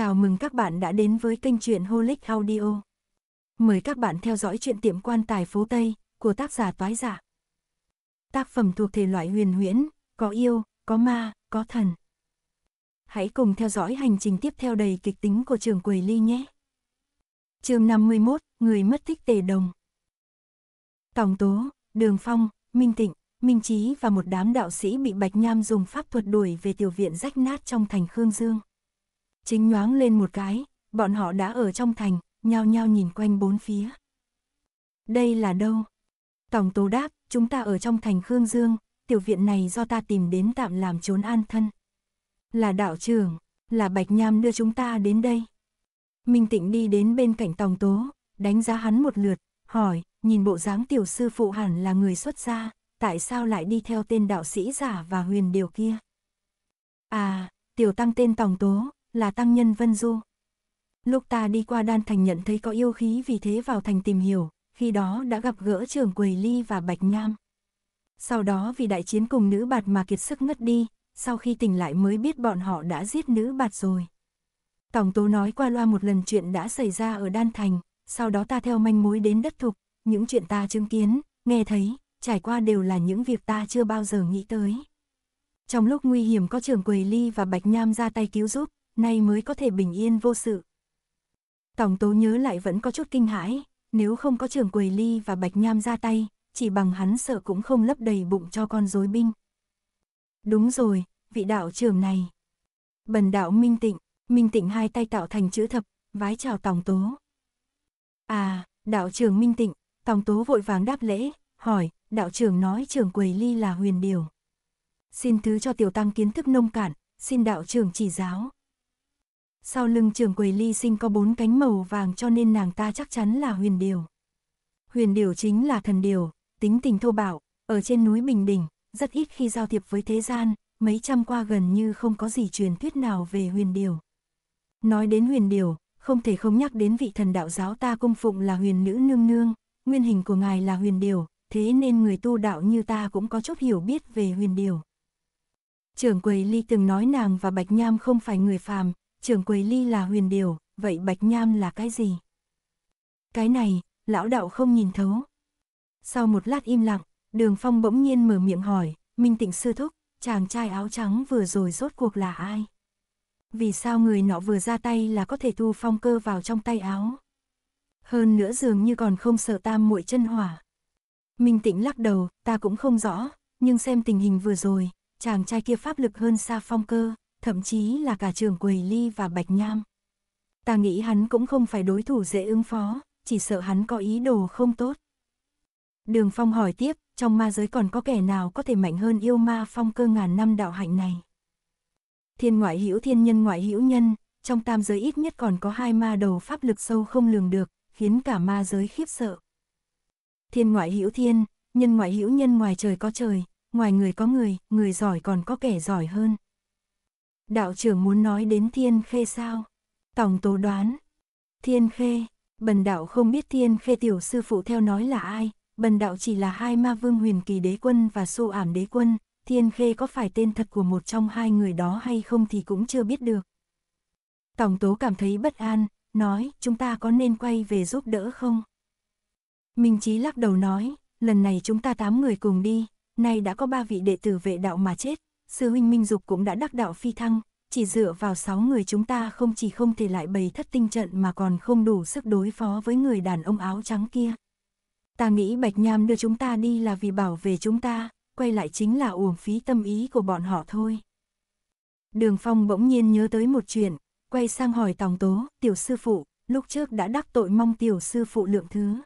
Chào mừng các bạn đã đến với kênh truyện Holic Audio. Mời các bạn theo dõi truyện tiệm quan tài phố Tây của tác giả Toái Giả. Dạ. Tác phẩm thuộc thể loại huyền huyễn, có yêu, có ma, có thần. Hãy cùng theo dõi hành trình tiếp theo đầy kịch tính của trường Quầy Ly nhé. chương 51, Người mất tích tề đồng. Tổng tố, Đường Phong, Minh Tịnh, Minh Chí và một đám đạo sĩ bị Bạch Nham dùng pháp thuật đuổi về tiểu viện rách nát trong thành Khương Dương chính nhoáng lên một cái, bọn họ đã ở trong thành, nhao nhao nhìn quanh bốn phía. Đây là đâu? Tổng tố đáp, chúng ta ở trong thành Khương Dương, tiểu viện này do ta tìm đến tạm làm trốn an thân. Là đạo trưởng, là Bạch Nham đưa chúng ta đến đây. Minh Tịnh đi đến bên cạnh tổng Tố, đánh giá hắn một lượt, hỏi, nhìn bộ dáng tiểu sư phụ hẳn là người xuất gia, tại sao lại đi theo tên đạo sĩ giả và huyền điều kia? À, tiểu tăng tên tổng Tố, là tăng nhân Vân Du. Lúc ta đi qua đan thành nhận thấy có yêu khí vì thế vào thành tìm hiểu, khi đó đã gặp gỡ trưởng Quầy Ly và Bạch Nham. Sau đó vì đại chiến cùng nữ bạt mà kiệt sức ngất đi, sau khi tỉnh lại mới biết bọn họ đã giết nữ bạt rồi. Tổng tố nói qua loa một lần chuyện đã xảy ra ở Đan Thành, sau đó ta theo manh mối đến đất thục, những chuyện ta chứng kiến, nghe thấy, trải qua đều là những việc ta chưa bao giờ nghĩ tới. Trong lúc nguy hiểm có trưởng Quầy Ly và Bạch Nham ra tay cứu giúp, nay mới có thể bình yên vô sự. Tổng tố nhớ lại vẫn có chút kinh hãi, nếu không có trường Quầy Ly và Bạch Nham ra tay, chỉ bằng hắn sợ cũng không lấp đầy bụng cho con rối binh. Đúng rồi, vị đạo trưởng này. Bần đạo Minh Tịnh, Minh Tịnh hai tay tạo thành chữ thập, vái chào Tổng tố. À, đạo trưởng Minh Tịnh, Tổng tố vội vàng đáp lễ, hỏi, đạo trưởng nói trường Quầy Ly là huyền điều. Xin thứ cho tiểu tăng kiến thức nông cạn, xin đạo trưởng chỉ giáo sau lưng trường quầy ly sinh có bốn cánh màu vàng cho nên nàng ta chắc chắn là huyền điều. Huyền điều chính là thần điều, tính tình thô bạo, ở trên núi Bình Đỉnh, rất ít khi giao thiệp với thế gian, mấy trăm qua gần như không có gì truyền thuyết nào về huyền điều. Nói đến huyền điều, không thể không nhắc đến vị thần đạo giáo ta cung phụng là huyền nữ nương nương, nguyên hình của ngài là huyền điều, thế nên người tu đạo như ta cũng có chút hiểu biết về huyền điều. Trưởng quầy ly từng nói nàng và Bạch Nham không phải người phàm, trường quầy ly là huyền điều, vậy bạch nham là cái gì? Cái này, lão đạo không nhìn thấu. Sau một lát im lặng, đường phong bỗng nhiên mở miệng hỏi, minh tịnh sư thúc, chàng trai áo trắng vừa rồi rốt cuộc là ai? Vì sao người nọ vừa ra tay là có thể thu phong cơ vào trong tay áo? Hơn nữa dường như còn không sợ tam muội chân hỏa. Minh tịnh lắc đầu, ta cũng không rõ, nhưng xem tình hình vừa rồi, chàng trai kia pháp lực hơn xa phong cơ, thậm chí là cả trường Quỳ Ly và Bạch Nham. Ta nghĩ hắn cũng không phải đối thủ dễ ứng phó, chỉ sợ hắn có ý đồ không tốt. Đường Phong hỏi tiếp, trong ma giới còn có kẻ nào có thể mạnh hơn yêu ma phong cơ ngàn năm đạo hạnh này? Thiên ngoại hữu thiên nhân ngoại hữu nhân, trong tam giới ít nhất còn có hai ma đầu pháp lực sâu không lường được, khiến cả ma giới khiếp sợ. Thiên ngoại hữu thiên, nhân ngoại hữu nhân ngoài trời có trời, ngoài người có người, người giỏi còn có kẻ giỏi hơn. Đạo trưởng muốn nói đến thiên khê sao? Tổng tố đoán. Thiên khê, bần đạo không biết thiên khê tiểu sư phụ theo nói là ai, bần đạo chỉ là hai ma vương huyền kỳ đế quân và su ảm đế quân, thiên khê có phải tên thật của một trong hai người đó hay không thì cũng chưa biết được. Tổng tố cảm thấy bất an, nói chúng ta có nên quay về giúp đỡ không? Minh Chí lắc đầu nói, lần này chúng ta tám người cùng đi, nay đã có ba vị đệ tử vệ đạo mà chết, sư huynh Minh Dục cũng đã đắc đạo phi thăng, chỉ dựa vào 6 người chúng ta không chỉ không thể lại bày thất tinh trận mà còn không đủ sức đối phó với người đàn ông áo trắng kia. Ta nghĩ Bạch Nham đưa chúng ta đi là vì bảo vệ chúng ta, quay lại chính là uổng phí tâm ý của bọn họ thôi. Đường Phong bỗng nhiên nhớ tới một chuyện, quay sang hỏi Tòng Tố, tiểu sư phụ, lúc trước đã đắc tội mong tiểu sư phụ lượng thứ.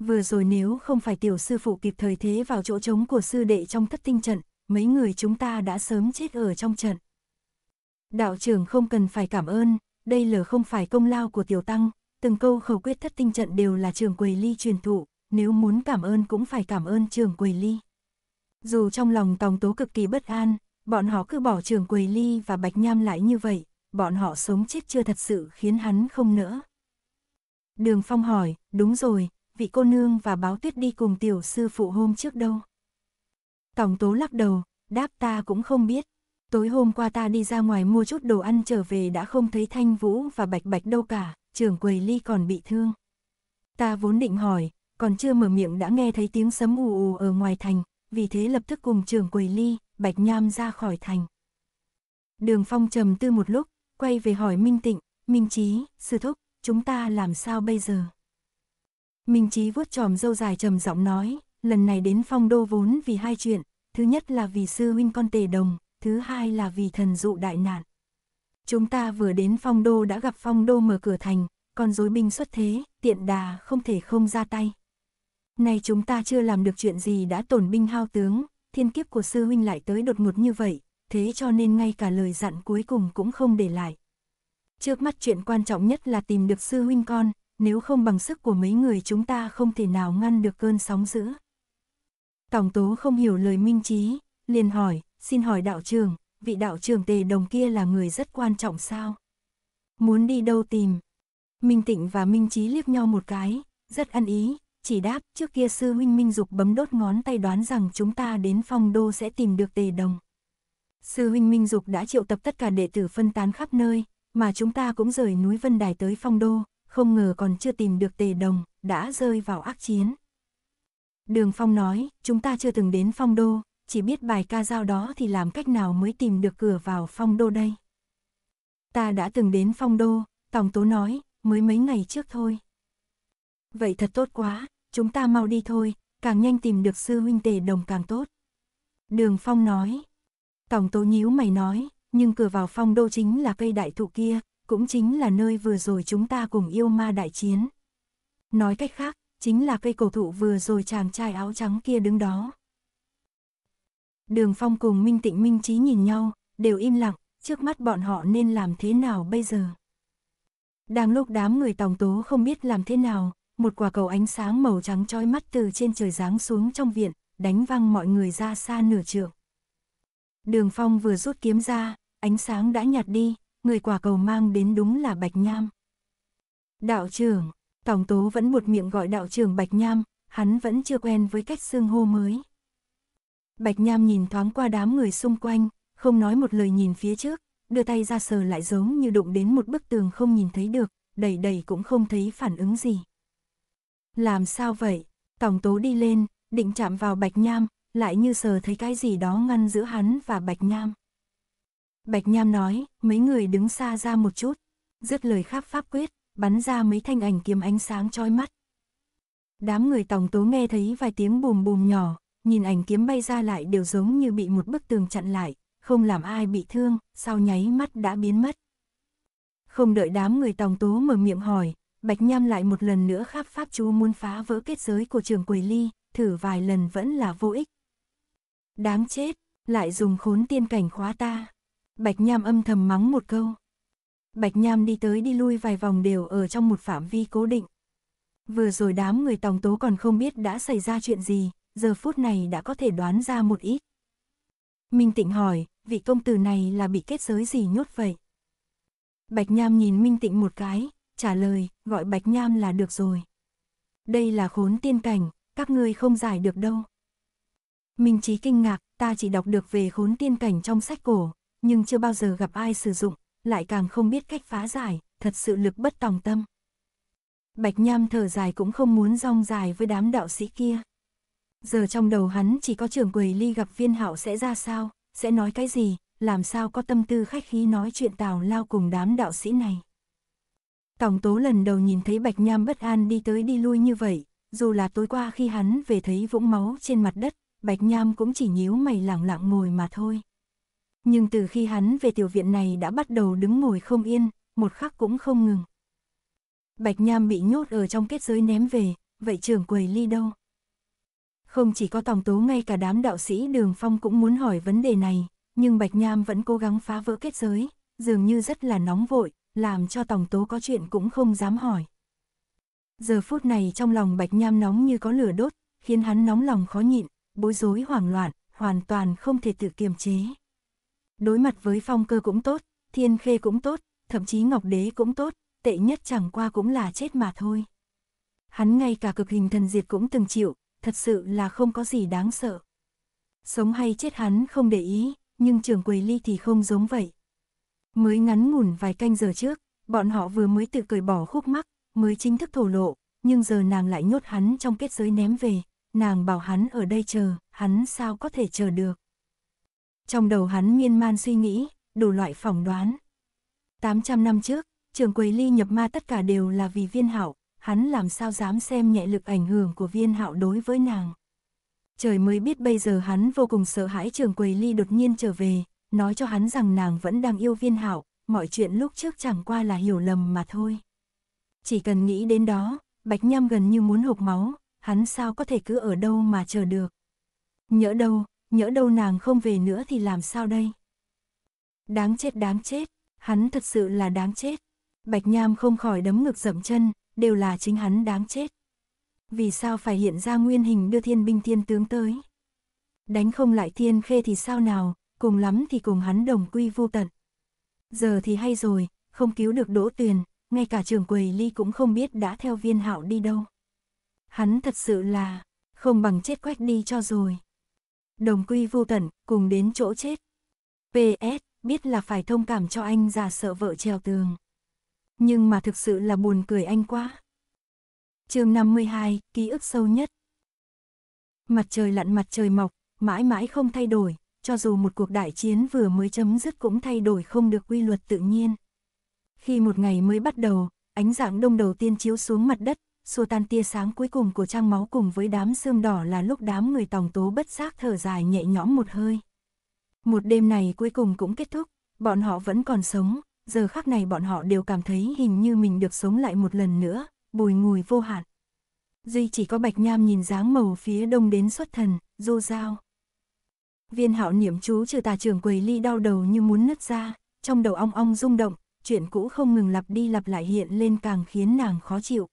Vừa rồi nếu không phải tiểu sư phụ kịp thời thế vào chỗ trống của sư đệ trong thất tinh trận, mấy người chúng ta đã sớm chết ở trong trận. Đạo trưởng không cần phải cảm ơn, đây là không phải công lao của tiểu tăng, từng câu khẩu quyết thất tinh trận đều là trường quầy ly truyền thụ, nếu muốn cảm ơn cũng phải cảm ơn trường quầy ly. Dù trong lòng tòng tố cực kỳ bất an, bọn họ cứ bỏ trường quầy ly và bạch nham lại như vậy, bọn họ sống chết chưa thật sự khiến hắn không nỡ. Đường Phong hỏi, đúng rồi, vị cô nương và báo tuyết đi cùng tiểu sư phụ hôm trước đâu? Tòng tố lắc đầu, đáp ta cũng không biết. Tối hôm qua ta đi ra ngoài mua chút đồ ăn trở về đã không thấy Thanh Vũ và Bạch Bạch đâu cả, trưởng quầy ly còn bị thương. Ta vốn định hỏi, còn chưa mở miệng đã nghe thấy tiếng sấm ù ù ở ngoài thành, vì thế lập tức cùng trưởng quầy ly, Bạch Nham ra khỏi thành. Đường Phong trầm tư một lúc, quay về hỏi Minh Tịnh, Minh Chí, Sư Thúc, chúng ta làm sao bây giờ? Minh Chí vuốt tròm dâu dài trầm giọng nói, lần này đến phong đô vốn vì hai chuyện, thứ nhất là vì sư huynh con tề đồng, thứ hai là vì thần dụ đại nạn. Chúng ta vừa đến phong đô đã gặp phong đô mở cửa thành, còn dối binh xuất thế, tiện đà không thể không ra tay. Nay chúng ta chưa làm được chuyện gì đã tổn binh hao tướng, thiên kiếp của sư huynh lại tới đột ngột như vậy, thế cho nên ngay cả lời dặn cuối cùng cũng không để lại. Trước mắt chuyện quan trọng nhất là tìm được sư huynh con, nếu không bằng sức của mấy người chúng ta không thể nào ngăn được cơn sóng dữ. Tòng Tố không hiểu lời Minh Trí, liền hỏi, xin hỏi đạo trưởng, vị đạo trưởng tề đồng kia là người rất quan trọng sao? Muốn đi đâu tìm? Minh Tịnh và Minh Trí liếc nhau một cái, rất ăn ý, chỉ đáp trước kia sư huynh Minh Dục bấm đốt ngón tay đoán rằng chúng ta đến phong đô sẽ tìm được tề đồng. Sư huynh Minh Dục đã triệu tập tất cả đệ tử phân tán khắp nơi, mà chúng ta cũng rời núi Vân Đài tới phong đô, không ngờ còn chưa tìm được tề đồng, đã rơi vào ác chiến. Đường Phong nói, chúng ta chưa từng đến Phong Đô, chỉ biết bài ca dao đó thì làm cách nào mới tìm được cửa vào Phong Đô đây. Ta đã từng đến Phong Đô, Tòng Tố nói, mới mấy ngày trước thôi. Vậy thật tốt quá, chúng ta mau đi thôi, càng nhanh tìm được sư huynh tề đồng càng tốt. Đường Phong nói. Tòng Tố nhíu mày nói, nhưng cửa vào Phong Đô chính là cây đại thụ kia, cũng chính là nơi vừa rồi chúng ta cùng yêu ma đại chiến. Nói cách khác, chính là cây cổ thụ vừa rồi chàng trai áo trắng kia đứng đó. Đường Phong cùng Minh Tịnh Minh Chí nhìn nhau, đều im lặng, trước mắt bọn họ nên làm thế nào bây giờ. Đang lúc đám người tòng tố không biết làm thế nào, một quả cầu ánh sáng màu trắng trói mắt từ trên trời giáng xuống trong viện, đánh văng mọi người ra xa nửa trượng. Đường Phong vừa rút kiếm ra, ánh sáng đã nhạt đi, người quả cầu mang đến đúng là Bạch Nham. Đạo trưởng, Tòng Tố vẫn một miệng gọi đạo trưởng Bạch Nham, hắn vẫn chưa quen với cách xưng hô mới. Bạch Nham nhìn thoáng qua đám người xung quanh, không nói một lời nhìn phía trước, đưa tay ra sờ lại giống như đụng đến một bức tường không nhìn thấy được, đẩy đẩy cũng không thấy phản ứng gì. Làm sao vậy? Tòng Tố đi lên, định chạm vào Bạch Nham, lại như sờ thấy cái gì đó ngăn giữa hắn và Bạch Nham. Bạch Nham nói, mấy người đứng xa ra một chút, dứt lời khắp pháp quyết, bắn ra mấy thanh ảnh kiếm ánh sáng chói mắt. Đám người tổng tố nghe thấy vài tiếng bùm bùm nhỏ, nhìn ảnh kiếm bay ra lại đều giống như bị một bức tường chặn lại, không làm ai bị thương, sau nháy mắt đã biến mất. Không đợi đám người tòng tố mở miệng hỏi, Bạch Nham lại một lần nữa khắp pháp chú muốn phá vỡ kết giới của trường quỳ Ly, thử vài lần vẫn là vô ích. Đáng chết, lại dùng khốn tiên cảnh khóa ta. Bạch Nham âm thầm mắng một câu, Bạch Nham đi tới đi lui vài vòng đều ở trong một phạm vi cố định. Vừa rồi đám người tòng tố còn không biết đã xảy ra chuyện gì, giờ phút này đã có thể đoán ra một ít. Minh Tịnh hỏi, vị công tử này là bị kết giới gì nhốt vậy? Bạch Nham nhìn Minh Tịnh một cái, trả lời, gọi Bạch Nham là được rồi. Đây là khốn tiên cảnh, các ngươi không giải được đâu. Minh Chí kinh ngạc, ta chỉ đọc được về khốn tiên cảnh trong sách cổ, nhưng chưa bao giờ gặp ai sử dụng, lại càng không biết cách phá giải, thật sự lực bất tòng tâm. Bạch Nham thở dài cũng không muốn rong dài với đám đạo sĩ kia. Giờ trong đầu hắn chỉ có trưởng quầy ly gặp viên hạo sẽ ra sao, sẽ nói cái gì, làm sao có tâm tư khách khí nói chuyện tào lao cùng đám đạo sĩ này. Tổng tố lần đầu nhìn thấy Bạch Nham bất an đi tới đi lui như vậy, dù là tối qua khi hắn về thấy vũng máu trên mặt đất, Bạch Nham cũng chỉ nhíu mày lẳng lặng ngồi mà thôi. Nhưng từ khi hắn về tiểu viện này đã bắt đầu đứng ngồi không yên, một khắc cũng không ngừng. Bạch Nham bị nhốt ở trong kết giới ném về, vậy trưởng quầy ly đâu? Không chỉ có tòng tố ngay cả đám đạo sĩ đường phong cũng muốn hỏi vấn đề này, nhưng Bạch Nham vẫn cố gắng phá vỡ kết giới, dường như rất là nóng vội, làm cho tòng tố có chuyện cũng không dám hỏi. Giờ phút này trong lòng Bạch Nham nóng như có lửa đốt, khiến hắn nóng lòng khó nhịn, bối rối hoảng loạn, hoàn toàn không thể tự kiềm chế. Đối mặt với phong cơ cũng tốt, thiên khê cũng tốt, thậm chí ngọc đế cũng tốt, tệ nhất chẳng qua cũng là chết mà thôi. Hắn ngay cả cực hình thần diệt cũng từng chịu, thật sự là không có gì đáng sợ. Sống hay chết hắn không để ý, nhưng trường quầy ly thì không giống vậy. Mới ngắn ngủn vài canh giờ trước, bọn họ vừa mới tự cởi bỏ khúc mắc, mới chính thức thổ lộ, nhưng giờ nàng lại nhốt hắn trong kết giới ném về, nàng bảo hắn ở đây chờ, hắn sao có thể chờ được trong đầu hắn miên man suy nghĩ, đủ loại phỏng đoán. 800 năm trước, trường quầy ly nhập ma tất cả đều là vì viên hạo, hắn làm sao dám xem nhẹ lực ảnh hưởng của viên hạo đối với nàng. Trời mới biết bây giờ hắn vô cùng sợ hãi trường quầy ly đột nhiên trở về, nói cho hắn rằng nàng vẫn đang yêu viên hạo, mọi chuyện lúc trước chẳng qua là hiểu lầm mà thôi. Chỉ cần nghĩ đến đó, Bạch Nham gần như muốn hộp máu, hắn sao có thể cứ ở đâu mà chờ được. Nhỡ đâu, nhỡ đâu nàng không về nữa thì làm sao đây? Đáng chết đáng chết, hắn thật sự là đáng chết. Bạch Nham không khỏi đấm ngực dậm chân, đều là chính hắn đáng chết. Vì sao phải hiện ra nguyên hình đưa thiên binh thiên tướng tới? Đánh không lại thiên khê thì sao nào, cùng lắm thì cùng hắn đồng quy vô tận. Giờ thì hay rồi, không cứu được đỗ tuyền, ngay cả trường quầy ly cũng không biết đã theo viên hạo đi đâu. Hắn thật sự là, không bằng chết quách đi cho rồi đồng quy vô tận, cùng đến chỗ chết. P.S. biết là phải thông cảm cho anh già sợ vợ treo tường. Nhưng mà thực sự là buồn cười anh quá. chương 52, ký ức sâu nhất. Mặt trời lặn mặt trời mọc, mãi mãi không thay đổi, cho dù một cuộc đại chiến vừa mới chấm dứt cũng thay đổi không được quy luật tự nhiên. Khi một ngày mới bắt đầu, ánh dạng đông đầu tiên chiếu xuống mặt đất, xua tan tia sáng cuối cùng của trang máu cùng với đám xương đỏ là lúc đám người tòng tố bất giác thở dài nhẹ nhõm một hơi. Một đêm này cuối cùng cũng kết thúc, bọn họ vẫn còn sống, giờ khắc này bọn họ đều cảm thấy hình như mình được sống lại một lần nữa, bùi ngùi vô hạn. Duy chỉ có bạch nham nhìn dáng màu phía đông đến xuất thần, du dao. Viên hạo niệm chú trừ tà trưởng quầy ly đau đầu như muốn nứt ra, trong đầu ong ong rung động, chuyện cũ không ngừng lặp đi lặp lại hiện lên càng khiến nàng khó chịu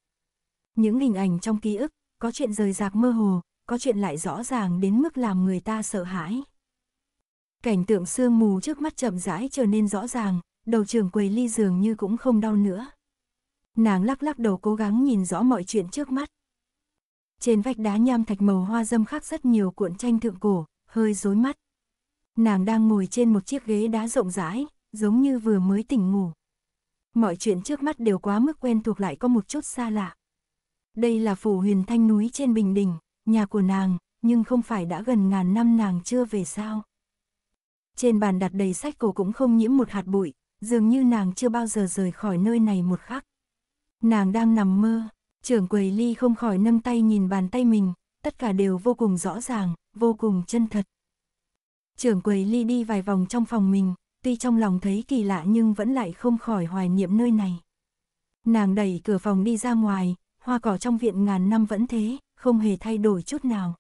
những hình ảnh trong ký ức, có chuyện rời rạc mơ hồ, có chuyện lại rõ ràng đến mức làm người ta sợ hãi. Cảnh tượng sương mù trước mắt chậm rãi trở nên rõ ràng, đầu trường quầy ly dường như cũng không đau nữa. Nàng lắc lắc đầu cố gắng nhìn rõ mọi chuyện trước mắt. Trên vách đá nham thạch màu hoa dâm khắc rất nhiều cuộn tranh thượng cổ, hơi rối mắt. Nàng đang ngồi trên một chiếc ghế đá rộng rãi, giống như vừa mới tỉnh ngủ. Mọi chuyện trước mắt đều quá mức quen thuộc lại có một chút xa lạ. Đây là phủ huyền thanh núi trên Bình Đỉnh, nhà của nàng, nhưng không phải đã gần ngàn năm nàng chưa về sao. Trên bàn đặt đầy sách cổ cũng không nhiễm một hạt bụi, dường như nàng chưa bao giờ rời khỏi nơi này một khắc. Nàng đang nằm mơ, trưởng quầy ly không khỏi nâng tay nhìn bàn tay mình, tất cả đều vô cùng rõ ràng, vô cùng chân thật. Trưởng quầy ly đi vài vòng trong phòng mình, tuy trong lòng thấy kỳ lạ nhưng vẫn lại không khỏi hoài niệm nơi này. Nàng đẩy cửa phòng đi ra ngoài, hoa cỏ trong viện ngàn năm vẫn thế, không hề thay đổi chút nào.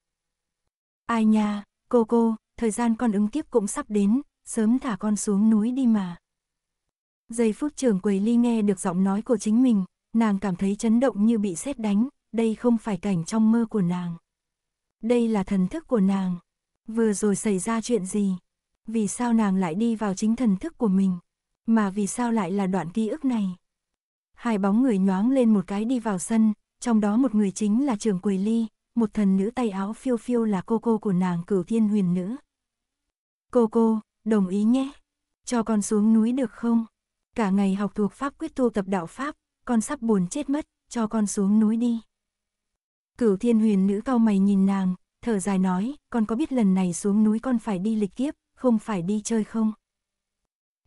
Ai nha, cô cô, thời gian con ứng tiếp cũng sắp đến, sớm thả con xuống núi đi mà. Giây phút trưởng quầy ly nghe được giọng nói của chính mình, nàng cảm thấy chấn động như bị xét đánh, đây không phải cảnh trong mơ của nàng. Đây là thần thức của nàng. Vừa rồi xảy ra chuyện gì? Vì sao nàng lại đi vào chính thần thức của mình? Mà vì sao lại là đoạn ký ức này? hai bóng người nhoáng lên một cái đi vào sân, trong đó một người chính là trường Quỳ Ly, một thần nữ tay áo phiêu phiêu là cô cô của nàng cửu thiên huyền nữ. Cô cô, đồng ý nhé, cho con xuống núi được không? Cả ngày học thuộc pháp quyết tu tập đạo pháp, con sắp buồn chết mất, cho con xuống núi đi. Cửu thiên huyền nữ cao mày nhìn nàng, thở dài nói, con có biết lần này xuống núi con phải đi lịch kiếp, không phải đi chơi không?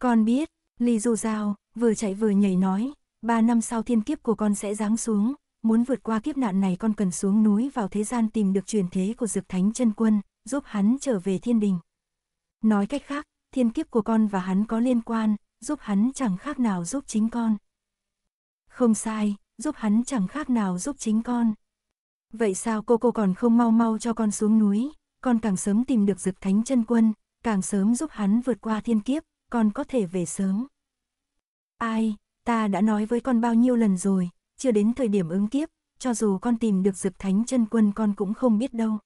Con biết, Ly Du Giao, vừa chạy vừa nhảy nói, ba năm sau thiên kiếp của con sẽ giáng xuống, muốn vượt qua kiếp nạn này con cần xuống núi vào thế gian tìm được truyền thế của Dược Thánh chân Quân, giúp hắn trở về thiên đình. Nói cách khác, thiên kiếp của con và hắn có liên quan, giúp hắn chẳng khác nào giúp chính con. Không sai, giúp hắn chẳng khác nào giúp chính con. Vậy sao cô cô còn không mau mau cho con xuống núi, con càng sớm tìm được Dược Thánh chân Quân, càng sớm giúp hắn vượt qua thiên kiếp, con có thể về sớm. Ai, Ta đã nói với con bao nhiêu lần rồi, chưa đến thời điểm ứng kiếp, cho dù con tìm được dực thánh chân quân con cũng không biết đâu.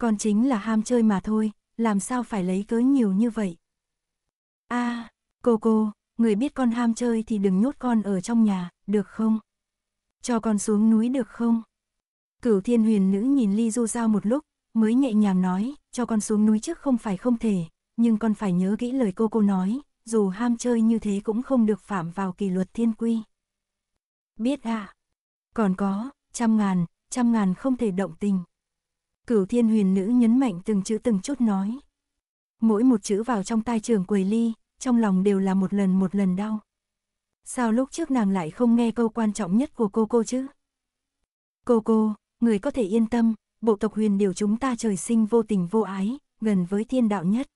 Con chính là ham chơi mà thôi, làm sao phải lấy cớ nhiều như vậy. a à, cô cô, người biết con ham chơi thì đừng nhốt con ở trong nhà, được không? Cho con xuống núi được không? Cửu thiên huyền nữ nhìn Ly Du Giao một lúc, mới nhẹ nhàng nói, cho con xuống núi trước không phải không thể, nhưng con phải nhớ kỹ lời cô cô nói, dù ham chơi như thế cũng không được phạm vào kỷ luật thiên quy. Biết à, còn có, trăm ngàn, trăm ngàn không thể động tình. Cửu thiên huyền nữ nhấn mạnh từng chữ từng chút nói. Mỗi một chữ vào trong tai trường quầy ly, trong lòng đều là một lần một lần đau. Sao lúc trước nàng lại không nghe câu quan trọng nhất của cô cô chứ? Cô cô, người có thể yên tâm, bộ tộc huyền điều chúng ta trời sinh vô tình vô ái, gần với thiên đạo nhất.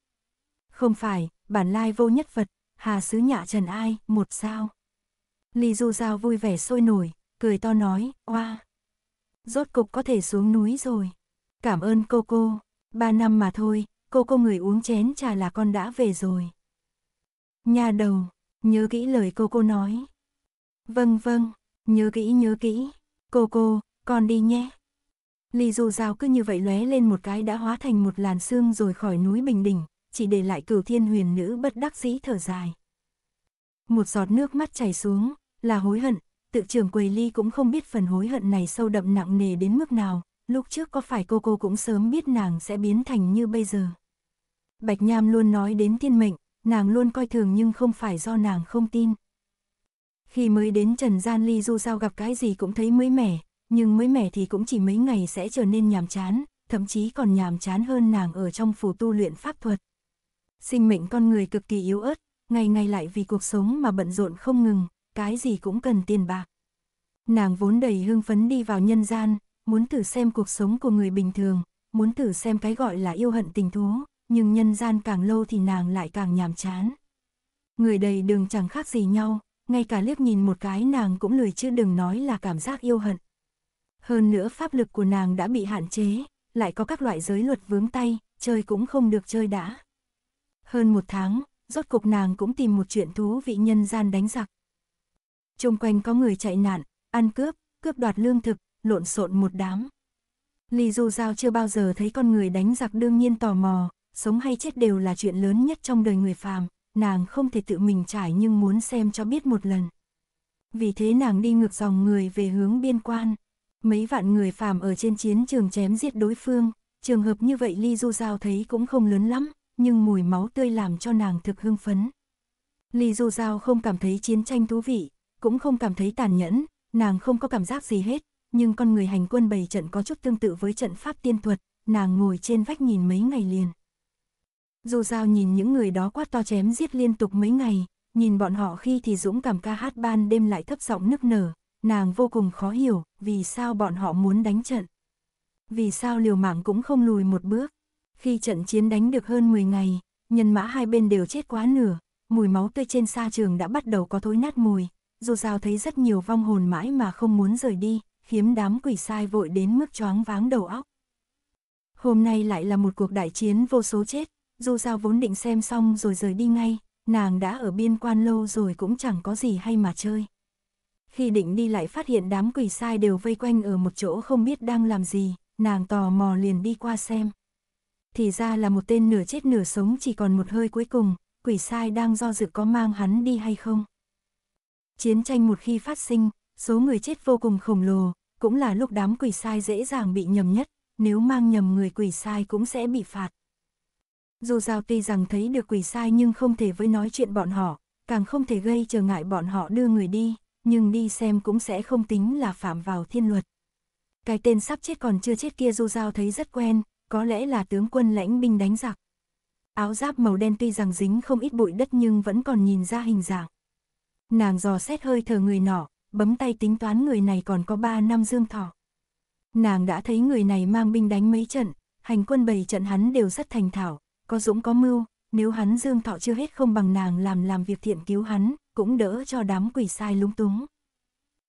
Không phải, bản lai vô nhất vật hà sứ nhạ trần ai, một sao. Ly Du Giao vui vẻ sôi nổi, cười to nói, oa. Rốt cục có thể xuống núi rồi. Cảm ơn cô cô, ba năm mà thôi, cô cô người uống chén trà là con đã về rồi. Nhà đầu, nhớ kỹ lời cô cô nói. Vâng vâng, nhớ kỹ nhớ kỹ, cô cô, con đi nhé. Ly Du Giao cứ như vậy lóe lên một cái đã hóa thành một làn sương rồi khỏi núi Bình Đỉnh, chỉ để lại cửu thiên huyền nữ bất đắc dĩ thở dài. Một giọt nước mắt chảy xuống, là hối hận, tự trưởng quầy ly cũng không biết phần hối hận này sâu đậm nặng nề đến mức nào, lúc trước có phải cô cô cũng sớm biết nàng sẽ biến thành như bây giờ. Bạch Nham luôn nói đến thiên mệnh, nàng luôn coi thường nhưng không phải do nàng không tin. Khi mới đến Trần Gian Ly dù sao gặp cái gì cũng thấy mới mẻ, nhưng mới mẻ thì cũng chỉ mấy ngày sẽ trở nên nhàm chán, thậm chí còn nhàm chán hơn nàng ở trong phù tu luyện pháp thuật. Sinh mệnh con người cực kỳ yếu ớt, ngày ngày lại vì cuộc sống mà bận rộn không ngừng, cái gì cũng cần tiền bạc. Nàng vốn đầy hương phấn đi vào nhân gian, muốn thử xem cuộc sống của người bình thường, muốn thử xem cái gọi là yêu hận tình thú, nhưng nhân gian càng lâu thì nàng lại càng nhàm chán. Người đầy đường chẳng khác gì nhau, ngay cả liếc nhìn một cái nàng cũng lười chứ đừng nói là cảm giác yêu hận. Hơn nữa pháp lực của nàng đã bị hạn chế, lại có các loại giới luật vướng tay, chơi cũng không được chơi đã. Hơn một tháng, rốt cục nàng cũng tìm một chuyện thú vị nhân gian đánh giặc. Trung quanh có người chạy nạn, ăn cướp, cướp đoạt lương thực, lộn xộn một đám. Lý Du Giao chưa bao giờ thấy con người đánh giặc đương nhiên tò mò, sống hay chết đều là chuyện lớn nhất trong đời người phàm, nàng không thể tự mình trải nhưng muốn xem cho biết một lần. Vì thế nàng đi ngược dòng người về hướng biên quan. Mấy vạn người phàm ở trên chiến trường chém giết đối phương, trường hợp như vậy Ly Du Giao thấy cũng không lớn lắm, nhưng mùi máu tươi làm cho nàng thực hưng phấn. Lý Du Giao không cảm thấy chiến tranh thú vị, cũng không cảm thấy tàn nhẫn, nàng không có cảm giác gì hết, nhưng con người hành quân bày trận có chút tương tự với trận pháp tiên thuật, nàng ngồi trên vách nhìn mấy ngày liền. du giao nhìn những người đó quát to chém giết liên tục mấy ngày, nhìn bọn họ khi thì dũng cảm ca hát ban đêm lại thấp giọng nức nở, nàng vô cùng khó hiểu vì sao bọn họ muốn đánh trận. Vì sao liều mạng cũng không lùi một bước. Khi trận chiến đánh được hơn 10 ngày, nhân mã hai bên đều chết quá nửa, mùi máu tươi trên sa trường đã bắt đầu có thối nát mùi, dù sao thấy rất nhiều vong hồn mãi mà không muốn rời đi, khiến đám quỷ sai vội đến mức choáng váng đầu óc. Hôm nay lại là một cuộc đại chiến vô số chết, dù sao vốn định xem xong rồi rời đi ngay, nàng đã ở biên quan lâu rồi cũng chẳng có gì hay mà chơi. Khi định đi lại phát hiện đám quỷ sai đều vây quanh ở một chỗ không biết đang làm gì, nàng tò mò liền đi qua xem thì ra là một tên nửa chết nửa sống chỉ còn một hơi cuối cùng, quỷ sai đang do dự có mang hắn đi hay không. Chiến tranh một khi phát sinh, số người chết vô cùng khổng lồ, cũng là lúc đám quỷ sai dễ dàng bị nhầm nhất, nếu mang nhầm người quỷ sai cũng sẽ bị phạt. Dù Giao tuy rằng thấy được quỷ sai nhưng không thể với nói chuyện bọn họ, càng không thể gây trở ngại bọn họ đưa người đi, nhưng đi xem cũng sẽ không tính là phạm vào thiên luật. Cái tên sắp chết còn chưa chết kia Du Giao thấy rất quen, có lẽ là tướng quân lãnh binh đánh giặc. Áo giáp màu đen tuy rằng dính không ít bụi đất nhưng vẫn còn nhìn ra hình dạng. Nàng dò xét hơi thở người nọ, bấm tay tính toán người này còn có 3 năm dương thọ. Nàng đã thấy người này mang binh đánh mấy trận, hành quân bảy trận hắn đều rất thành thảo, có dũng có mưu, nếu hắn dương thọ chưa hết không bằng nàng làm làm việc thiện cứu hắn, cũng đỡ cho đám quỷ sai lúng túng.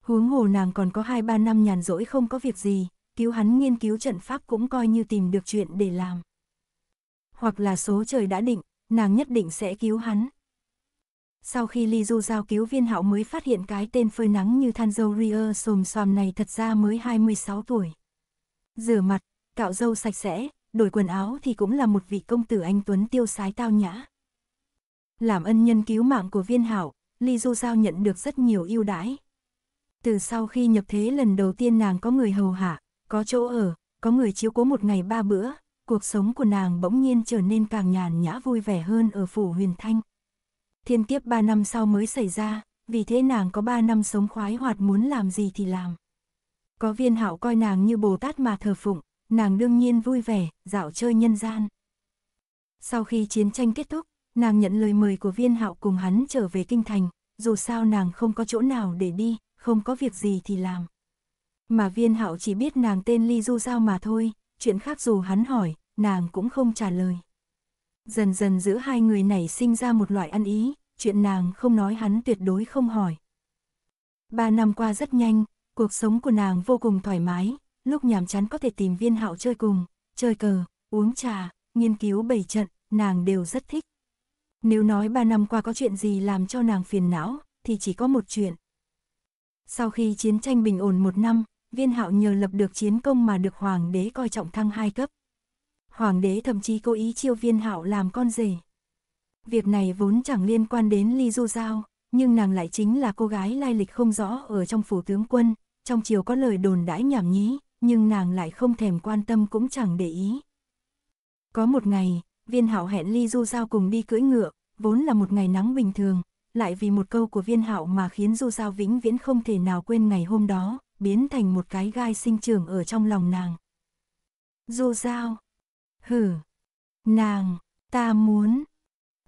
Huống hồ nàng còn có 2-3 năm nhàn rỗi không có việc gì, cứu hắn nghiên cứu trận pháp cũng coi như tìm được chuyện để làm. Hoặc là số trời đã định, nàng nhất định sẽ cứu hắn. Sau khi Ly Du giao cứu viên hạo mới phát hiện cái tên phơi nắng như than dâu Ria xồm xoàm này thật ra mới 26 tuổi. Rửa mặt, cạo dâu sạch sẽ, đổi quần áo thì cũng là một vị công tử anh Tuấn tiêu sái tao nhã. Làm ân nhân cứu mạng của viên hảo, Ly Du Giao nhận được rất nhiều ưu đãi. Từ sau khi nhập thế lần đầu tiên nàng có người hầu hạ, có chỗ ở, có người chiếu cố một ngày ba bữa, cuộc sống của nàng bỗng nhiên trở nên càng nhàn nhã vui vẻ hơn ở phủ huyền thanh. Thiên kiếp ba năm sau mới xảy ra, vì thế nàng có ba năm sống khoái hoạt muốn làm gì thì làm. Có viên hạo coi nàng như Bồ Tát mà thờ phụng, nàng đương nhiên vui vẻ, dạo chơi nhân gian. Sau khi chiến tranh kết thúc, nàng nhận lời mời của viên hạo cùng hắn trở về kinh thành, dù sao nàng không có chỗ nào để đi, không có việc gì thì làm. Mà viên hạo chỉ biết nàng tên Ly Du sao mà thôi, chuyện khác dù hắn hỏi, nàng cũng không trả lời. Dần dần giữa hai người này sinh ra một loại ăn ý, chuyện nàng không nói hắn tuyệt đối không hỏi. Ba năm qua rất nhanh, cuộc sống của nàng vô cùng thoải mái, lúc nhàm chán có thể tìm viên hạo chơi cùng, chơi cờ, uống trà, nghiên cứu bảy trận, nàng đều rất thích. Nếu nói ba năm qua có chuyện gì làm cho nàng phiền não, thì chỉ có một chuyện. Sau khi chiến tranh bình ổn một năm, viên hạo nhờ lập được chiến công mà được hoàng đế coi trọng thăng hai cấp. Hoàng đế thậm chí cố ý chiêu viên hạo làm con rể. Việc này vốn chẳng liên quan đến Ly Du Giao, nhưng nàng lại chính là cô gái lai lịch không rõ ở trong phủ tướng quân, trong chiều có lời đồn đãi nhảm nhí, nhưng nàng lại không thèm quan tâm cũng chẳng để ý. Có một ngày, viên hạo hẹn Ly Du Giao cùng đi cưỡi ngựa, vốn là một ngày nắng bình thường, lại vì một câu của viên hạo mà khiến Du Giao vĩnh viễn không thể nào quên ngày hôm đó, biến thành một cái gai sinh trưởng ở trong lòng nàng. Dù sao, hử, nàng, ta muốn.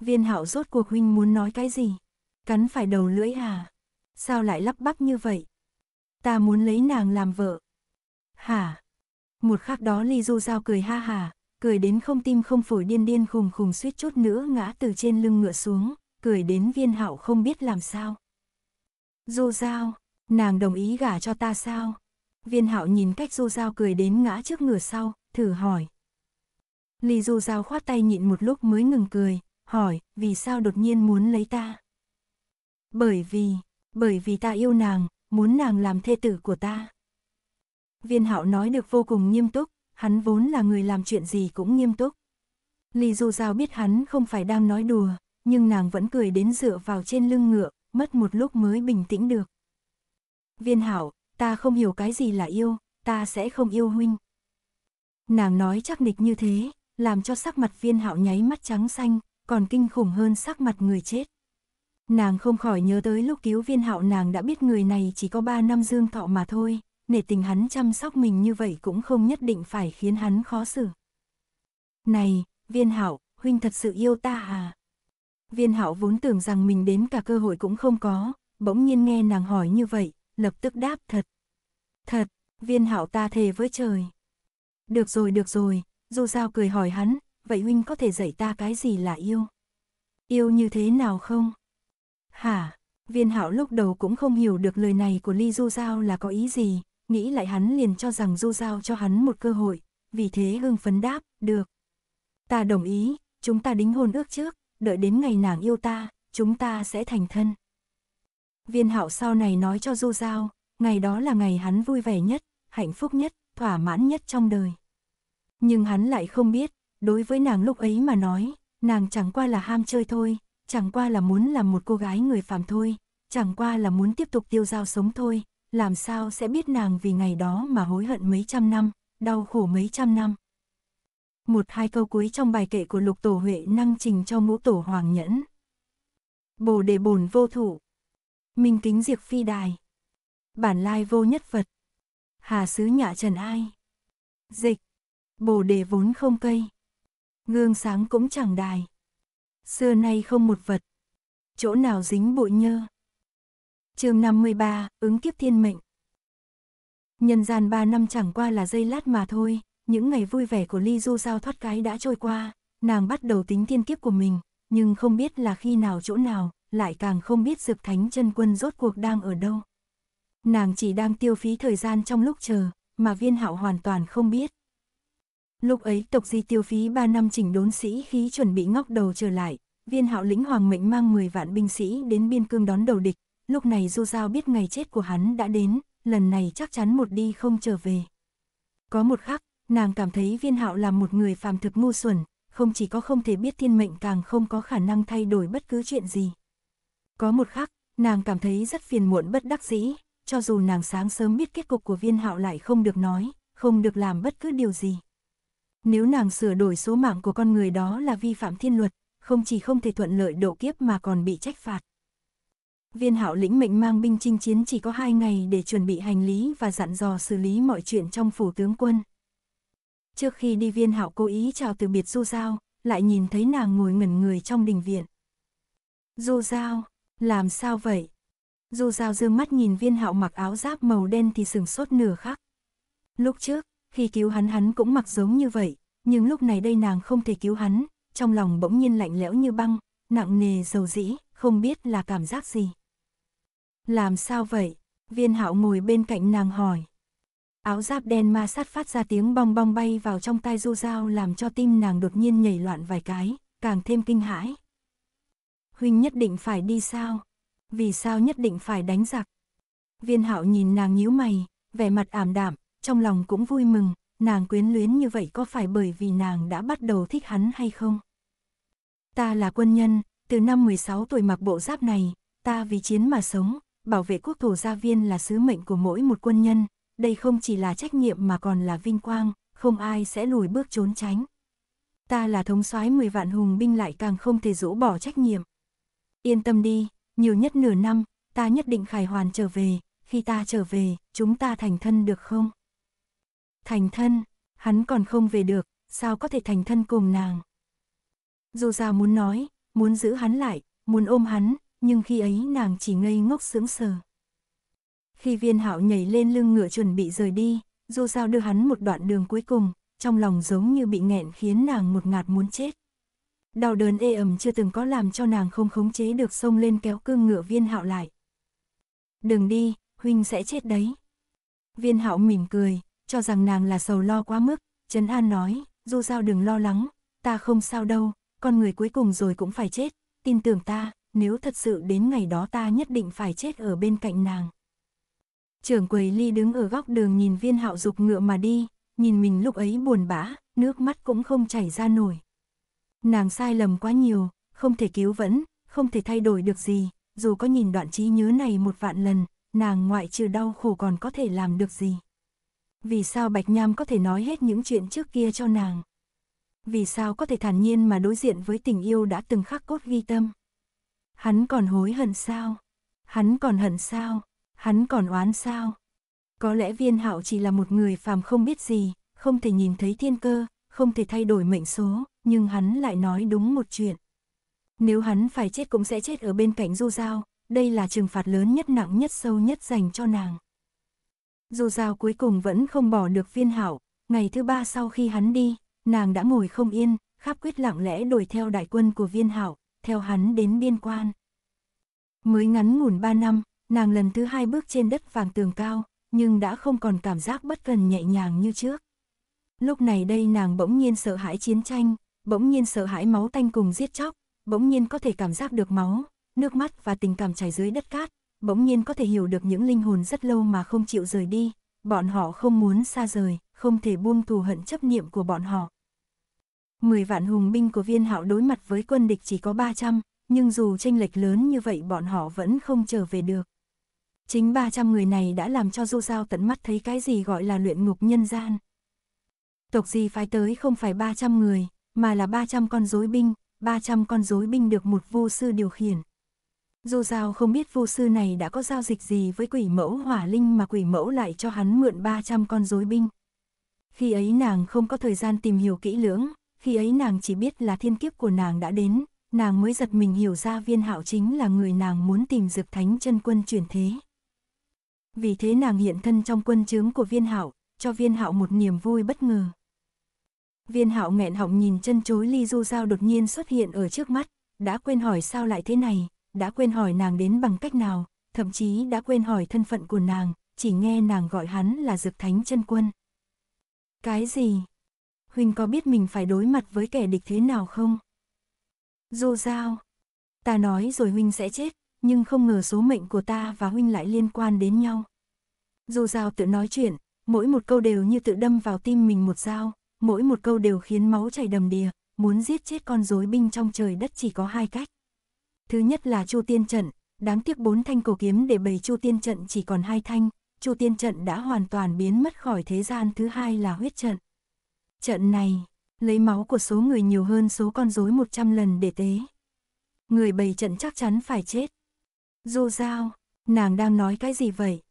Viên hạo rốt cuộc huynh muốn nói cái gì? Cắn phải đầu lưỡi à? Sao lại lắp bắp như vậy? Ta muốn lấy nàng làm vợ. Hả? Một khắc đó Ly Du Giao cười ha hà, cười đến không tim không phổi điên điên khùng khùng suýt chút nữa ngã từ trên lưng ngựa xuống, cười đến viên hạo không biết làm sao. Du Giao, Nàng đồng ý gả cho ta sao? Viên hạo nhìn cách du giao cười đến ngã trước ngửa sau, thử hỏi. Ly du giao khoát tay nhịn một lúc mới ngừng cười, hỏi, vì sao đột nhiên muốn lấy ta? Bởi vì, bởi vì ta yêu nàng, muốn nàng làm thê tử của ta. Viên hạo nói được vô cùng nghiêm túc, hắn vốn là người làm chuyện gì cũng nghiêm túc. Ly Du Giao biết hắn không phải đang nói đùa, nhưng nàng vẫn cười đến dựa vào trên lưng ngựa, mất một lúc mới bình tĩnh được. Viên hảo, ta không hiểu cái gì là yêu, ta sẽ không yêu huynh. Nàng nói chắc nịch như thế, làm cho sắc mặt viên hạo nháy mắt trắng xanh, còn kinh khủng hơn sắc mặt người chết. Nàng không khỏi nhớ tới lúc cứu viên hạo nàng đã biết người này chỉ có 3 năm dương thọ mà thôi, nể tình hắn chăm sóc mình như vậy cũng không nhất định phải khiến hắn khó xử. Này, viên hạo, huynh thật sự yêu ta à? Viên hạo vốn tưởng rằng mình đến cả cơ hội cũng không có, bỗng nhiên nghe nàng hỏi như vậy, lập tức đáp thật. Thật, viên hạo ta thề với trời. Được rồi được rồi, dù sao cười hỏi hắn, vậy huynh có thể dạy ta cái gì là yêu? Yêu như thế nào không? Hả, viên hạo lúc đầu cũng không hiểu được lời này của Ly Du Giao là có ý gì, nghĩ lại hắn liền cho rằng Du Giao cho hắn một cơ hội, vì thế hưng phấn đáp, được. Ta đồng ý, chúng ta đính hôn ước trước, đợi đến ngày nàng yêu ta, chúng ta sẽ thành thân. Viên hạo sau này nói cho Du Giao, ngày đó là ngày hắn vui vẻ nhất, hạnh phúc nhất, thỏa mãn nhất trong đời. Nhưng hắn lại không biết, đối với nàng lúc ấy mà nói, nàng chẳng qua là ham chơi thôi, chẳng qua là muốn làm một cô gái người phàm thôi, chẳng qua là muốn tiếp tục tiêu giao sống thôi, làm sao sẽ biết nàng vì ngày đó mà hối hận mấy trăm năm, đau khổ mấy trăm năm. Một hai câu cuối trong bài kệ của Lục Tổ Huệ năng trình cho ngũ tổ Hoàng Nhẫn. Bồ đề bổn vô thủ, Minh kính diệt phi đài. Bản lai vô nhất Phật. Hà sứ nhạ trần ai. Dịch. Bồ đề vốn không cây. Gương sáng cũng chẳng đài. Xưa nay không một vật. Chỗ nào dính bụi nhơ. chương 53, ứng kiếp thiên mệnh. Nhân gian ba năm chẳng qua là giây lát mà thôi, những ngày vui vẻ của Ly Du sao thoát cái đã trôi qua, nàng bắt đầu tính thiên kiếp của mình, nhưng không biết là khi nào chỗ nào, lại càng không biết Diệp Thánh chân quân rốt cuộc đang ở đâu. Nàng chỉ đang tiêu phí thời gian trong lúc chờ, mà viên hạo hoàn toàn không biết. Lúc ấy tộc di tiêu phí 3 năm chỉnh đốn sĩ khí chuẩn bị ngóc đầu trở lại, viên hạo lĩnh hoàng mệnh mang 10 vạn binh sĩ đến biên cương đón đầu địch, lúc này Du Giao biết ngày chết của hắn đã đến, lần này chắc chắn một đi không trở về. Có một khắc, nàng cảm thấy viên hạo là một người phàm thực ngu xuẩn, không chỉ có không thể biết thiên mệnh càng không có khả năng thay đổi bất cứ chuyện gì. Có một khắc, nàng cảm thấy rất phiền muộn bất đắc dĩ, cho dù nàng sáng sớm biết kết cục của viên hạo lại không được nói, không được làm bất cứ điều gì. Nếu nàng sửa đổi số mạng của con người đó là vi phạm thiên luật, không chỉ không thể thuận lợi độ kiếp mà còn bị trách phạt. Viên hạo lĩnh mệnh mang binh chinh chiến chỉ có hai ngày để chuẩn bị hành lý và dặn dò xử lý mọi chuyện trong phủ tướng quân. Trước khi đi viên hạo cố ý chào từ biệt Du Giao, lại nhìn thấy nàng ngồi ngẩn người trong đình viện. Du Giao, làm sao vậy? Dù Giao dương mắt nhìn viên hạo mặc áo giáp màu đen thì sừng sốt nửa khắc. Lúc trước, khi cứu hắn hắn cũng mặc giống như vậy, nhưng lúc này đây nàng không thể cứu hắn, trong lòng bỗng nhiên lạnh lẽo như băng, nặng nề dầu dĩ, không biết là cảm giác gì. Làm sao vậy? Viên hạo ngồi bên cạnh nàng hỏi. Áo giáp đen ma sát phát ra tiếng bong bong bay vào trong tai du dao làm cho tim nàng đột nhiên nhảy loạn vài cái, càng thêm kinh hãi huynh nhất định phải đi sao? Vì sao nhất định phải đánh giặc? Viên hạo nhìn nàng nhíu mày, vẻ mặt ảm đạm, trong lòng cũng vui mừng, nàng quyến luyến như vậy có phải bởi vì nàng đã bắt đầu thích hắn hay không? Ta là quân nhân, từ năm 16 tuổi mặc bộ giáp này, ta vì chiến mà sống, bảo vệ quốc thổ gia viên là sứ mệnh của mỗi một quân nhân, đây không chỉ là trách nhiệm mà còn là vinh quang, không ai sẽ lùi bước trốn tránh. Ta là thống soái 10 vạn hùng binh lại càng không thể rũ bỏ trách nhiệm. Yên tâm đi, nhiều nhất nửa năm, ta nhất định khải hoàn trở về, khi ta trở về, chúng ta thành thân được không? Thành thân, hắn còn không về được, sao có thể thành thân cùng nàng? Dù sao muốn nói, muốn giữ hắn lại, muốn ôm hắn, nhưng khi ấy nàng chỉ ngây ngốc sững sờ. Khi viên hạo nhảy lên lưng ngựa chuẩn bị rời đi, dù sao đưa hắn một đoạn đường cuối cùng, trong lòng giống như bị nghẹn khiến nàng một ngạt muốn chết. Đau đớn ê ẩm chưa từng có làm cho nàng không khống chế được sông lên kéo cương ngựa viên hạo lại. Đừng đi, huynh sẽ chết đấy. Viên hạo mỉm cười, cho rằng nàng là sầu lo quá mức, Trấn An nói, dù sao đừng lo lắng, ta không sao đâu, con người cuối cùng rồi cũng phải chết, tin tưởng ta, nếu thật sự đến ngày đó ta nhất định phải chết ở bên cạnh nàng. Trưởng quầy ly đứng ở góc đường nhìn viên hạo dục ngựa mà đi, nhìn mình lúc ấy buồn bã, nước mắt cũng không chảy ra nổi. Nàng sai lầm quá nhiều, không thể cứu vẫn, không thể thay đổi được gì, dù có nhìn đoạn trí nhớ này một vạn lần, nàng ngoại trừ đau khổ còn có thể làm được gì. Vì sao Bạch Nham có thể nói hết những chuyện trước kia cho nàng? Vì sao có thể thản nhiên mà đối diện với tình yêu đã từng khắc cốt ghi tâm? Hắn còn hối hận sao? Hắn còn hận sao? Hắn còn oán sao? Có lẽ viên hạo chỉ là một người phàm không biết gì, không thể nhìn thấy thiên cơ, không thể thay đổi mệnh số, nhưng hắn lại nói đúng một chuyện. Nếu hắn phải chết cũng sẽ chết ở bên cạnh Du Giao, đây là trừng phạt lớn nhất nặng nhất sâu nhất dành cho nàng. Du Giao cuối cùng vẫn không bỏ được viên hảo, ngày thứ ba sau khi hắn đi, nàng đã ngồi không yên, khắp quyết lặng lẽ đuổi theo đại quân của viên hảo, theo hắn đến biên quan. Mới ngắn ngủn ba năm, nàng lần thứ hai bước trên đất vàng tường cao, nhưng đã không còn cảm giác bất cần nhẹ nhàng như trước. Lúc này đây nàng bỗng nhiên sợ hãi chiến tranh, bỗng nhiên sợ hãi máu tanh cùng giết chóc, bỗng nhiên có thể cảm giác được máu, nước mắt và tình cảm chảy dưới đất cát, bỗng nhiên có thể hiểu được những linh hồn rất lâu mà không chịu rời đi, bọn họ không muốn xa rời, không thể buông thù hận chấp niệm của bọn họ. Mười vạn hùng binh của viên hạo đối mặt với quân địch chỉ có 300, nhưng dù tranh lệch lớn như vậy bọn họ vẫn không trở về được. Chính 300 người này đã làm cho Du Giao tận mắt thấy cái gì gọi là luyện ngục nhân gian tộc gì phái tới không phải 300 người, mà là 300 con rối binh, 300 con rối binh được một vô sư điều khiển. Dù sao không biết vô sư này đã có giao dịch gì với quỷ mẫu hỏa linh mà quỷ mẫu lại cho hắn mượn 300 con rối binh. Khi ấy nàng không có thời gian tìm hiểu kỹ lưỡng, khi ấy nàng chỉ biết là thiên kiếp của nàng đã đến, nàng mới giật mình hiểu ra viên hạo chính là người nàng muốn tìm dược thánh chân quân chuyển thế. Vì thế nàng hiện thân trong quân chướng của viên hạo, cho viên hạo một niềm vui bất ngờ. Viên hạo nghẹn họng nhìn chân chối ly du Giao đột nhiên xuất hiện ở trước mắt, đã quên hỏi sao lại thế này, đã quên hỏi nàng đến bằng cách nào, thậm chí đã quên hỏi thân phận của nàng, chỉ nghe nàng gọi hắn là Dược Thánh chân Quân. Cái gì? Huynh có biết mình phải đối mặt với kẻ địch thế nào không? Du Giao, ta nói rồi Huynh sẽ chết, nhưng không ngờ số mệnh của ta và Huynh lại liên quan đến nhau. Du Giao tự nói chuyện, mỗi một câu đều như tự đâm vào tim mình một dao, mỗi một câu đều khiến máu chảy đầm đìa, muốn giết chết con rối binh trong trời đất chỉ có hai cách. Thứ nhất là Chu Tiên Trận, đáng tiếc bốn thanh cổ kiếm để bày Chu Tiên Trận chỉ còn hai thanh, Chu Tiên Trận đã hoàn toàn biến mất khỏi thế gian thứ hai là huyết trận. Trận này, lấy máu của số người nhiều hơn số con rối 100 lần để tế. Người bày trận chắc chắn phải chết. Du Giao, nàng đang nói cái gì vậy?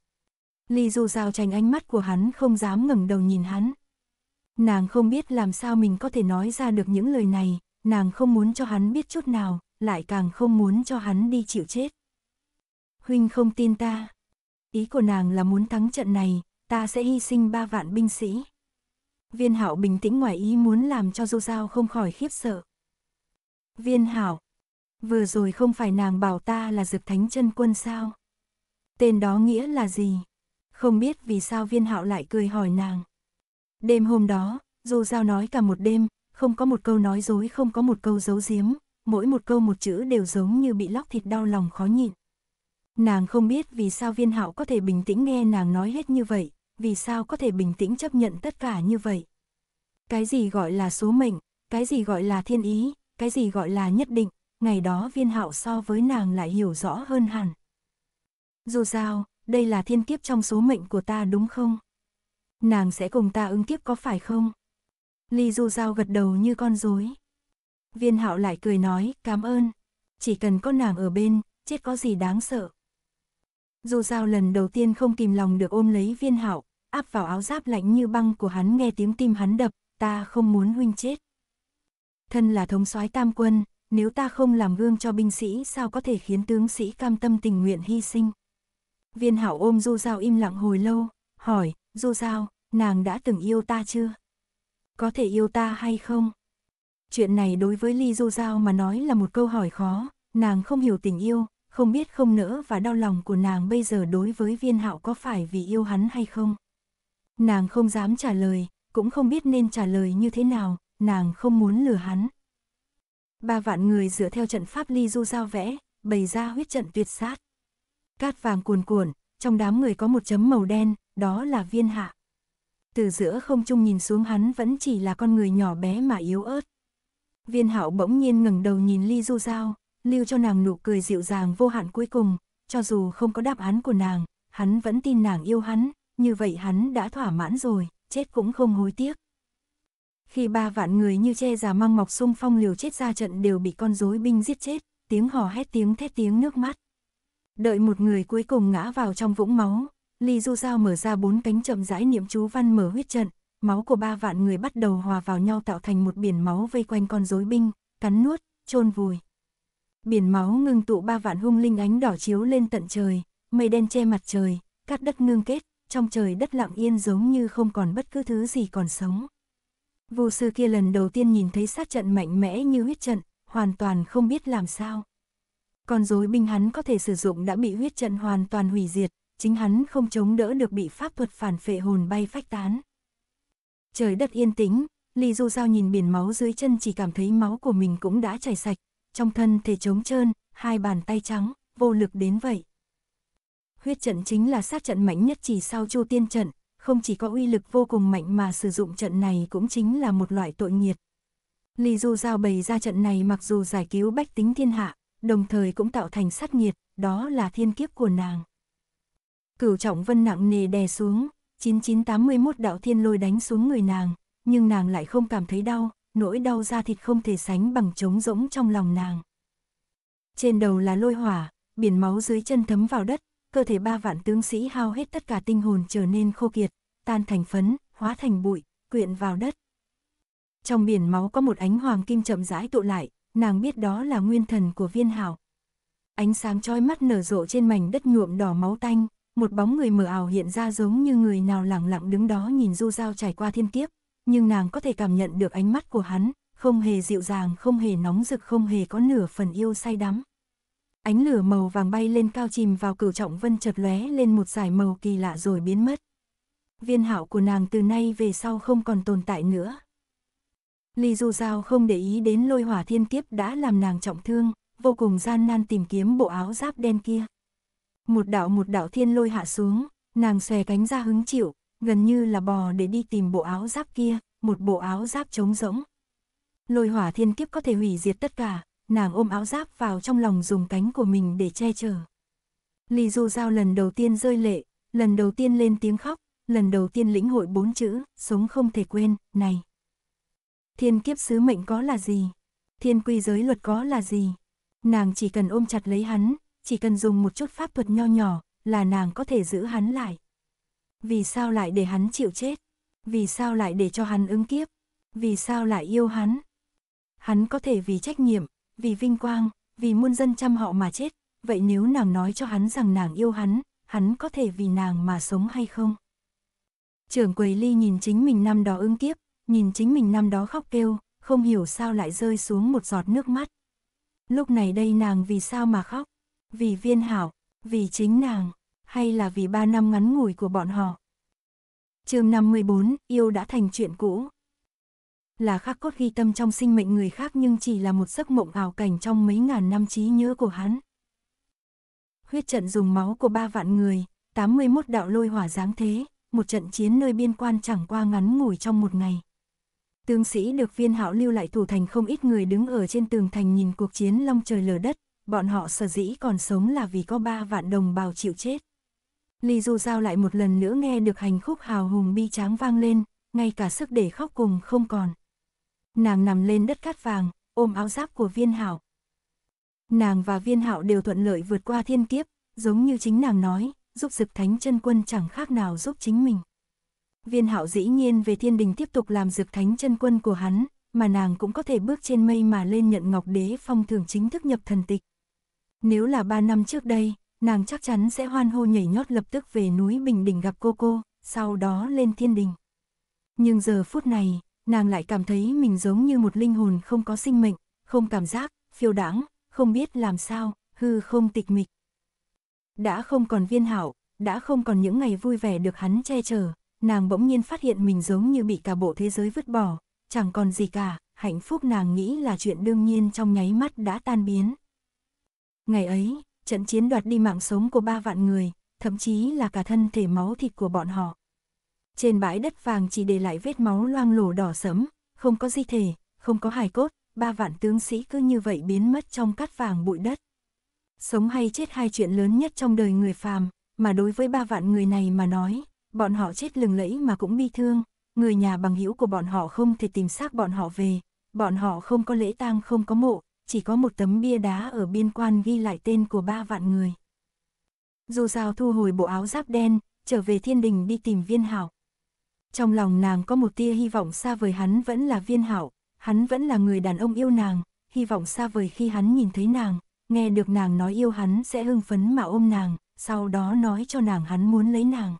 Ly Du Giao tránh ánh mắt của hắn không dám ngẩng đầu nhìn hắn. Nàng không biết làm sao mình có thể nói ra được những lời này, nàng không muốn cho hắn biết chút nào, lại càng không muốn cho hắn đi chịu chết. Huynh không tin ta. Ý của nàng là muốn thắng trận này, ta sẽ hy sinh ba vạn binh sĩ. Viên hảo bình tĩnh ngoài ý muốn làm cho Du Giao không khỏi khiếp sợ. Viên hảo, vừa rồi không phải nàng bảo ta là dược thánh chân quân sao? Tên đó nghĩa là gì? Không biết vì sao viên hạo lại cười hỏi nàng. Đêm hôm đó, dù giao nói cả một đêm, không có một câu nói dối không có một câu giấu giếm, mỗi một câu một chữ đều giống như bị lóc thịt đau lòng khó nhịn. Nàng không biết vì sao viên hạo có thể bình tĩnh nghe nàng nói hết như vậy, vì sao có thể bình tĩnh chấp nhận tất cả như vậy. Cái gì gọi là số mệnh, cái gì gọi là thiên ý, cái gì gọi là nhất định, ngày đó viên hạo so với nàng lại hiểu rõ hơn hẳn. Dù sao, đây là thiên kiếp trong số mệnh của ta đúng không? nàng sẽ cùng ta ứng tiếp có phải không? Ly Du Giao gật đầu như con rối. Viên hạo lại cười nói, cảm ơn. Chỉ cần có nàng ở bên, chết có gì đáng sợ. Du Giao lần đầu tiên không kìm lòng được ôm lấy viên hạo, áp vào áo giáp lạnh như băng của hắn nghe tiếng tim hắn đập, ta không muốn huynh chết. Thân là thống soái tam quân, nếu ta không làm gương cho binh sĩ sao có thể khiến tướng sĩ cam tâm tình nguyện hy sinh. Viên hảo ôm Du Giao im lặng hồi lâu, hỏi, dù sao, nàng đã từng yêu ta chưa? Có thể yêu ta hay không? Chuyện này đối với Ly Du Giao mà nói là một câu hỏi khó, nàng không hiểu tình yêu, không biết không nỡ và đau lòng của nàng bây giờ đối với viên hạo có phải vì yêu hắn hay không. Nàng không dám trả lời, cũng không biết nên trả lời như thế nào, nàng không muốn lừa hắn. Ba vạn người dựa theo trận pháp ly du giao vẽ, bày ra huyết trận tuyệt sát. Cát vàng cuồn cuộn, trong đám người có một chấm màu đen, đó là viên hạ. Từ giữa không trung nhìn xuống hắn vẫn chỉ là con người nhỏ bé mà yếu ớt. Viên hạo bỗng nhiên ngẩng đầu nhìn Ly Du Giao, lưu cho nàng nụ cười dịu dàng vô hạn cuối cùng, cho dù không có đáp án của nàng, hắn vẫn tin nàng yêu hắn, như vậy hắn đã thỏa mãn rồi, chết cũng không hối tiếc. Khi ba vạn người như che già mang mọc xung phong liều chết ra trận đều bị con rối binh giết chết, tiếng hò hét tiếng thét tiếng nước mắt. Đợi một người cuối cùng ngã vào trong vũng máu, Ly Du Giao mở ra bốn cánh chậm rãi niệm chú văn mở huyết trận, máu của ba vạn người bắt đầu hòa vào nhau tạo thành một biển máu vây quanh con rối binh, cắn nuốt, chôn vùi. Biển máu ngưng tụ ba vạn hung linh ánh đỏ chiếu lên tận trời, mây đen che mặt trời, cát đất ngưng kết, trong trời đất lặng yên giống như không còn bất cứ thứ gì còn sống. Vu sư kia lần đầu tiên nhìn thấy sát trận mạnh mẽ như huyết trận, hoàn toàn không biết làm sao. Con rối binh hắn có thể sử dụng đã bị huyết trận hoàn toàn hủy diệt, chính hắn không chống đỡ được bị pháp thuật phản phệ hồn bay phách tán. Trời đất yên tĩnh, Ly Du Giao nhìn biển máu dưới chân chỉ cảm thấy máu của mình cũng đã chảy sạch, trong thân thể trống trơn, hai bàn tay trắng, vô lực đến vậy. Huyết trận chính là sát trận mạnh nhất chỉ sau Chu Tiên trận, không chỉ có uy lực vô cùng mạnh mà sử dụng trận này cũng chính là một loại tội nghiệt. Ly Du Giao bày ra trận này mặc dù giải cứu bách tính thiên hạ, đồng thời cũng tạo thành sát nghiệt, đó là thiên kiếp của nàng. Cửu trọng vân nặng nề đè xuống, 9981 đạo thiên lôi đánh xuống người nàng, nhưng nàng lại không cảm thấy đau, nỗi đau da thịt không thể sánh bằng trống rỗng trong lòng nàng. Trên đầu là lôi hỏa, biển máu dưới chân thấm vào đất, cơ thể ba vạn tướng sĩ hao hết tất cả tinh hồn trở nên khô kiệt, tan thành phấn, hóa thành bụi, quyện vào đất. Trong biển máu có một ánh hoàng kim chậm rãi tụ lại, nàng biết đó là nguyên thần của viên hảo. Ánh sáng chói mắt nở rộ trên mảnh đất nhuộm đỏ máu tanh, một bóng người mờ ảo hiện ra giống như người nào lẳng lặng đứng đó nhìn Du Giao trải qua thiên kiếp, nhưng nàng có thể cảm nhận được ánh mắt của hắn, không hề dịu dàng, không hề nóng rực, không hề có nửa phần yêu say đắm. Ánh lửa màu vàng bay lên cao chìm vào cửu trọng vân chợt lóe lên một dải màu kỳ lạ rồi biến mất. Viên hạo của nàng từ nay về sau không còn tồn tại nữa. Ly Du Giao không để ý đến lôi hỏa thiên kiếp đã làm nàng trọng thương, vô cùng gian nan tìm kiếm bộ áo giáp đen kia. Một đạo một đạo thiên lôi hạ xuống, nàng xòe cánh ra hứng chịu, gần như là bò để đi tìm bộ áo giáp kia, một bộ áo giáp trống rỗng. Lôi hỏa thiên kiếp có thể hủy diệt tất cả, nàng ôm áo giáp vào trong lòng dùng cánh của mình để che chở. Lý Du Giao lần đầu tiên rơi lệ, lần đầu tiên lên tiếng khóc, lần đầu tiên lĩnh hội bốn chữ, sống không thể quên, này. Thiên kiếp sứ mệnh có là gì? Thiên quy giới luật có là gì? Nàng chỉ cần ôm chặt lấy hắn, chỉ cần dùng một chút pháp thuật nho nhỏ, là nàng có thể giữ hắn lại. Vì sao lại để hắn chịu chết? Vì sao lại để cho hắn ứng kiếp? Vì sao lại yêu hắn? Hắn có thể vì trách nhiệm, vì vinh quang, vì muôn dân chăm họ mà chết, vậy nếu nàng nói cho hắn rằng nàng yêu hắn, hắn có thể vì nàng mà sống hay không? Trưởng quầy ly nhìn chính mình năm đó ứng kiếp, nhìn chính mình năm đó khóc kêu, không hiểu sao lại rơi xuống một giọt nước mắt. Lúc này đây nàng vì sao mà khóc? vì viên hảo, vì chính nàng, hay là vì ba năm ngắn ngủi của bọn họ. chương 54, yêu đã thành chuyện cũ. Là khắc cốt ghi tâm trong sinh mệnh người khác nhưng chỉ là một giấc mộng ảo cảnh trong mấy ngàn năm trí nhớ của hắn. Huyết trận dùng máu của ba vạn người, 81 đạo lôi hỏa giáng thế, một trận chiến nơi biên quan chẳng qua ngắn ngủi trong một ngày. Tướng sĩ được viên hạo lưu lại thủ thành không ít người đứng ở trên tường thành nhìn cuộc chiến long trời lở đất, bọn họ sở dĩ còn sống là vì có ba vạn đồng bào chịu chết. Ly Du Giao lại một lần nữa nghe được hành khúc hào hùng bi tráng vang lên, ngay cả sức để khóc cùng không còn. Nàng nằm lên đất cát vàng, ôm áo giáp của viên hảo. Nàng và viên hảo đều thuận lợi vượt qua thiên kiếp, giống như chính nàng nói, giúp dực thánh chân quân chẳng khác nào giúp chính mình. Viên hảo dĩ nhiên về thiên đình tiếp tục làm dực thánh chân quân của hắn, mà nàng cũng có thể bước trên mây mà lên nhận ngọc đế phong thường chính thức nhập thần tịch. Nếu là ba năm trước đây, nàng chắc chắn sẽ hoan hô nhảy nhót lập tức về núi Bình Đỉnh gặp cô cô, sau đó lên thiên đình. Nhưng giờ phút này, nàng lại cảm thấy mình giống như một linh hồn không có sinh mệnh, không cảm giác, phiêu đãng, không biết làm sao, hư không tịch mịch. Đã không còn viên hảo, đã không còn những ngày vui vẻ được hắn che chở, nàng bỗng nhiên phát hiện mình giống như bị cả bộ thế giới vứt bỏ, chẳng còn gì cả, hạnh phúc nàng nghĩ là chuyện đương nhiên trong nháy mắt đã tan biến, Ngày ấy, trận chiến đoạt đi mạng sống của ba vạn người, thậm chí là cả thân thể máu thịt của bọn họ. Trên bãi đất vàng chỉ để lại vết máu loang lổ đỏ sẫm, không có di thể, không có hài cốt, ba vạn tướng sĩ cứ như vậy biến mất trong cát vàng bụi đất. Sống hay chết hai chuyện lớn nhất trong đời người phàm, mà đối với ba vạn người này mà nói, bọn họ chết lừng lẫy mà cũng bi thương, người nhà bằng hữu của bọn họ không thể tìm xác bọn họ về, bọn họ không có lễ tang không có mộ, chỉ có một tấm bia đá ở biên quan ghi lại tên của ba vạn người. Dù sao thu hồi bộ áo giáp đen, trở về thiên đình đi tìm viên hảo. Trong lòng nàng có một tia hy vọng xa vời hắn vẫn là viên hảo, hắn vẫn là người đàn ông yêu nàng, hy vọng xa vời khi hắn nhìn thấy nàng, nghe được nàng nói yêu hắn sẽ hưng phấn mà ôm nàng, sau đó nói cho nàng hắn muốn lấy nàng.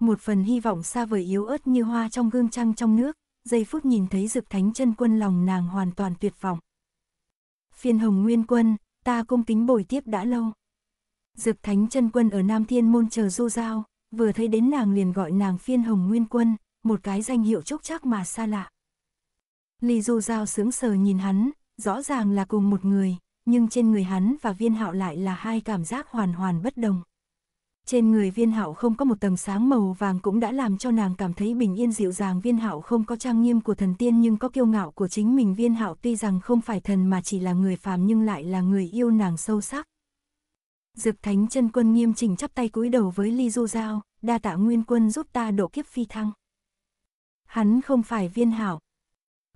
Một phần hy vọng xa vời yếu ớt như hoa trong gương trăng trong nước, giây phút nhìn thấy Dực Thánh Chân Quân lòng nàng hoàn toàn tuyệt vọng phiên hồng nguyên quân, ta cung kính bồi tiếp đã lâu. Dực thánh chân quân ở Nam Thiên Môn chờ du giao, vừa thấy đến nàng liền gọi nàng phiên hồng nguyên quân, một cái danh hiệu chúc chắc mà xa lạ. Ly du giao sướng sờ nhìn hắn, rõ ràng là cùng một người, nhưng trên người hắn và viên hạo lại là hai cảm giác hoàn hoàn bất đồng. Trên người viên hạo không có một tầng sáng màu vàng cũng đã làm cho nàng cảm thấy bình yên dịu dàng viên hạo không có trang nghiêm của thần tiên nhưng có kiêu ngạo của chính mình viên hạo tuy rằng không phải thần mà chỉ là người phàm nhưng lại là người yêu nàng sâu sắc. Dực thánh chân quân nghiêm chỉnh chắp tay cúi đầu với Ly Du Giao, đa tạ nguyên quân giúp ta độ kiếp phi thăng. Hắn không phải viên hảo.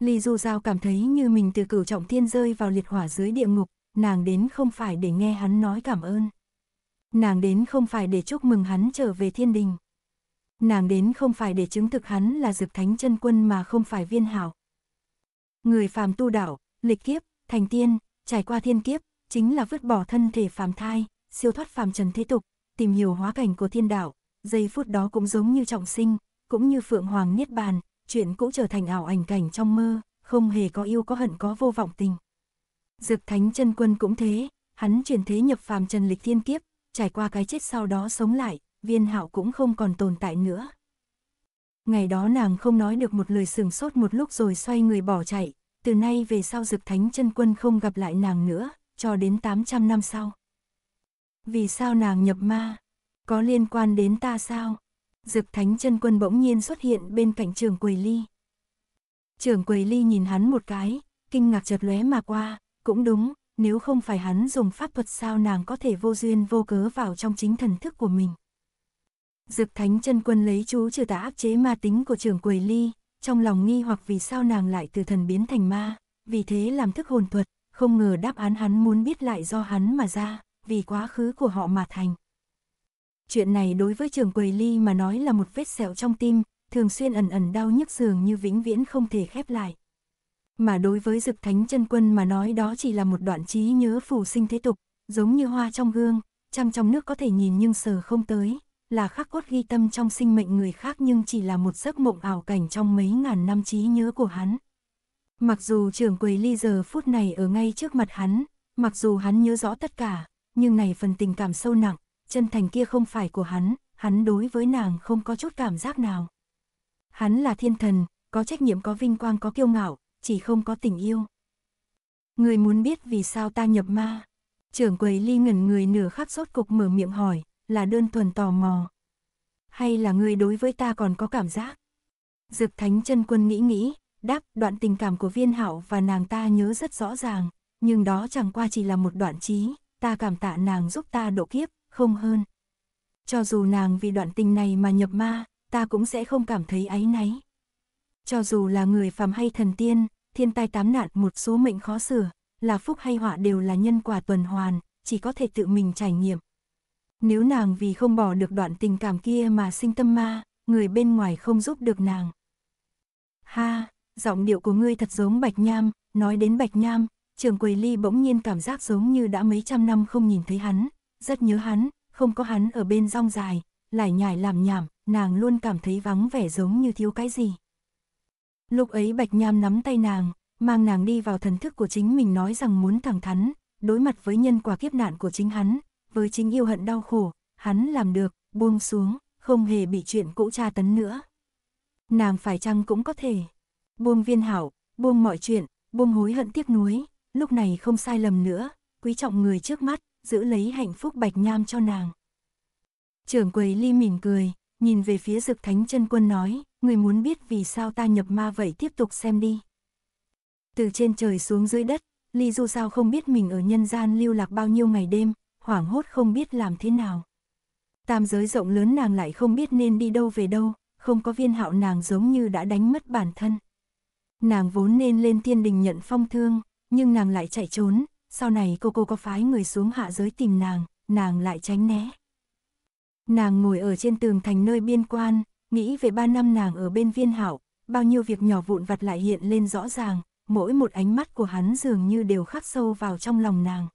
Ly Du Giao cảm thấy như mình từ cửu trọng thiên rơi vào liệt hỏa dưới địa ngục, nàng đến không phải để nghe hắn nói cảm ơn nàng đến không phải để chúc mừng hắn trở về thiên đình. Nàng đến không phải để chứng thực hắn là dực thánh chân quân mà không phải viên hảo. Người phàm tu đạo, lịch kiếp, thành tiên, trải qua thiên kiếp, chính là vứt bỏ thân thể phàm thai, siêu thoát phàm trần thế tục, tìm hiểu hóa cảnh của thiên đạo, giây phút đó cũng giống như trọng sinh, cũng như phượng hoàng niết bàn, chuyện cũng trở thành ảo ảnh cảnh trong mơ, không hề có yêu có hận có vô vọng tình. Dực Thánh Chân Quân cũng thế, hắn chuyển thế nhập phàm trần lịch thiên kiếp, trải qua cái chết sau đó sống lại, viên hạo cũng không còn tồn tại nữa. Ngày đó nàng không nói được một lời sừng sốt một lúc rồi xoay người bỏ chạy, từ nay về sau Dực Thánh chân Quân không gặp lại nàng nữa, cho đến 800 năm sau. Vì sao nàng nhập ma? Có liên quan đến ta sao? Dực Thánh chân Quân bỗng nhiên xuất hiện bên cạnh trường Quầy Ly. Trường Quầy Ly nhìn hắn một cái, kinh ngạc chợt lóe mà qua, cũng đúng, nếu không phải hắn dùng pháp thuật sao nàng có thể vô duyên vô cớ vào trong chính thần thức của mình. dược Thánh chân Quân lấy chú trừ tả áp chế ma tính của trưởng Quầy Ly, trong lòng nghi hoặc vì sao nàng lại từ thần biến thành ma, vì thế làm thức hồn thuật, không ngờ đáp án hắn muốn biết lại do hắn mà ra, vì quá khứ của họ mà thành. Chuyện này đối với trưởng Quầy Ly mà nói là một vết sẹo trong tim, thường xuyên ẩn ẩn đau nhức dường như vĩnh viễn không thể khép lại. Mà đối với Dực Thánh chân Quân mà nói đó chỉ là một đoạn trí nhớ phù sinh thế tục, giống như hoa trong gương, trăng trong nước có thể nhìn nhưng sờ không tới, là khắc cốt ghi tâm trong sinh mệnh người khác nhưng chỉ là một giấc mộng ảo cảnh trong mấy ngàn năm trí nhớ của hắn. Mặc dù trưởng quầy ly giờ phút này ở ngay trước mặt hắn, mặc dù hắn nhớ rõ tất cả, nhưng này phần tình cảm sâu nặng, chân thành kia không phải của hắn, hắn đối với nàng không có chút cảm giác nào. Hắn là thiên thần, có trách nhiệm có vinh quang có kiêu ngạo, chỉ không có tình yêu. Người muốn biết vì sao ta nhập ma? Trưởng quầy ly ngẩn người nửa khắc sốt cục mở miệng hỏi, là đơn thuần tò mò. Hay là người đối với ta còn có cảm giác? Dược Thánh chân Quân nghĩ nghĩ, đáp đoạn tình cảm của viên hảo và nàng ta nhớ rất rõ ràng, nhưng đó chẳng qua chỉ là một đoạn trí, ta cảm tạ nàng giúp ta độ kiếp, không hơn. Cho dù nàng vì đoạn tình này mà nhập ma, ta cũng sẽ không cảm thấy áy náy. Cho dù là người phàm hay thần tiên, thiên tai tám nạn một số mệnh khó sửa, là phúc hay họa đều là nhân quả tuần hoàn, chỉ có thể tự mình trải nghiệm. Nếu nàng vì không bỏ được đoạn tình cảm kia mà sinh tâm ma, người bên ngoài không giúp được nàng. Ha, giọng điệu của ngươi thật giống Bạch Nham, nói đến Bạch Nham, trường quỳ ly bỗng nhiên cảm giác giống như đã mấy trăm năm không nhìn thấy hắn, rất nhớ hắn, không có hắn ở bên rong dài, lải nhải làm nhảm, nàng luôn cảm thấy vắng vẻ giống như thiếu cái gì. Lúc ấy Bạch Nham nắm tay nàng, mang nàng đi vào thần thức của chính mình nói rằng muốn thẳng thắn, đối mặt với nhân quả kiếp nạn của chính hắn, với chính yêu hận đau khổ, hắn làm được, buông xuống, không hề bị chuyện cũ tra tấn nữa. Nàng phải chăng cũng có thể buông viên hảo, buông mọi chuyện, buông hối hận tiếc nuối, lúc này không sai lầm nữa, quý trọng người trước mắt, giữ lấy hạnh phúc Bạch Nham cho nàng. Trưởng quầy Ly mỉm cười, nhìn về phía Dực Thánh Chân Quân nói, người muốn biết vì sao ta nhập ma vậy tiếp tục xem đi. Từ trên trời xuống dưới đất, Ly Du sao không biết mình ở nhân gian lưu lạc bao nhiêu ngày đêm, hoảng hốt không biết làm thế nào. Tam giới rộng lớn nàng lại không biết nên đi đâu về đâu, không có viên hạo nàng giống như đã đánh mất bản thân. Nàng vốn nên lên thiên đình nhận phong thương, nhưng nàng lại chạy trốn, sau này cô cô có phái người xuống hạ giới tìm nàng, nàng lại tránh né. Nàng ngồi ở trên tường thành nơi biên quan, Nghĩ về ba năm nàng ở bên viên hảo, bao nhiêu việc nhỏ vụn vặt lại hiện lên rõ ràng, mỗi một ánh mắt của hắn dường như đều khắc sâu vào trong lòng nàng.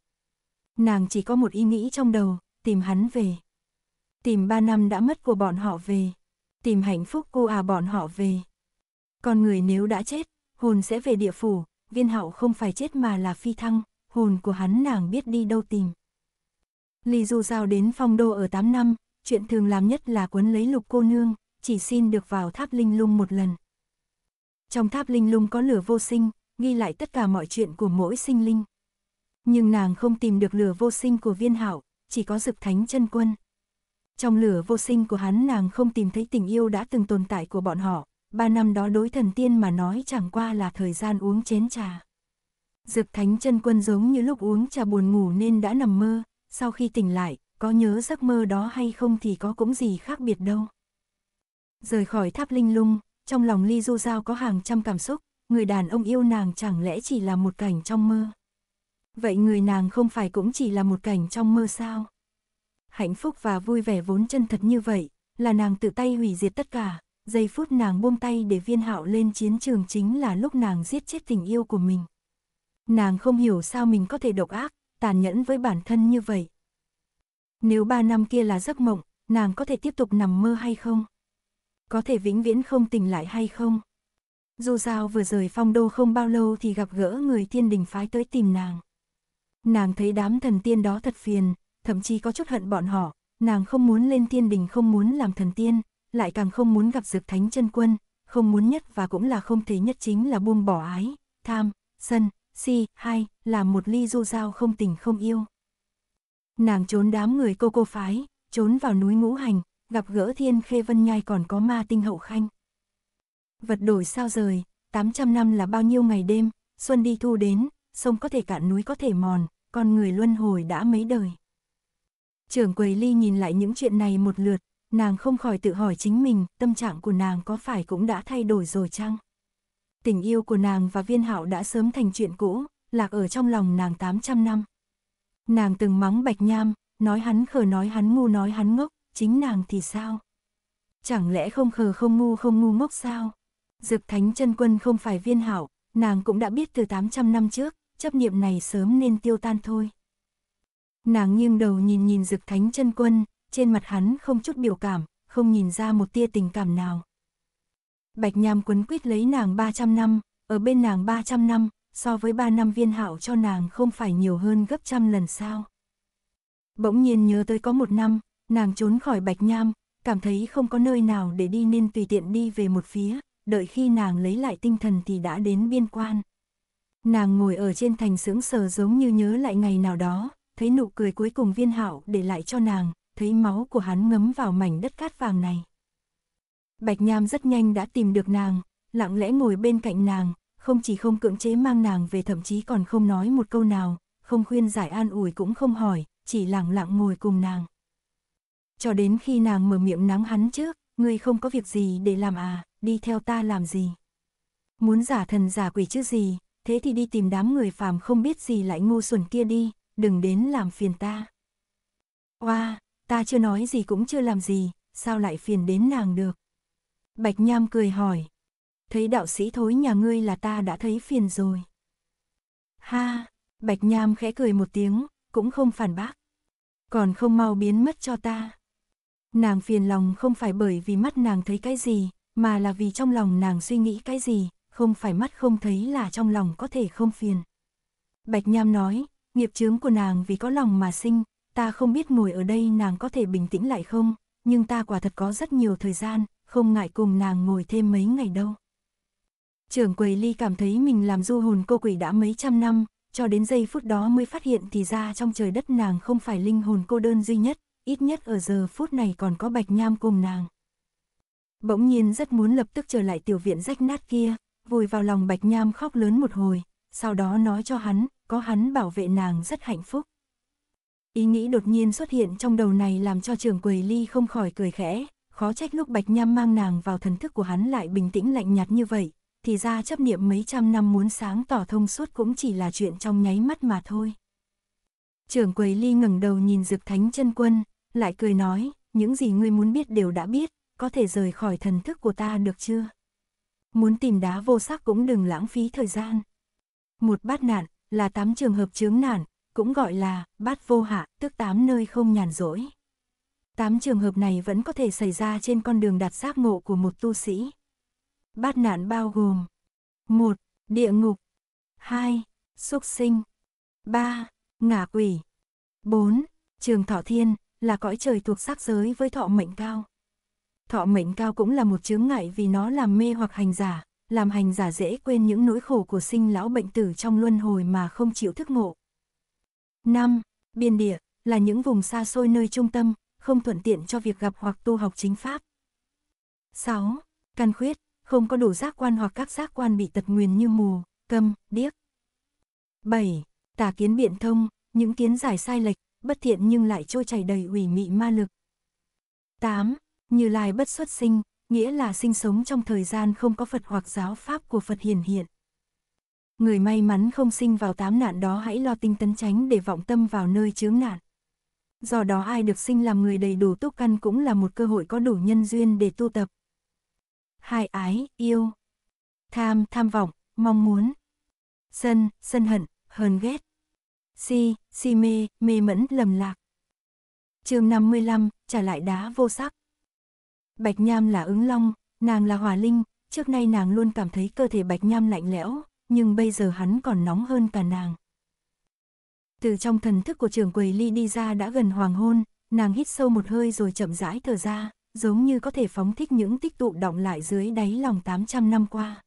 Nàng chỉ có một ý nghĩ trong đầu, tìm hắn về. Tìm ba năm đã mất của bọn họ về. Tìm hạnh phúc cô à bọn họ về. Con người nếu đã chết, hồn sẽ về địa phủ, viên hạo không phải chết mà là phi thăng, hồn của hắn nàng biết đi đâu tìm. Ly Du Giao đến phong đô ở 8 năm, chuyện thường làm nhất là quấn lấy lục cô nương, chỉ xin được vào tháp linh lung một lần. Trong tháp linh lung có lửa vô sinh, ghi lại tất cả mọi chuyện của mỗi sinh linh. Nhưng nàng không tìm được lửa vô sinh của viên hạo, chỉ có dực thánh chân quân. Trong lửa vô sinh của hắn nàng không tìm thấy tình yêu đã từng tồn tại của bọn họ, ba năm đó đối thần tiên mà nói chẳng qua là thời gian uống chén trà. dược thánh chân quân giống như lúc uống trà buồn ngủ nên đã nằm mơ, sau khi tỉnh lại, có nhớ giấc mơ đó hay không thì có cũng gì khác biệt đâu. Rời khỏi tháp linh lung, trong lòng Ly Du Giao có hàng trăm cảm xúc, người đàn ông yêu nàng chẳng lẽ chỉ là một cảnh trong mơ. Vậy người nàng không phải cũng chỉ là một cảnh trong mơ sao? Hạnh phúc và vui vẻ vốn chân thật như vậy, là nàng tự tay hủy diệt tất cả, giây phút nàng buông tay để viên hạo lên chiến trường chính là lúc nàng giết chết tình yêu của mình. Nàng không hiểu sao mình có thể độc ác, tàn nhẫn với bản thân như vậy. Nếu ba năm kia là giấc mộng, nàng có thể tiếp tục nằm mơ hay không? có thể vĩnh viễn không tỉnh lại hay không. Dù sao vừa rời phong đô không bao lâu thì gặp gỡ người tiên đình phái tới tìm nàng. Nàng thấy đám thần tiên đó thật phiền, thậm chí có chút hận bọn họ, nàng không muốn lên tiên đình không muốn làm thần tiên, lại càng không muốn gặp dược thánh chân quân, không muốn nhất và cũng là không thể nhất chính là buông bỏ ái, tham, sân, si, hai, là một ly du giao không tình không yêu. Nàng trốn đám người cô cô phái, trốn vào núi ngũ hành, gặp gỡ thiên khê vân nhai còn có ma tinh hậu khanh. Vật đổi sao rời, 800 năm là bao nhiêu ngày đêm, xuân đi thu đến, sông có thể cạn núi có thể mòn, con người luân hồi đã mấy đời. Trưởng quầy ly nhìn lại những chuyện này một lượt, nàng không khỏi tự hỏi chính mình, tâm trạng của nàng có phải cũng đã thay đổi rồi chăng? Tình yêu của nàng và viên hạo đã sớm thành chuyện cũ, lạc ở trong lòng nàng 800 năm. Nàng từng mắng bạch nham, nói hắn khờ nói hắn ngu nói hắn ngốc, chính nàng thì sao? Chẳng lẽ không khờ không ngu không ngu ngốc sao? Dực Thánh chân Quân không phải viên hảo, nàng cũng đã biết từ 800 năm trước, chấp niệm này sớm nên tiêu tan thôi. Nàng nghiêng đầu nhìn nhìn Dực Thánh chân Quân, trên mặt hắn không chút biểu cảm, không nhìn ra một tia tình cảm nào. Bạch Nham quấn quýt lấy nàng 300 năm, ở bên nàng 300 năm, so với 3 năm viên hảo cho nàng không phải nhiều hơn gấp trăm lần sao. Bỗng nhiên nhớ tới có một năm, Nàng trốn khỏi Bạch Nham, cảm thấy không có nơi nào để đi nên tùy tiện đi về một phía, đợi khi nàng lấy lại tinh thần thì đã đến biên quan. Nàng ngồi ở trên thành sững sờ giống như nhớ lại ngày nào đó, thấy nụ cười cuối cùng viên hạo để lại cho nàng, thấy máu của hắn ngấm vào mảnh đất cát vàng này. Bạch Nham rất nhanh đã tìm được nàng, lặng lẽ ngồi bên cạnh nàng, không chỉ không cưỡng chế mang nàng về thậm chí còn không nói một câu nào, không khuyên giải an ủi cũng không hỏi, chỉ lặng lặng ngồi cùng nàng cho đến khi nàng mở miệng nắng hắn trước, ngươi không có việc gì để làm à, đi theo ta làm gì. Muốn giả thần giả quỷ chứ gì, thế thì đi tìm đám người phàm không biết gì lại ngu xuẩn kia đi, đừng đến làm phiền ta. Oa, ta chưa nói gì cũng chưa làm gì, sao lại phiền đến nàng được. Bạch Nham cười hỏi, thấy đạo sĩ thối nhà ngươi là ta đã thấy phiền rồi. Ha, Bạch Nham khẽ cười một tiếng, cũng không phản bác. Còn không mau biến mất cho ta. Nàng phiền lòng không phải bởi vì mắt nàng thấy cái gì, mà là vì trong lòng nàng suy nghĩ cái gì, không phải mắt không thấy là trong lòng có thể không phiền. Bạch Nham nói, nghiệp chướng của nàng vì có lòng mà sinh, ta không biết ngồi ở đây nàng có thể bình tĩnh lại không, nhưng ta quả thật có rất nhiều thời gian, không ngại cùng nàng ngồi thêm mấy ngày đâu. Trưởng quầy ly cảm thấy mình làm du hồn cô quỷ đã mấy trăm năm, cho đến giây phút đó mới phát hiện thì ra trong trời đất nàng không phải linh hồn cô đơn duy nhất, ít nhất ở giờ phút này còn có bạch nham cùng nàng. Bỗng nhiên rất muốn lập tức trở lại tiểu viện rách nát kia, vùi vào lòng bạch nham khóc lớn một hồi, sau đó nói cho hắn, có hắn bảo vệ nàng rất hạnh phúc. Ý nghĩ đột nhiên xuất hiện trong đầu này làm cho trường quầy ly không khỏi cười khẽ, khó trách lúc bạch nham mang nàng vào thần thức của hắn lại bình tĩnh lạnh nhạt như vậy, thì ra chấp niệm mấy trăm năm muốn sáng tỏ thông suốt cũng chỉ là chuyện trong nháy mắt mà thôi. Trưởng quầy ly ngẩng đầu nhìn Dực Thánh chân quân, lại cười nói, những gì ngươi muốn biết đều đã biết, có thể rời khỏi thần thức của ta được chưa? Muốn tìm đá vô sắc cũng đừng lãng phí thời gian. Một bát nạn, là tám trường hợp chướng nản, cũng gọi là bát vô hạ, tức tám nơi không nhàn rỗi. Tám trường hợp này vẫn có thể xảy ra trên con đường đặt giác ngộ của một tu sĩ. Bát nạn bao gồm một Địa ngục 2. xuất sinh 3 ngạ quỷ. 4. Trường thọ thiên là cõi trời thuộc sắc giới với thọ mệnh cao. Thọ mệnh cao cũng là một chướng ngại vì nó làm mê hoặc hành giả, làm hành giả dễ quên những nỗi khổ của sinh lão bệnh tử trong luân hồi mà không chịu thức ngộ. 5. Biên địa là những vùng xa xôi nơi trung tâm, không thuận tiện cho việc gặp hoặc tu học chính pháp. 6. Căn khuyết, không có đủ giác quan hoặc các giác quan bị tật nguyền như mù, câm, điếc. 7. Tà kiến biện thông, những kiến giải sai lệch, bất thiện nhưng lại trôi chảy đầy ủy mị ma lực. 8. Như Lai bất xuất sinh, nghĩa là sinh sống trong thời gian không có Phật hoặc giáo pháp của Phật hiển hiện. Người may mắn không sinh vào tám nạn đó hãy lo tinh tấn tránh để vọng tâm vào nơi chướng nạn. Do đó ai được sinh làm người đầy đủ túc căn cũng là một cơ hội có đủ nhân duyên để tu tập. Hai ái, yêu. Tham, tham vọng, mong muốn. Sân, sân hận, hờn ghét, si, si mê, mê mẫn, lầm lạc. chương 55, trả lại đá vô sắc. Bạch Nham là ứng long, nàng là hòa linh, trước nay nàng luôn cảm thấy cơ thể Bạch Nham lạnh lẽo, nhưng bây giờ hắn còn nóng hơn cả nàng. Từ trong thần thức của trưởng quầy ly đi ra đã gần hoàng hôn, nàng hít sâu một hơi rồi chậm rãi thở ra, giống như có thể phóng thích những tích tụ động lại dưới đáy lòng 800 năm qua.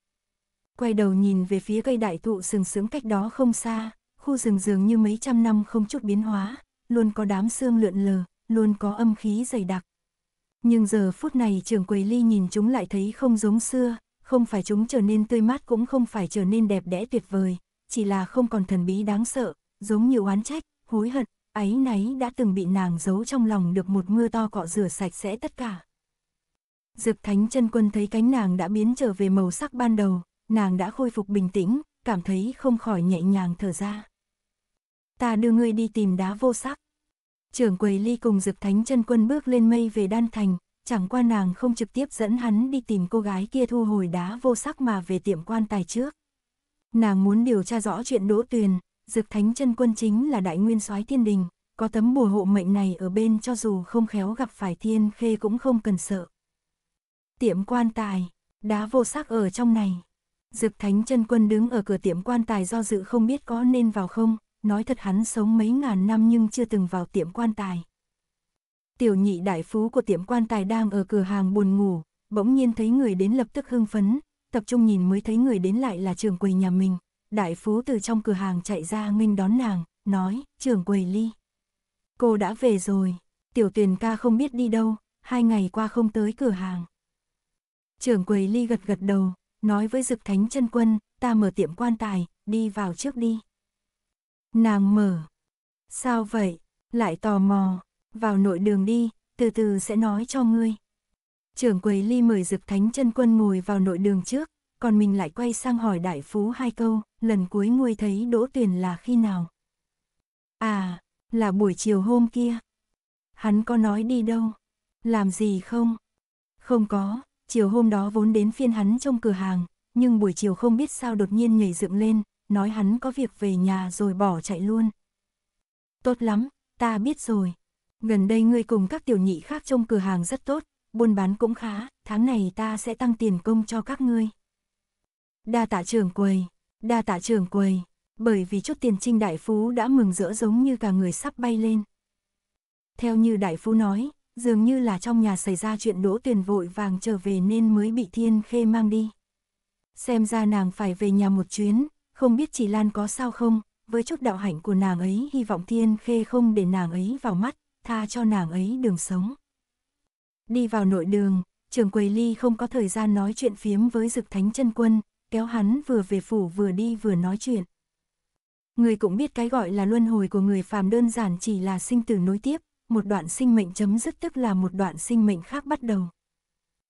Quay đầu nhìn về phía cây đại thụ sừng sững cách đó không xa, khu rừng dường như mấy trăm năm không chút biến hóa, luôn có đám xương lượn lờ, luôn có âm khí dày đặc. Nhưng giờ phút này Trường quầy ly nhìn chúng lại thấy không giống xưa, không phải chúng trở nên tươi mát cũng không phải trở nên đẹp đẽ tuyệt vời, chỉ là không còn thần bí đáng sợ, giống như oán trách, hối hận, ấy náy đã từng bị nàng giấu trong lòng được một mưa to cọ rửa sạch sẽ tất cả. Dực Thánh chân Quân thấy cánh nàng đã biến trở về màu sắc ban đầu, nàng đã khôi phục bình tĩnh, cảm thấy không khỏi nhẹ nhàng thở ra ta đưa ngươi đi tìm đá vô sắc. Trưởng quầy ly cùng dực thánh chân quân bước lên mây về đan thành, chẳng qua nàng không trực tiếp dẫn hắn đi tìm cô gái kia thu hồi đá vô sắc mà về tiệm quan tài trước. Nàng muốn điều tra rõ chuyện đỗ tuyền, dực thánh chân quân chính là đại nguyên soái thiên đình, có tấm bùa hộ mệnh này ở bên cho dù không khéo gặp phải thiên khê cũng không cần sợ. Tiệm quan tài, đá vô sắc ở trong này. Dực thánh chân quân đứng ở cửa tiệm quan tài do dự không biết có nên vào không, nói thật hắn sống mấy ngàn năm nhưng chưa từng vào tiệm quan tài. Tiểu nhị đại phú của tiệm quan tài đang ở cửa hàng buồn ngủ, bỗng nhiên thấy người đến lập tức hưng phấn, tập trung nhìn mới thấy người đến lại là trường quầy nhà mình. Đại phú từ trong cửa hàng chạy ra nghênh đón nàng, nói, trường quầy ly. Cô đã về rồi, tiểu tuyền ca không biết đi đâu, hai ngày qua không tới cửa hàng. Trưởng quầy ly gật gật đầu, nói với Dực Thánh chân Quân, ta mở tiệm quan tài, đi vào trước đi. Nàng mở. Sao vậy? Lại tò mò. Vào nội đường đi, từ từ sẽ nói cho ngươi. Trưởng quầy ly mời dực thánh chân quân ngồi vào nội đường trước, còn mình lại quay sang hỏi đại phú hai câu, lần cuối nguôi thấy đỗ tuyển là khi nào? À, là buổi chiều hôm kia. Hắn có nói đi đâu? Làm gì không? Không có, chiều hôm đó vốn đến phiên hắn trong cửa hàng, nhưng buổi chiều không biết sao đột nhiên nhảy dựng lên, nói hắn có việc về nhà rồi bỏ chạy luôn. Tốt lắm, ta biết rồi. Gần đây ngươi cùng các tiểu nhị khác trong cửa hàng rất tốt, buôn bán cũng khá, tháng này ta sẽ tăng tiền công cho các ngươi. Đa tạ trưởng quầy, đa tạ trưởng quầy, bởi vì chút tiền trinh đại phú đã mừng rỡ giống như cả người sắp bay lên. Theo như đại phú nói, dường như là trong nhà xảy ra chuyện đỗ tuyền vội vàng trở về nên mới bị thiên khê mang đi. Xem ra nàng phải về nhà một chuyến, không biết chị Lan có sao không, với chút đạo hạnh của nàng ấy hy vọng thiên khê không để nàng ấy vào mắt, tha cho nàng ấy đường sống. Đi vào nội đường, trường quầy ly không có thời gian nói chuyện phiếm với dực thánh chân quân, kéo hắn vừa về phủ vừa đi vừa nói chuyện. Người cũng biết cái gọi là luân hồi của người phàm đơn giản chỉ là sinh tử nối tiếp, một đoạn sinh mệnh chấm dứt tức là một đoạn sinh mệnh khác bắt đầu.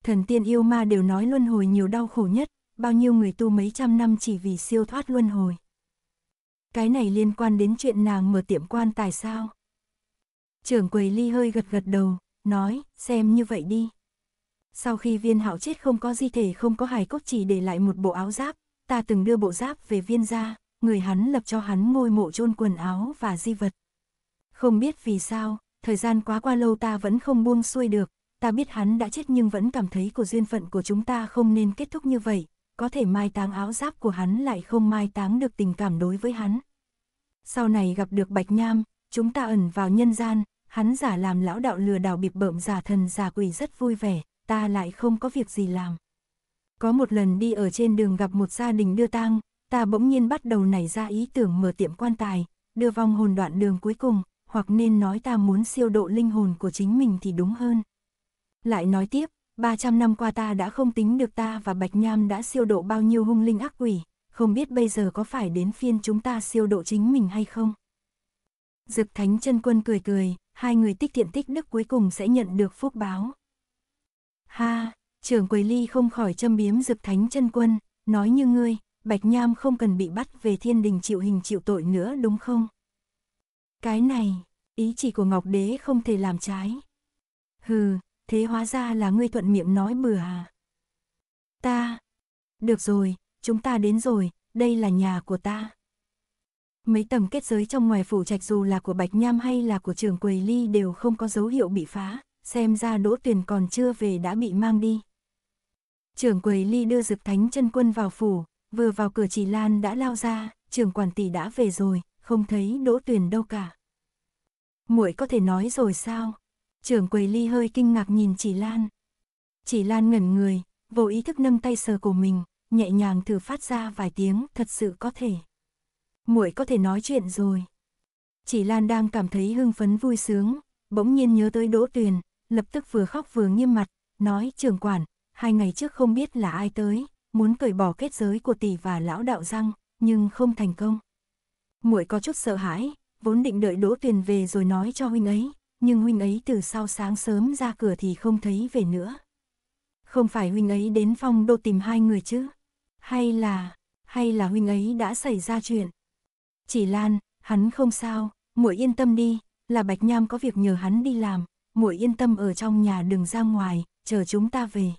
Thần tiên yêu ma đều nói luân hồi nhiều đau khổ nhất, bao nhiêu người tu mấy trăm năm chỉ vì siêu thoát luân hồi. Cái này liên quan đến chuyện nàng mở tiệm quan tài sao? Trưởng quầy ly hơi gật gật đầu, nói, xem như vậy đi. Sau khi viên hạo chết không có di thể không có hài cốt chỉ để lại một bộ áo giáp, ta từng đưa bộ giáp về viên gia người hắn lập cho hắn ngôi mộ chôn quần áo và di vật. Không biết vì sao, thời gian quá qua lâu ta vẫn không buông xuôi được, ta biết hắn đã chết nhưng vẫn cảm thấy của duyên phận của chúng ta không nên kết thúc như vậy, có thể mai táng áo giáp của hắn lại không mai táng được tình cảm đối với hắn. Sau này gặp được Bạch Nham, chúng ta ẩn vào nhân gian, hắn giả làm lão đạo lừa đảo bịp bợm giả thần giả quỷ rất vui vẻ, ta lại không có việc gì làm. Có một lần đi ở trên đường gặp một gia đình đưa tang, ta bỗng nhiên bắt đầu nảy ra ý tưởng mở tiệm quan tài, đưa vong hồn đoạn đường cuối cùng, hoặc nên nói ta muốn siêu độ linh hồn của chính mình thì đúng hơn. Lại nói tiếp, 300 năm qua ta đã không tính được ta và Bạch Nham đã siêu độ bao nhiêu hung linh ác quỷ, không biết bây giờ có phải đến phiên chúng ta siêu độ chính mình hay không. Dực Thánh chân Quân cười cười, hai người tích thiện tích đức cuối cùng sẽ nhận được phúc báo. Ha, trưởng Quầy Ly không khỏi châm biếm Dực Thánh chân Quân, nói như ngươi, Bạch Nham không cần bị bắt về thiên đình chịu hình chịu tội nữa đúng không? Cái này, ý chỉ của Ngọc Đế không thể làm trái. Hừ, thế hóa ra là ngươi thuận miệng nói bừa à. Ta, được rồi, chúng ta đến rồi, đây là nhà của ta. Mấy tầng kết giới trong ngoài phủ trạch dù là của Bạch Nham hay là của trường Quầy Ly đều không có dấu hiệu bị phá, xem ra đỗ tuyển còn chưa về đã bị mang đi. trường Quầy Ly đưa Dực Thánh chân quân vào phủ, vừa vào cửa chỉ Lan đã lao ra, trường quản tỷ đã về rồi, không thấy đỗ tuyển đâu cả. muội có thể nói rồi sao? trưởng quầy ly hơi kinh ngạc nhìn chỉ Lan. Chỉ Lan ngẩn người, vô ý thức nâng tay sờ của mình, nhẹ nhàng thử phát ra vài tiếng, thật sự có thể. Muội có thể nói chuyện rồi. Chỉ Lan đang cảm thấy hưng phấn vui sướng, bỗng nhiên nhớ tới Đỗ Tuyền, lập tức vừa khóc vừa nghiêm mặt, nói trưởng quản, hai ngày trước không biết là ai tới, muốn cởi bỏ kết giới của tỷ và lão đạo răng, nhưng không thành công. Muội có chút sợ hãi, vốn định đợi Đỗ Tuyền về rồi nói cho huynh ấy, nhưng huynh ấy từ sau sáng sớm ra cửa thì không thấy về nữa. Không phải huynh ấy đến phong đô tìm hai người chứ? Hay là, hay là huynh ấy đã xảy ra chuyện? Chỉ Lan, hắn không sao, muội yên tâm đi, là Bạch Nham có việc nhờ hắn đi làm, muội yên tâm ở trong nhà đừng ra ngoài, chờ chúng ta về.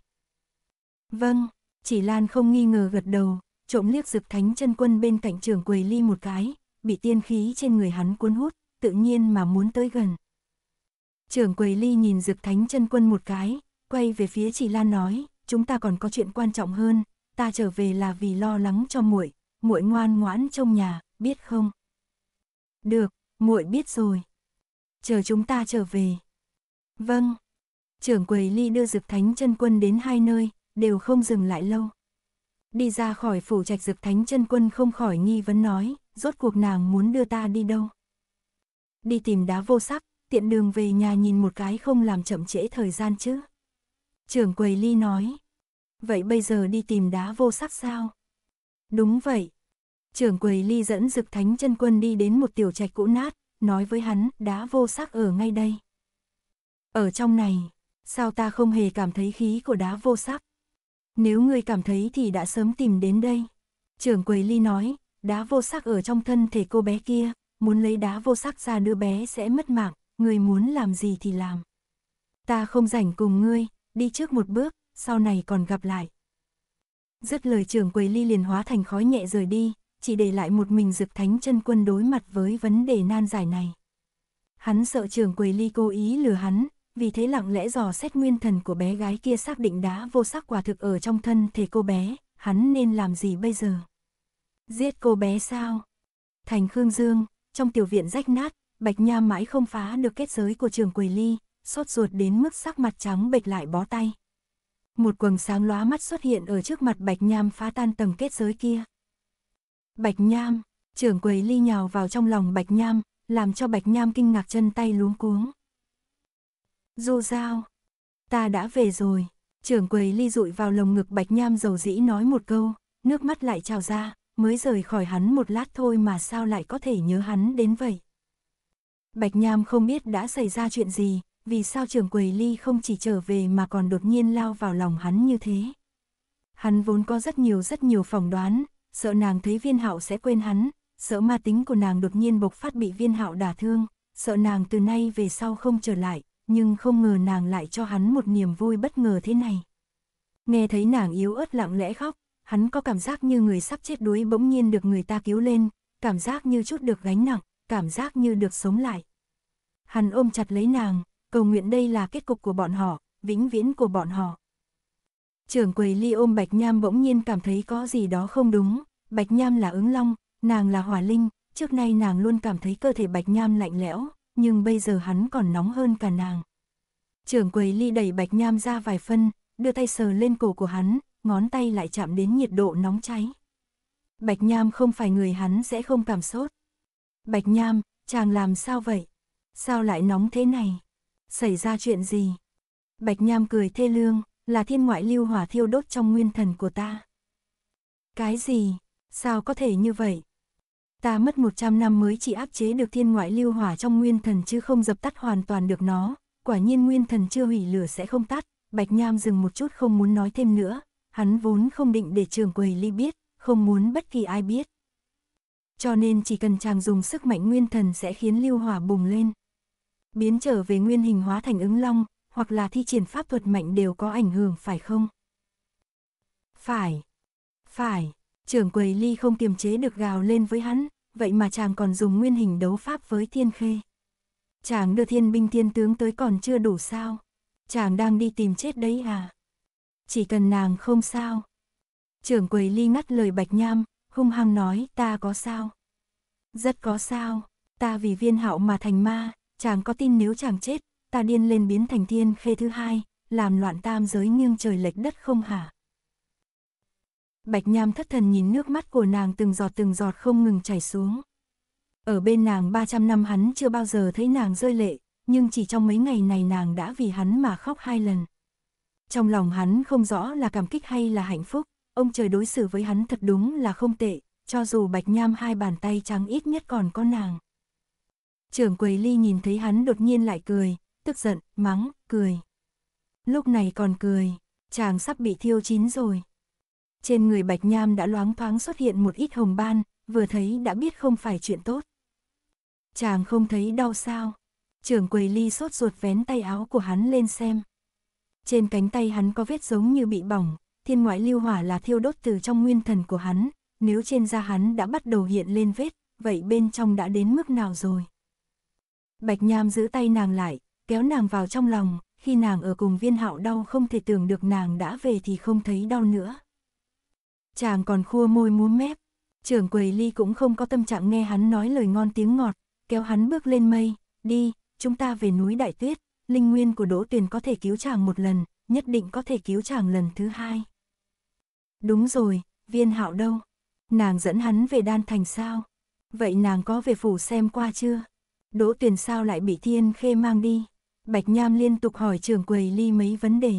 Vâng, chỉ Lan không nghi ngờ gật đầu, trộm liếc dực thánh chân quân bên cạnh trường quầy ly một cái, bị tiên khí trên người hắn cuốn hút, tự nhiên mà muốn tới gần. Trưởng quầy ly nhìn Dực Thánh chân quân một cái, quay về phía chị Lan nói, chúng ta còn có chuyện quan trọng hơn, ta trở về là vì lo lắng cho muội, muội ngoan ngoãn trong nhà, biết không? Được, muội biết rồi. Chờ chúng ta trở về. Vâng. Trưởng quầy ly đưa Dực Thánh chân quân đến hai nơi, đều không dừng lại lâu. Đi ra khỏi phủ trạch Dực Thánh chân quân không khỏi nghi vấn nói, rốt cuộc nàng muốn đưa ta đi đâu? Đi tìm đá vô sắc, tiện đường về nhà nhìn một cái không làm chậm trễ thời gian chứ. Trưởng quầy ly nói. Vậy bây giờ đi tìm đá vô sắc sao? Đúng vậy. Trưởng quầy ly dẫn dực thánh chân quân đi đến một tiểu trạch cũ nát, nói với hắn, đá vô sắc ở ngay đây. Ở trong này, sao ta không hề cảm thấy khí của đá vô sắc? Nếu ngươi cảm thấy thì đã sớm tìm đến đây. Trưởng quầy ly nói, đá vô sắc ở trong thân thể cô bé kia, muốn lấy đá vô sắc ra đứa bé sẽ mất mạng ngươi muốn làm gì thì làm. Ta không rảnh cùng ngươi, đi trước một bước, sau này còn gặp lại. Dứt lời trưởng quầy ly liền hóa thành khói nhẹ rời đi, chỉ để lại một mình dực thánh chân quân đối mặt với vấn đề nan giải này. Hắn sợ trưởng quầy ly cố ý lừa hắn, vì thế lặng lẽ dò xét nguyên thần của bé gái kia xác định đã vô sắc quả thực ở trong thân thể cô bé, hắn nên làm gì bây giờ? Giết cô bé sao? Thành Khương Dương, trong tiểu viện rách nát, Bạch Nha mãi không phá được kết giới của trường Quỳ Ly, sốt ruột đến mức sắc mặt trắng bệch lại bó tay. Một quầng sáng lóa mắt xuất hiện ở trước mặt Bạch Nham phá tan tầng kết giới kia. Bạch Nham, trưởng Quỳ ly nhào vào trong lòng Bạch Nham, làm cho Bạch Nham kinh ngạc chân tay luống cuống. Dù sao, ta đã về rồi, trưởng Quỳ ly rụi vào lồng ngực Bạch Nham dầu dĩ nói một câu, nước mắt lại trào ra, mới rời khỏi hắn một lát thôi mà sao lại có thể nhớ hắn đến vậy. Bạch Nham không biết đã xảy ra chuyện gì, vì sao trưởng quầy ly không chỉ trở về mà còn đột nhiên lao vào lòng hắn như thế. Hắn vốn có rất nhiều rất nhiều phỏng đoán, sợ nàng thấy viên hạo sẽ quên hắn, sợ ma tính của nàng đột nhiên bộc phát bị viên hạo đả thương, sợ nàng từ nay về sau không trở lại, nhưng không ngờ nàng lại cho hắn một niềm vui bất ngờ thế này. Nghe thấy nàng yếu ớt lặng lẽ khóc, hắn có cảm giác như người sắp chết đuối bỗng nhiên được người ta cứu lên, cảm giác như chút được gánh nặng, cảm giác như được sống lại. Hắn ôm chặt lấy nàng, cầu nguyện đây là kết cục của bọn họ, vĩnh viễn của bọn họ. Trưởng quầy ly ôm Bạch Nham bỗng nhiên cảm thấy có gì đó không đúng, Bạch Nham là ứng long, nàng là hỏa linh, trước nay nàng luôn cảm thấy cơ thể Bạch Nham lạnh lẽo, nhưng bây giờ hắn còn nóng hơn cả nàng. Trưởng quầy ly đẩy Bạch Nham ra vài phân, đưa tay sờ lên cổ của hắn, ngón tay lại chạm đến nhiệt độ nóng cháy. Bạch Nham không phải người hắn sẽ không cảm sốt. Bạch Nham, chàng làm sao vậy? Sao lại nóng thế này? Xảy ra chuyện gì? Bạch Nham cười thê lương, là thiên ngoại lưu hỏa thiêu đốt trong nguyên thần của ta. Cái gì? Sao có thể như vậy? Ta mất 100 năm mới chỉ áp chế được thiên ngoại lưu hỏa trong nguyên thần chứ không dập tắt hoàn toàn được nó. Quả nhiên nguyên thần chưa hủy lửa sẽ không tắt. Bạch Nham dừng một chút không muốn nói thêm nữa. Hắn vốn không định để trường quầy ly biết, không muốn bất kỳ ai biết. Cho nên chỉ cần chàng dùng sức mạnh nguyên thần sẽ khiến lưu hỏa bùng lên. Biến trở về nguyên hình hóa thành ứng long, hoặc là thi triển pháp thuật mạnh đều có ảnh hưởng phải không? Phải. Phải. Trưởng quầy ly không kiềm chế được gào lên với hắn, vậy mà chàng còn dùng nguyên hình đấu pháp với thiên khê. Chàng đưa thiên binh thiên tướng tới còn chưa đủ sao? Chàng đang đi tìm chết đấy à? Chỉ cần nàng không sao. Trưởng quầy ly ngắt lời bạch nham, hung hăng nói ta có sao. Rất có sao, ta vì viên hạo mà thành ma, chàng có tin nếu chàng chết, ta điên lên biến thành thiên khê thứ hai, làm loạn tam giới nghiêng trời lệch đất không hả? Bạch Nham thất thần nhìn nước mắt của nàng từng giọt từng giọt không ngừng chảy xuống. Ở bên nàng 300 năm hắn chưa bao giờ thấy nàng rơi lệ, nhưng chỉ trong mấy ngày này nàng đã vì hắn mà khóc hai lần. Trong lòng hắn không rõ là cảm kích hay là hạnh phúc ông trời đối xử với hắn thật đúng là không tệ, cho dù bạch nham hai bàn tay trắng ít nhất còn có nàng. Trưởng quầy ly nhìn thấy hắn đột nhiên lại cười, tức giận, mắng, cười. Lúc này còn cười, chàng sắp bị thiêu chín rồi. Trên người bạch nham đã loáng thoáng xuất hiện một ít hồng ban, vừa thấy đã biết không phải chuyện tốt. Chàng không thấy đau sao. Trưởng quầy ly sốt ruột vén tay áo của hắn lên xem. Trên cánh tay hắn có vết giống như bị bỏng, thiên ngoại lưu hỏa là thiêu đốt từ trong nguyên thần của hắn, nếu trên da hắn đã bắt đầu hiện lên vết, vậy bên trong đã đến mức nào rồi? Bạch Nham giữ tay nàng lại, kéo nàng vào trong lòng, khi nàng ở cùng viên hạo đau không thể tưởng được nàng đã về thì không thấy đau nữa. Chàng còn khua môi múa mép, trưởng quầy ly cũng không có tâm trạng nghe hắn nói lời ngon tiếng ngọt, kéo hắn bước lên mây, đi, chúng ta về núi Đại Tuyết, linh nguyên của Đỗ Tuyền có thể cứu chàng một lần, nhất định có thể cứu chàng lần thứ hai. Đúng rồi, viên hạo đâu? Nàng dẫn hắn về đan thành sao? Vậy nàng có về phủ xem qua chưa? Đỗ tuyển sao lại bị thiên khê mang đi? Bạch Nham liên tục hỏi trưởng quầy ly mấy vấn đề.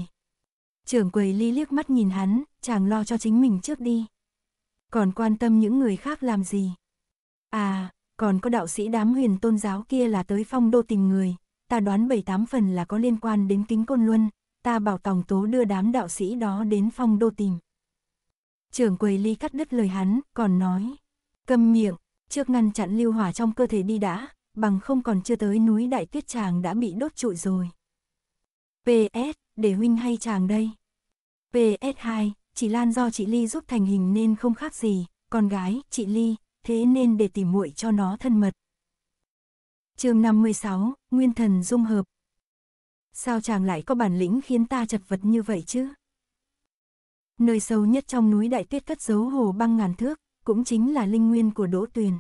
Trưởng quầy ly liếc mắt nhìn hắn, chàng lo cho chính mình trước đi. Còn quan tâm những người khác làm gì? À, còn có đạo sĩ đám huyền tôn giáo kia là tới phong đô tìm người, ta đoán bảy tám phần là có liên quan đến kính côn luân, ta bảo tổng Tố đưa đám đạo sĩ đó đến phong đô tìm trưởng quầy ly cắt đứt lời hắn, còn nói, câm miệng, trước ngăn chặn lưu hỏa trong cơ thể đi đã, bằng không còn chưa tới núi đại tuyết chàng đã bị đốt trụi rồi. PS, để huynh hay chàng đây. PS2, chị Lan do chị Ly giúp thành hình nên không khác gì, con gái, chị Ly, thế nên để tìm muội cho nó thân mật. chương 56, Nguyên thần dung hợp. Sao chàng lại có bản lĩnh khiến ta chật vật như vậy chứ? Nơi sâu nhất trong núi Đại Tuyết cất giấu hồ băng ngàn thước, cũng chính là linh nguyên của Đỗ Tuyền.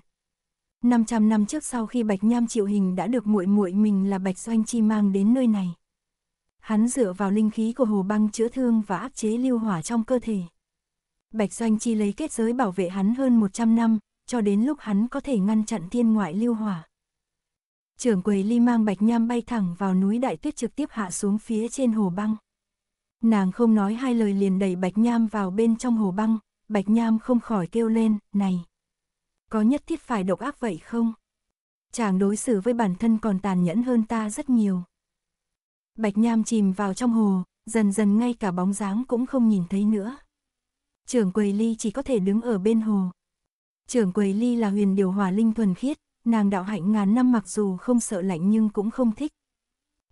500 năm trước sau khi Bạch Nham chịu hình đã được muội muội mình là Bạch Doanh Chi mang đến nơi này. Hắn dựa vào linh khí của hồ băng chữa thương và áp chế lưu hỏa trong cơ thể. Bạch Doanh Chi lấy kết giới bảo vệ hắn hơn 100 năm, cho đến lúc hắn có thể ngăn chặn thiên ngoại lưu hỏa. Trưởng quầy Ly mang Bạch Nham bay thẳng vào núi Đại Tuyết trực tiếp hạ xuống phía trên hồ băng. Nàng không nói hai lời liền đẩy Bạch Nham vào bên trong hồ băng, Bạch Nham không khỏi kêu lên, này. Có nhất thiết phải độc ác vậy không? Chàng đối xử với bản thân còn tàn nhẫn hơn ta rất nhiều. Bạch Nham chìm vào trong hồ, dần dần ngay cả bóng dáng cũng không nhìn thấy nữa. Trưởng quầy ly chỉ có thể đứng ở bên hồ. Trưởng quầy ly là huyền điều hòa linh thuần khiết, nàng đạo hạnh ngàn năm mặc dù không sợ lạnh nhưng cũng không thích,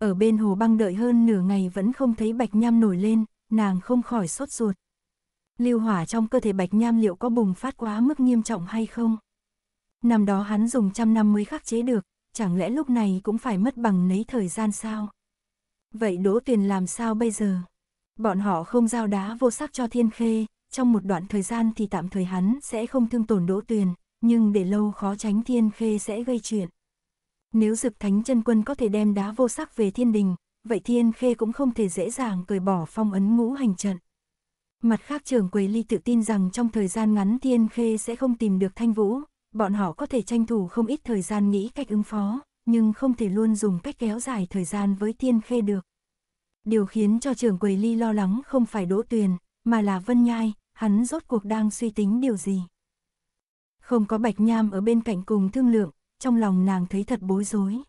ở bên hồ băng đợi hơn nửa ngày vẫn không thấy bạch nham nổi lên, nàng không khỏi sốt ruột. Lưu hỏa trong cơ thể bạch nham liệu có bùng phát quá mức nghiêm trọng hay không? Năm đó hắn dùng trăm năm mới khắc chế được, chẳng lẽ lúc này cũng phải mất bằng nấy thời gian sao? Vậy đỗ tuyền làm sao bây giờ? Bọn họ không giao đá vô sắc cho thiên khê, trong một đoạn thời gian thì tạm thời hắn sẽ không thương tổn đỗ tuyền, nhưng để lâu khó tránh thiên khê sẽ gây chuyện. Nếu Dực Thánh chân quân có thể đem đá vô sắc về thiên đình, vậy Thiên Khê cũng không thể dễ dàng cởi bỏ phong ấn ngũ hành trận. Mặt khác trưởng quầy Ly tự tin rằng trong thời gian ngắn Thiên Khê sẽ không tìm được Thanh Vũ, bọn họ có thể tranh thủ không ít thời gian nghĩ cách ứng phó, nhưng không thể luôn dùng cách kéo dài thời gian với Thiên Khê được. Điều khiến cho trưởng Quầy Ly lo lắng không phải Đỗ Tuyền, mà là Vân Nhai, hắn rốt cuộc đang suy tính điều gì. Không có Bạch Nham ở bên cạnh cùng thương lượng, trong lòng nàng thấy thật bối rối.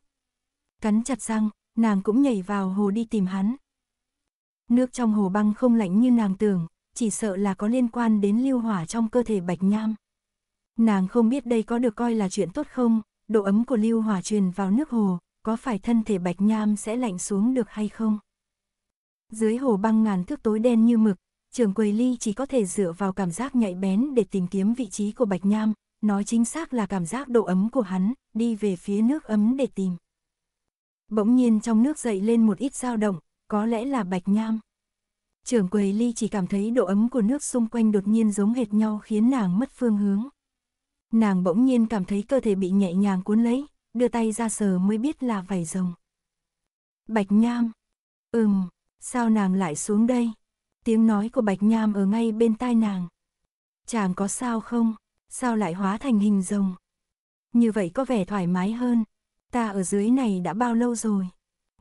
Cắn chặt răng, nàng cũng nhảy vào hồ đi tìm hắn. Nước trong hồ băng không lạnh như nàng tưởng, chỉ sợ là có liên quan đến lưu hỏa trong cơ thể bạch nham. Nàng không biết đây có được coi là chuyện tốt không, độ ấm của lưu hỏa truyền vào nước hồ, có phải thân thể bạch nham sẽ lạnh xuống được hay không? Dưới hồ băng ngàn thước tối đen như mực, trường quầy ly chỉ có thể dựa vào cảm giác nhạy bén để tìm kiếm vị trí của bạch nham, nói chính xác là cảm giác độ ấm của hắn, đi về phía nước ấm để tìm. Bỗng nhiên trong nước dậy lên một ít dao động, có lẽ là bạch nham. Trưởng quầy ly chỉ cảm thấy độ ấm của nước xung quanh đột nhiên giống hệt nhau khiến nàng mất phương hướng. Nàng bỗng nhiên cảm thấy cơ thể bị nhẹ nhàng cuốn lấy, đưa tay ra sờ mới biết là vảy rồng. Bạch nham. Ừm, sao nàng lại xuống đây? Tiếng nói của bạch nham ở ngay bên tai nàng. Chàng có sao không? sao lại hóa thành hình rồng? Như vậy có vẻ thoải mái hơn. Ta ở dưới này đã bao lâu rồi?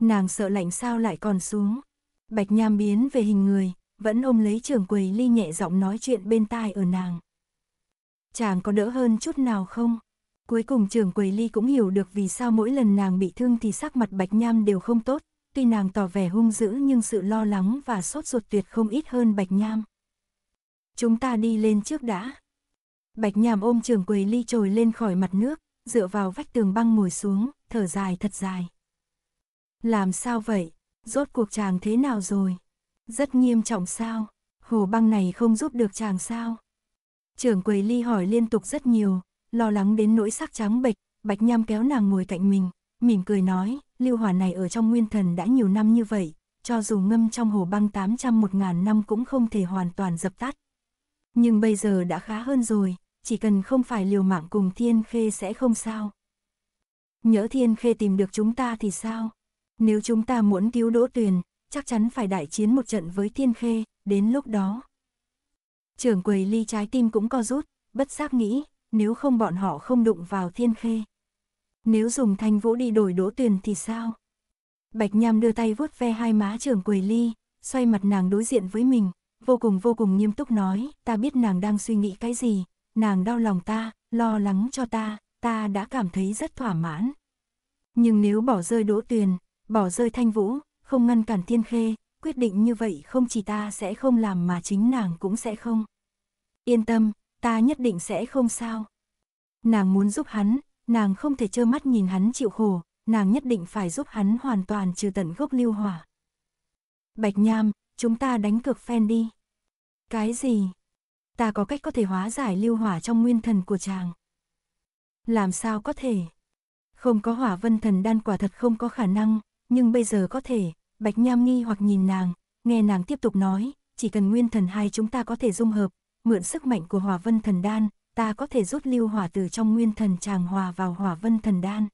Nàng sợ lạnh sao lại còn xuống? Bạch Nham biến về hình người, vẫn ôm lấy trưởng quầy ly nhẹ giọng nói chuyện bên tai ở nàng. Chàng có đỡ hơn chút nào không? Cuối cùng trưởng quầy ly cũng hiểu được vì sao mỗi lần nàng bị thương thì sắc mặt Bạch Nham đều không tốt, tuy nàng tỏ vẻ hung dữ nhưng sự lo lắng và sốt ruột tuyệt không ít hơn Bạch Nham. Chúng ta đi lên trước đã. Bạch Nhàm ôm trường quầy ly trồi lên khỏi mặt nước, dựa vào vách tường băng ngồi xuống, thở dài thật dài. Làm sao vậy? Rốt cuộc chàng thế nào rồi? Rất nghiêm trọng sao? Hồ băng này không giúp được chàng sao? Trưởng quầy ly hỏi liên tục rất nhiều, lo lắng đến nỗi sắc trắng bệch, Bạch Nham kéo nàng ngồi cạnh mình, mỉm cười nói, lưu hỏa này ở trong nguyên thần đã nhiều năm như vậy, cho dù ngâm trong hồ băng 800 một ngàn năm cũng không thể hoàn toàn dập tắt. Nhưng bây giờ đã khá hơn rồi, chỉ cần không phải liều mạng cùng Thiên Khê sẽ không sao. Nhớ Thiên Khê tìm được chúng ta thì sao? Nếu chúng ta muốn cứu Đỗ Tuyền, chắc chắn phải đại chiến một trận với Thiên Khê, đến lúc đó. Trưởng quầy ly trái tim cũng co rút, bất giác nghĩ, nếu không bọn họ không đụng vào Thiên Khê. Nếu dùng thanh vũ đi đổi Đỗ Tuyền thì sao? Bạch Nham đưa tay vuốt ve hai má trưởng quầy ly, xoay mặt nàng đối diện với mình, vô cùng vô cùng nghiêm túc nói, ta biết nàng đang suy nghĩ cái gì, nàng đau lòng ta, lo lắng cho ta, ta đã cảm thấy rất thỏa mãn. Nhưng nếu bỏ rơi Đỗ Tuyền, bỏ rơi Thanh Vũ, không ngăn cản Thiên Khê, quyết định như vậy không chỉ ta sẽ không làm mà chính nàng cũng sẽ không. Yên tâm, ta nhất định sẽ không sao. Nàng muốn giúp hắn, nàng không thể trơ mắt nhìn hắn chịu khổ, nàng nhất định phải giúp hắn hoàn toàn trừ tận gốc lưu hỏa. Bạch Nham, chúng ta đánh cược phen đi. Cái gì? ta có cách có thể hóa giải lưu hỏa trong nguyên thần của chàng. Làm sao có thể? Không có hỏa vân thần đan quả thật không có khả năng, nhưng bây giờ có thể, Bạch Nham nghi hoặc nhìn nàng, nghe nàng tiếp tục nói, chỉ cần nguyên thần hai chúng ta có thể dung hợp, mượn sức mạnh của hỏa vân thần đan, ta có thể rút lưu hỏa từ trong nguyên thần chàng hòa vào hỏa vân thần đan.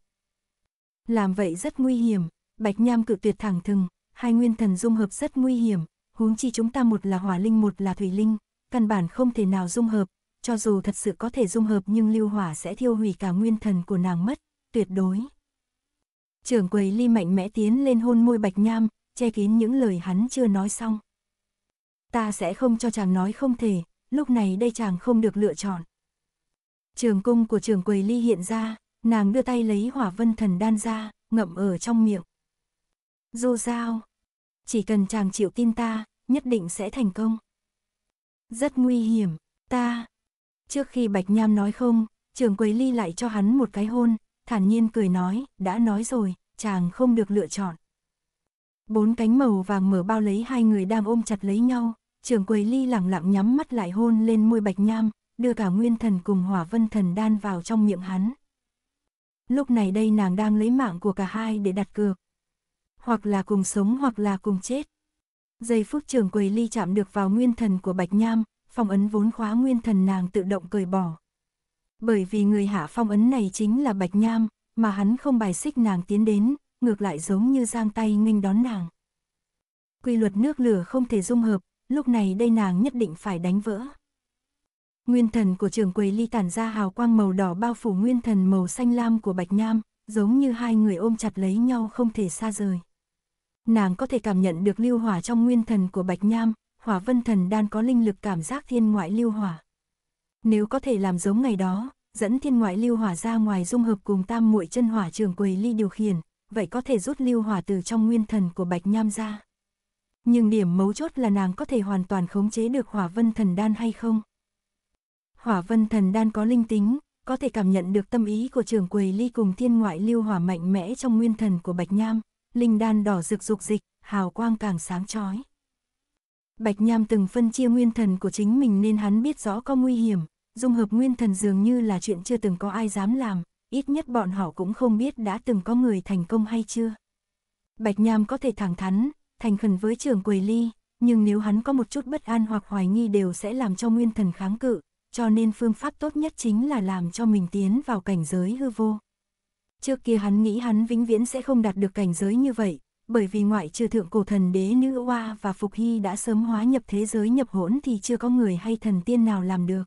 Làm vậy rất nguy hiểm, Bạch Nham cự tuyệt thẳng thừng, hai nguyên thần dung hợp rất nguy hiểm, huống chi chúng ta một là hỏa linh một là thủy linh, căn bản không thể nào dung hợp, cho dù thật sự có thể dung hợp nhưng lưu hỏa sẽ thiêu hủy cả nguyên thần của nàng mất, tuyệt đối. Trưởng quầy ly mạnh mẽ tiến lên hôn môi bạch nham, che kín những lời hắn chưa nói xong. Ta sẽ không cho chàng nói không thể, lúc này đây chàng không được lựa chọn. Trường cung của trường quầy ly hiện ra, nàng đưa tay lấy hỏa vân thần đan ra, ngậm ở trong miệng. Dù sao, chỉ cần chàng chịu tin ta, nhất định sẽ thành công. Rất nguy hiểm, ta. Trước khi Bạch Nham nói không, trường quầy ly lại cho hắn một cái hôn, thản nhiên cười nói, đã nói rồi, chàng không được lựa chọn. Bốn cánh màu vàng mở bao lấy hai người đang ôm chặt lấy nhau, trường quầy ly lặng lặng nhắm mắt lại hôn lên môi Bạch Nham, đưa cả nguyên thần cùng hỏa vân thần đan vào trong miệng hắn. Lúc này đây nàng đang lấy mạng của cả hai để đặt cược. Hoặc là cùng sống hoặc là cùng chết. Giây phút trường quầy ly chạm được vào nguyên thần của Bạch Nham, phong ấn vốn khóa nguyên thần nàng tự động cởi bỏ. Bởi vì người hạ phong ấn này chính là Bạch Nham, mà hắn không bài xích nàng tiến đến, ngược lại giống như giang tay nghênh đón nàng. Quy luật nước lửa không thể dung hợp, lúc này đây nàng nhất định phải đánh vỡ. Nguyên thần của trường quầy ly tản ra hào quang màu đỏ bao phủ nguyên thần màu xanh lam của Bạch Nham, giống như hai người ôm chặt lấy nhau không thể xa rời nàng có thể cảm nhận được lưu hỏa trong nguyên thần của Bạch Nham, hỏa vân thần đan có linh lực cảm giác thiên ngoại lưu hỏa. Nếu có thể làm giống ngày đó, dẫn thiên ngoại lưu hỏa ra ngoài dung hợp cùng tam muội chân hỏa trường quầy ly điều khiển, vậy có thể rút lưu hỏa từ trong nguyên thần của Bạch Nham ra. Nhưng điểm mấu chốt là nàng có thể hoàn toàn khống chế được hỏa vân thần đan hay không. Hỏa vân thần đan có linh tính, có thể cảm nhận được tâm ý của trường quầy ly cùng thiên ngoại lưu hỏa mạnh mẽ trong nguyên thần của Bạch Nham, linh đan đỏ rực rục dịch, hào quang càng sáng chói. Bạch Nham từng phân chia nguyên thần của chính mình nên hắn biết rõ có nguy hiểm, dung hợp nguyên thần dường như là chuyện chưa từng có ai dám làm, ít nhất bọn họ cũng không biết đã từng có người thành công hay chưa. Bạch Nham có thể thẳng thắn, thành khẩn với Trường Quỳ ly, nhưng nếu hắn có một chút bất an hoặc hoài nghi đều sẽ làm cho nguyên thần kháng cự, cho nên phương pháp tốt nhất chính là làm cho mình tiến vào cảnh giới hư vô. Trước kia hắn nghĩ hắn vĩnh viễn sẽ không đạt được cảnh giới như vậy, bởi vì ngoại trừ thượng cổ thần đế nữ oa và phục hy đã sớm hóa nhập thế giới nhập hỗn thì chưa có người hay thần tiên nào làm được.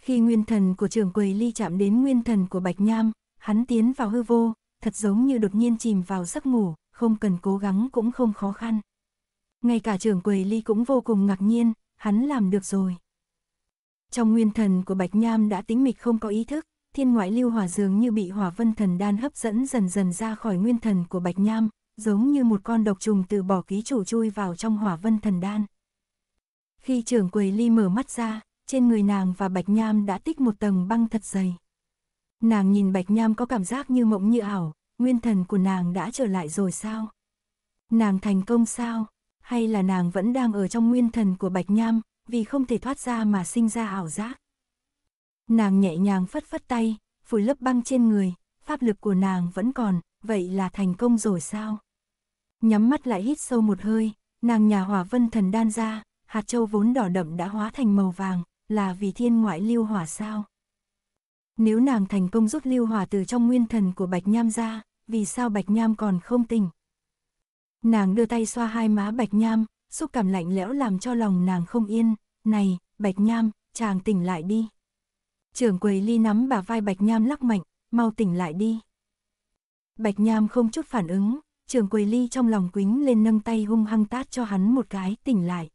Khi nguyên thần của trường quầy ly chạm đến nguyên thần của Bạch Nham, hắn tiến vào hư vô, thật giống như đột nhiên chìm vào giấc ngủ, không cần cố gắng cũng không khó khăn. Ngay cả trường quầy ly cũng vô cùng ngạc nhiên, hắn làm được rồi. Trong nguyên thần của Bạch Nham đã tĩnh mịch không có ý thức, thiên ngoại lưu hỏa dường như bị hỏa vân thần đan hấp dẫn dần dần ra khỏi nguyên thần của Bạch Nham, giống như một con độc trùng từ bỏ ký chủ chui vào trong hỏa vân thần đan. Khi trưởng quầy ly mở mắt ra, trên người nàng và Bạch Nham đã tích một tầng băng thật dày. Nàng nhìn Bạch Nham có cảm giác như mộng như ảo, nguyên thần của nàng đã trở lại rồi sao? Nàng thành công sao? Hay là nàng vẫn đang ở trong nguyên thần của Bạch Nham, vì không thể thoát ra mà sinh ra ảo giác? Nàng nhẹ nhàng phất phất tay, phủi lớp băng trên người, pháp lực của nàng vẫn còn, vậy là thành công rồi sao? Nhắm mắt lại hít sâu một hơi, nàng nhà hỏa vân thần đan ra, hạt châu vốn đỏ đậm đã hóa thành màu vàng, là vì thiên ngoại lưu hỏa sao? Nếu nàng thành công rút lưu hỏa từ trong nguyên thần của Bạch Nham ra, vì sao Bạch Nham còn không tỉnh? Nàng đưa tay xoa hai má Bạch Nham, xúc cảm lạnh lẽo làm cho lòng nàng không yên, này, Bạch Nham, chàng tỉnh lại đi. Trưởng quầy ly nắm bà vai Bạch Nham lắc mạnh, mau tỉnh lại đi. Bạch Nham không chút phản ứng, trưởng quầy ly trong lòng quính lên nâng tay hung hăng tát cho hắn một cái, tỉnh lại.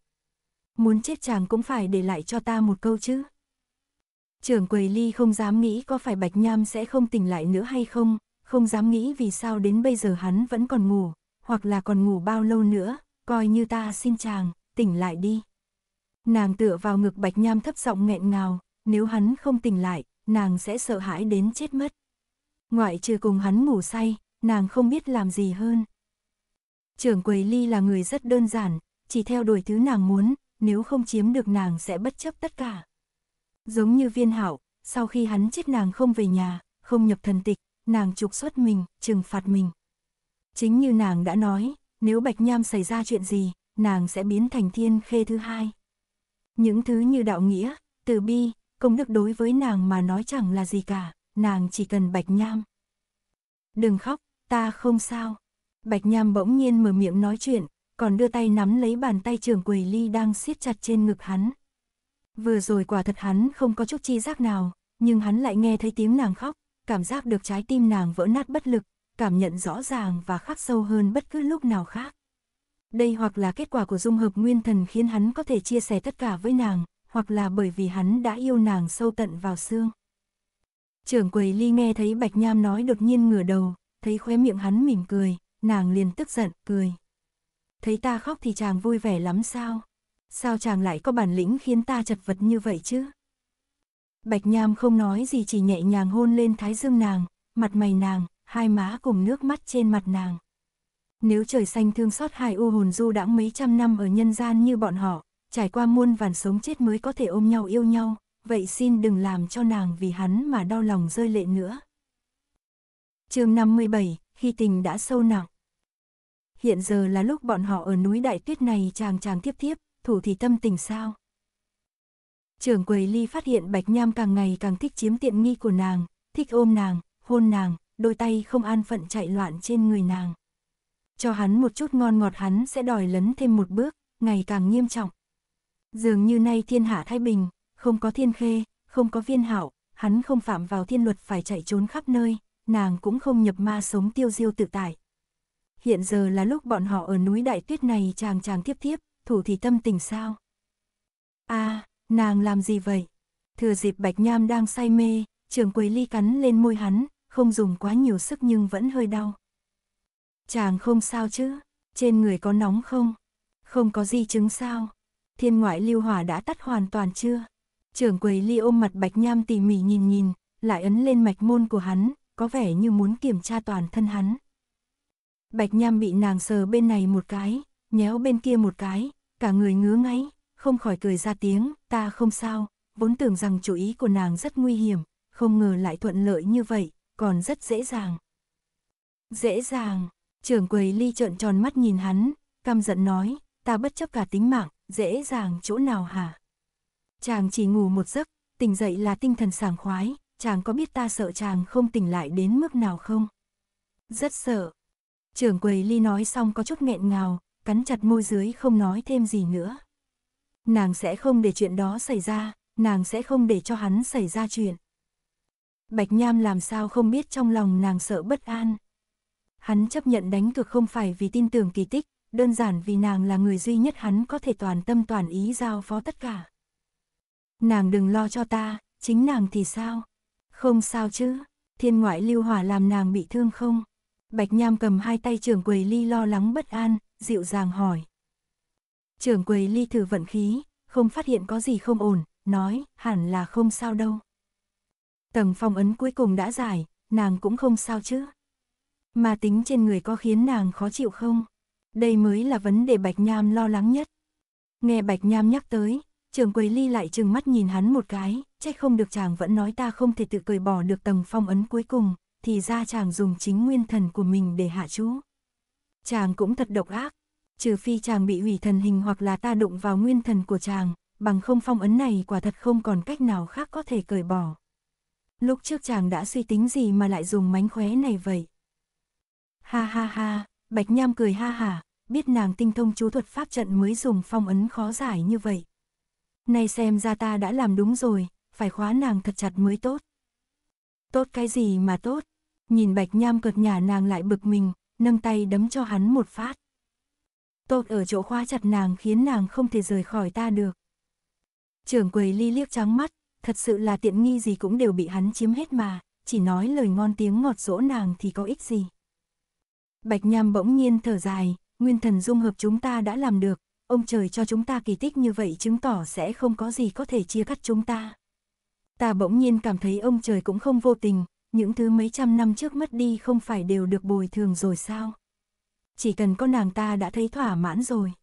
Muốn chết chàng cũng phải để lại cho ta một câu chứ. Trưởng quầy ly không dám nghĩ có phải Bạch Nham sẽ không tỉnh lại nữa hay không, không dám nghĩ vì sao đến bây giờ hắn vẫn còn ngủ, hoặc là còn ngủ bao lâu nữa, coi như ta xin chàng, tỉnh lại đi. Nàng tựa vào ngực Bạch Nham thấp giọng nghẹn ngào, nếu hắn không tỉnh lại, nàng sẽ sợ hãi đến chết mất. Ngoại trừ cùng hắn ngủ say, nàng không biết làm gì hơn. Trưởng quầy ly là người rất đơn giản, chỉ theo đuổi thứ nàng muốn, nếu không chiếm được nàng sẽ bất chấp tất cả. Giống như viên hảo, sau khi hắn chết nàng không về nhà, không nhập thần tịch, nàng trục xuất mình, trừng phạt mình. Chính như nàng đã nói, nếu Bạch Nham xảy ra chuyện gì, nàng sẽ biến thành thiên khê thứ hai. Những thứ như đạo nghĩa, từ bi, công đức đối với nàng mà nói chẳng là gì cả, nàng chỉ cần Bạch Nham. Đừng khóc, ta không sao. Bạch Nham bỗng nhiên mở miệng nói chuyện, còn đưa tay nắm lấy bàn tay trường quầy ly đang siết chặt trên ngực hắn. Vừa rồi quả thật hắn không có chút chi giác nào, nhưng hắn lại nghe thấy tiếng nàng khóc, cảm giác được trái tim nàng vỡ nát bất lực, cảm nhận rõ ràng và khắc sâu hơn bất cứ lúc nào khác. Đây hoặc là kết quả của dung hợp nguyên thần khiến hắn có thể chia sẻ tất cả với nàng, hoặc là bởi vì hắn đã yêu nàng sâu tận vào xương. Trưởng quầy ly nghe thấy Bạch Nham nói đột nhiên ngửa đầu, thấy khóe miệng hắn mỉm cười, nàng liền tức giận, cười. Thấy ta khóc thì chàng vui vẻ lắm sao? Sao chàng lại có bản lĩnh khiến ta chật vật như vậy chứ? Bạch Nham không nói gì chỉ nhẹ nhàng hôn lên thái dương nàng, mặt mày nàng, hai má cùng nước mắt trên mặt nàng. Nếu trời xanh thương xót hai u hồn du đã mấy trăm năm ở nhân gian như bọn họ, trải qua muôn vàn sống chết mới có thể ôm nhau yêu nhau, vậy xin đừng làm cho nàng vì hắn mà đau lòng rơi lệ nữa. chương 57, khi tình đã sâu nặng. Hiện giờ là lúc bọn họ ở núi đại tuyết này chàng chàng tiếp tiếp, thủ thì tâm tình sao? Trưởng quầy ly phát hiện Bạch Nham càng ngày càng thích chiếm tiện nghi của nàng, thích ôm nàng, hôn nàng, đôi tay không an phận chạy loạn trên người nàng. Cho hắn một chút ngon ngọt hắn sẽ đòi lấn thêm một bước, ngày càng nghiêm trọng, Dường như nay thiên hạ thái bình, không có thiên khê, không có viên hảo, hắn không phạm vào thiên luật phải chạy trốn khắp nơi, nàng cũng không nhập ma sống tiêu diêu tự tại. Hiện giờ là lúc bọn họ ở núi đại tuyết này chàng chàng tiếp tiếp, thủ thì tâm tình sao? a à, nàng làm gì vậy? Thừa dịp Bạch Nham đang say mê, trường quầy ly cắn lên môi hắn, không dùng quá nhiều sức nhưng vẫn hơi đau. Chàng không sao chứ, trên người có nóng không? Không có di chứng sao? thiên ngoại lưu hỏa đã tắt hoàn toàn chưa? Trưởng quầy ly ôm mặt bạch nham tỉ mỉ nhìn nhìn, lại ấn lên mạch môn của hắn, có vẻ như muốn kiểm tra toàn thân hắn. Bạch nham bị nàng sờ bên này một cái, nhéo bên kia một cái, cả người ngứa ngáy, không khỏi cười ra tiếng, ta không sao, vốn tưởng rằng chủ ý của nàng rất nguy hiểm, không ngờ lại thuận lợi như vậy, còn rất dễ dàng. Dễ dàng, trưởng quầy ly trợn tròn mắt nhìn hắn, căm giận nói, ta bất chấp cả tính mạng, dễ dàng chỗ nào hả? Chàng chỉ ngủ một giấc, tỉnh dậy là tinh thần sảng khoái, chàng có biết ta sợ chàng không tỉnh lại đến mức nào không? Rất sợ. Trưởng quầy ly nói xong có chút nghẹn ngào, cắn chặt môi dưới không nói thêm gì nữa. Nàng sẽ không để chuyện đó xảy ra, nàng sẽ không để cho hắn xảy ra chuyện. Bạch Nham làm sao không biết trong lòng nàng sợ bất an. Hắn chấp nhận đánh cược không phải vì tin tưởng kỳ tích, đơn giản vì nàng là người duy nhất hắn có thể toàn tâm toàn ý giao phó tất cả. Nàng đừng lo cho ta, chính nàng thì sao? Không sao chứ, thiên ngoại lưu hỏa làm nàng bị thương không? Bạch Nham cầm hai tay trưởng quầy ly lo lắng bất an, dịu dàng hỏi. Trưởng quầy ly thử vận khí, không phát hiện có gì không ổn, nói, hẳn là không sao đâu. Tầng phong ấn cuối cùng đã giải, nàng cũng không sao chứ. Mà tính trên người có khiến nàng khó chịu không? Đây mới là vấn đề Bạch Nham lo lắng nhất. Nghe Bạch Nham nhắc tới, trường quế Ly lại trừng mắt nhìn hắn một cái, trách không được chàng vẫn nói ta không thể tự cởi bỏ được tầng phong ấn cuối cùng, thì ra chàng dùng chính nguyên thần của mình để hạ chú. Chàng cũng thật độc ác, trừ phi chàng bị hủy thần hình hoặc là ta đụng vào nguyên thần của chàng, bằng không phong ấn này quả thật không còn cách nào khác có thể cởi bỏ. Lúc trước chàng đã suy tính gì mà lại dùng mánh khóe này vậy? Ha ha ha, Bạch Nham cười ha hả, biết nàng tinh thông chú thuật pháp trận mới dùng phong ấn khó giải như vậy. Nay xem ra ta đã làm đúng rồi, phải khóa nàng thật chặt mới tốt. Tốt cái gì mà tốt, nhìn Bạch Nham cợt nhả nàng lại bực mình, nâng tay đấm cho hắn một phát. Tốt ở chỗ khóa chặt nàng khiến nàng không thể rời khỏi ta được. Trưởng quầy ly liếc trắng mắt, thật sự là tiện nghi gì cũng đều bị hắn chiếm hết mà, chỉ nói lời ngon tiếng ngọt dỗ nàng thì có ích gì. Bạch Nham bỗng nhiên thở dài, nguyên thần dung hợp chúng ta đã làm được, ông trời cho chúng ta kỳ tích như vậy chứng tỏ sẽ không có gì có thể chia cắt chúng ta. Ta bỗng nhiên cảm thấy ông trời cũng không vô tình, những thứ mấy trăm năm trước mất đi không phải đều được bồi thường rồi sao? Chỉ cần có nàng ta đã thấy thỏa mãn rồi.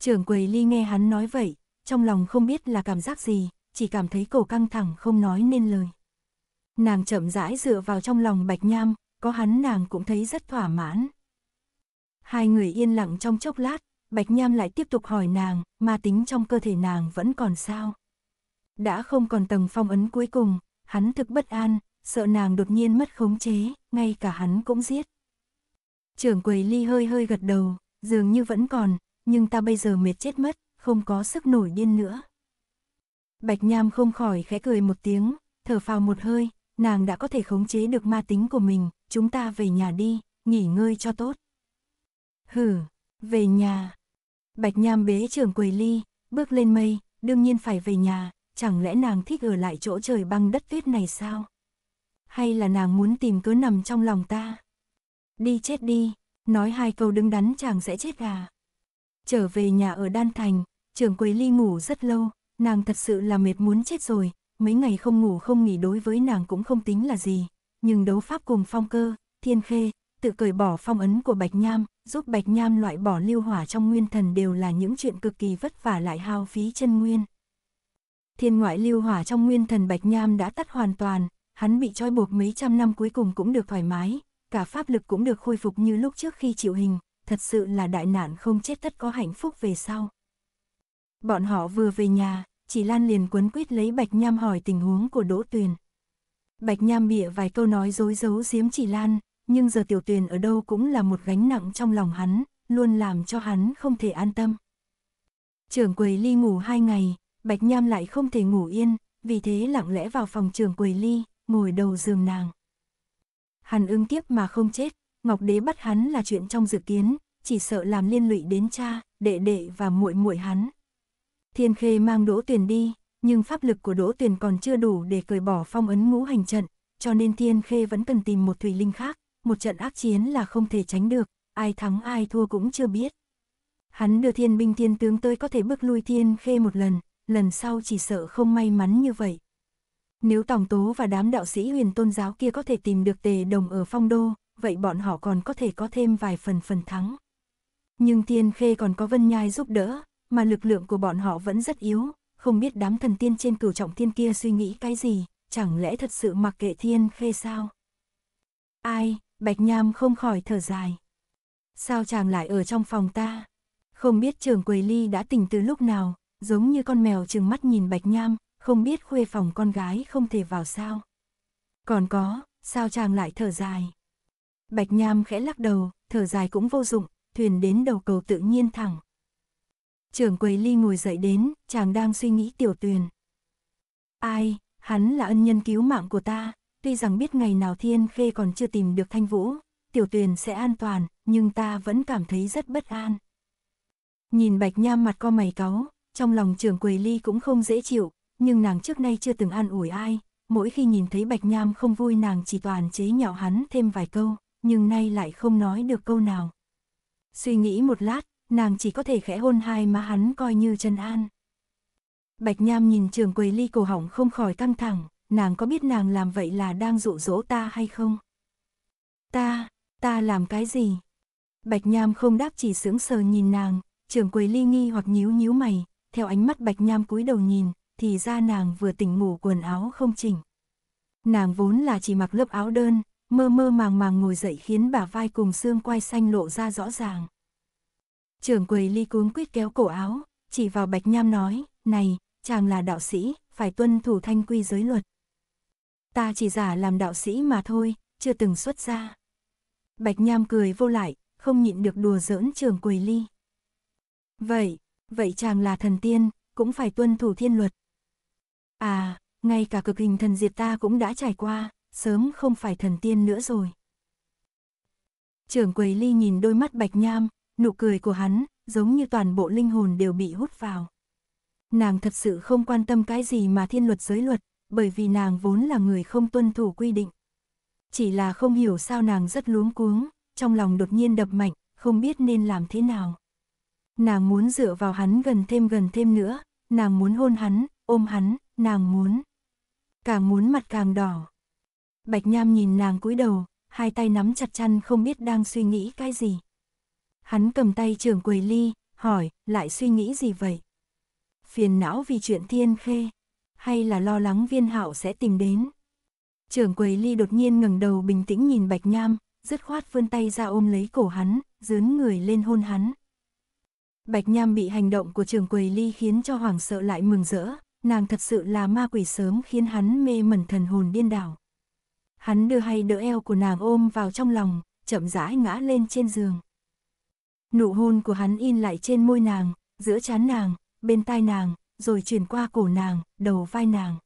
Trưởng quầy ly nghe hắn nói vậy, trong lòng không biết là cảm giác gì, chỉ cảm thấy cổ căng thẳng không nói nên lời. Nàng chậm rãi dựa vào trong lòng Bạch Nham, có hắn nàng cũng thấy rất thỏa mãn. Hai người yên lặng trong chốc lát, Bạch Nham lại tiếp tục hỏi nàng, ma tính trong cơ thể nàng vẫn còn sao? Đã không còn tầng phong ấn cuối cùng, hắn thực bất an, sợ nàng đột nhiên mất khống chế, ngay cả hắn cũng giết. Trưởng quầy ly hơi hơi gật đầu, dường như vẫn còn, nhưng ta bây giờ mệt chết mất, không có sức nổi điên nữa. Bạch Nham không khỏi khẽ cười một tiếng, thở phào một hơi, nàng đã có thể khống chế được ma tính của mình, chúng ta về nhà đi, nghỉ ngơi cho tốt. hừ về nhà. Bạch Nham bế trưởng quầy ly, bước lên mây, đương nhiên phải về nhà, chẳng lẽ nàng thích ở lại chỗ trời băng đất tuyết này sao? Hay là nàng muốn tìm cớ nằm trong lòng ta? Đi chết đi, nói hai câu đứng đắn chàng sẽ chết gà Trở về nhà ở Đan Thành, trưởng quầy ly ngủ rất lâu, nàng thật sự là mệt muốn chết rồi, mấy ngày không ngủ không nghỉ đối với nàng cũng không tính là gì, nhưng đấu pháp cùng phong cơ, thiên khê, tự cởi bỏ phong ấn của Bạch Nham, giúp Bạch Nham loại bỏ lưu hỏa trong nguyên thần đều là những chuyện cực kỳ vất vả lại hao phí chân nguyên. Thiên ngoại lưu hỏa trong nguyên thần Bạch Nham đã tắt hoàn toàn, hắn bị trói buộc mấy trăm năm cuối cùng cũng được thoải mái, cả pháp lực cũng được khôi phục như lúc trước khi chịu hình, thật sự là đại nạn không chết tất có hạnh phúc về sau. Bọn họ vừa về nhà, chỉ Lan liền quấn quýt lấy Bạch Nham hỏi tình huống của Đỗ Tuyền. Bạch Nham bịa vài câu nói dối giấu giếm chỉ Lan, nhưng giờ tiểu tuyền ở đâu cũng là một gánh nặng trong lòng hắn, luôn làm cho hắn không thể an tâm. Trường quầy ly ngủ hai ngày, Bạch Nham lại không thể ngủ yên, vì thế lặng lẽ vào phòng Trường quầy ly, ngồi đầu giường nàng. Hắn ưng tiếp mà không chết, Ngọc Đế bắt hắn là chuyện trong dự kiến, chỉ sợ làm liên lụy đến cha, đệ đệ và muội muội hắn. Thiên Khê mang Đỗ Tuyền đi, nhưng pháp lực của Đỗ Tuyền còn chưa đủ để cởi bỏ phong ấn ngũ hành trận, cho nên Thiên Khê vẫn cần tìm một thủy linh khác, một trận ác chiến là không thể tránh được, ai thắng ai thua cũng chưa biết. Hắn đưa thiên binh thiên tướng tới có thể bước lui Thiên Khê một lần, lần sau chỉ sợ không may mắn như vậy. Nếu Tổng Tố và đám đạo sĩ huyền tôn giáo kia có thể tìm được tề đồng ở phong đô, vậy bọn họ còn có thể có thêm vài phần phần thắng. Nhưng Thiên Khê còn có Vân Nhai giúp đỡ, mà lực lượng của bọn họ vẫn rất yếu, không biết đám thần tiên trên cửu trọng thiên kia suy nghĩ cái gì, chẳng lẽ thật sự mặc kệ thiên khê sao? Ai, Bạch Nham không khỏi thở dài. Sao chàng lại ở trong phòng ta? Không biết trường quỳ Ly đã tỉnh từ lúc nào, giống như con mèo trừng mắt nhìn Bạch Nham, không biết khuê phòng con gái không thể vào sao. Còn có, sao chàng lại thở dài? Bạch Nham khẽ lắc đầu, thở dài cũng vô dụng, thuyền đến đầu cầu tự nhiên thẳng. Trưởng quầy ly ngồi dậy đến, chàng đang suy nghĩ tiểu tuyền. Ai, hắn là ân nhân cứu mạng của ta, tuy rằng biết ngày nào thiên khê còn chưa tìm được thanh vũ, tiểu tuyền sẽ an toàn, nhưng ta vẫn cảm thấy rất bất an. Nhìn bạch nham mặt co mày cáu, trong lòng trưởng quầy ly cũng không dễ chịu, nhưng nàng trước nay chưa từng an ủi ai, mỗi khi nhìn thấy bạch nham không vui nàng chỉ toàn chế nhạo hắn thêm vài câu, nhưng nay lại không nói được câu nào. Suy nghĩ một lát, nàng chỉ có thể khẽ hôn hai má hắn coi như chân an. Bạch Nham nhìn trường quầy ly cổ hỏng không khỏi căng thẳng, nàng có biết nàng làm vậy là đang dụ dỗ ta hay không? Ta, ta làm cái gì? Bạch Nham không đáp chỉ sững sờ nhìn nàng, trường quầy ly nghi hoặc nhíu nhíu mày, theo ánh mắt Bạch Nham cúi đầu nhìn, thì ra nàng vừa tỉnh ngủ quần áo không chỉnh. Nàng vốn là chỉ mặc lớp áo đơn, mơ mơ màng màng ngồi dậy khiến bả vai cùng xương quai xanh lộ ra rõ ràng trường quầy ly cuống quyết kéo cổ áo, chỉ vào bạch nham nói, này, chàng là đạo sĩ, phải tuân thủ thanh quy giới luật. Ta chỉ giả làm đạo sĩ mà thôi, chưa từng xuất gia. Bạch nham cười vô lại, không nhịn được đùa giỡn trường quầy ly. Vậy, vậy chàng là thần tiên, cũng phải tuân thủ thiên luật. À, ngay cả cực hình thần diệt ta cũng đã trải qua, sớm không phải thần tiên nữa rồi. Trưởng quầy ly nhìn đôi mắt bạch nham, nụ cười của hắn, giống như toàn bộ linh hồn đều bị hút vào. Nàng thật sự không quan tâm cái gì mà thiên luật giới luật, bởi vì nàng vốn là người không tuân thủ quy định. Chỉ là không hiểu sao nàng rất luống cuống, trong lòng đột nhiên đập mạnh, không biết nên làm thế nào. Nàng muốn dựa vào hắn gần thêm gần thêm nữa, nàng muốn hôn hắn, ôm hắn, nàng muốn. Càng muốn mặt càng đỏ. Bạch Nham nhìn nàng cúi đầu, hai tay nắm chặt chăn không biết đang suy nghĩ cái gì. Hắn cầm tay trưởng quầy ly, hỏi, lại suy nghĩ gì vậy? Phiền não vì chuyện thiên khê, hay là lo lắng viên hạo sẽ tìm đến? Trưởng quầy ly đột nhiên ngẩng đầu bình tĩnh nhìn bạch nham, dứt khoát vươn tay ra ôm lấy cổ hắn, dướn người lên hôn hắn. Bạch nham bị hành động của trưởng quầy ly khiến cho hoàng sợ lại mừng rỡ, nàng thật sự là ma quỷ sớm khiến hắn mê mẩn thần hồn điên đảo. Hắn đưa hay đỡ eo của nàng ôm vào trong lòng, chậm rãi ngã lên trên giường. Nụ hôn của hắn in lại trên môi nàng, giữa chán nàng, bên tai nàng, rồi chuyển qua cổ nàng, đầu vai nàng.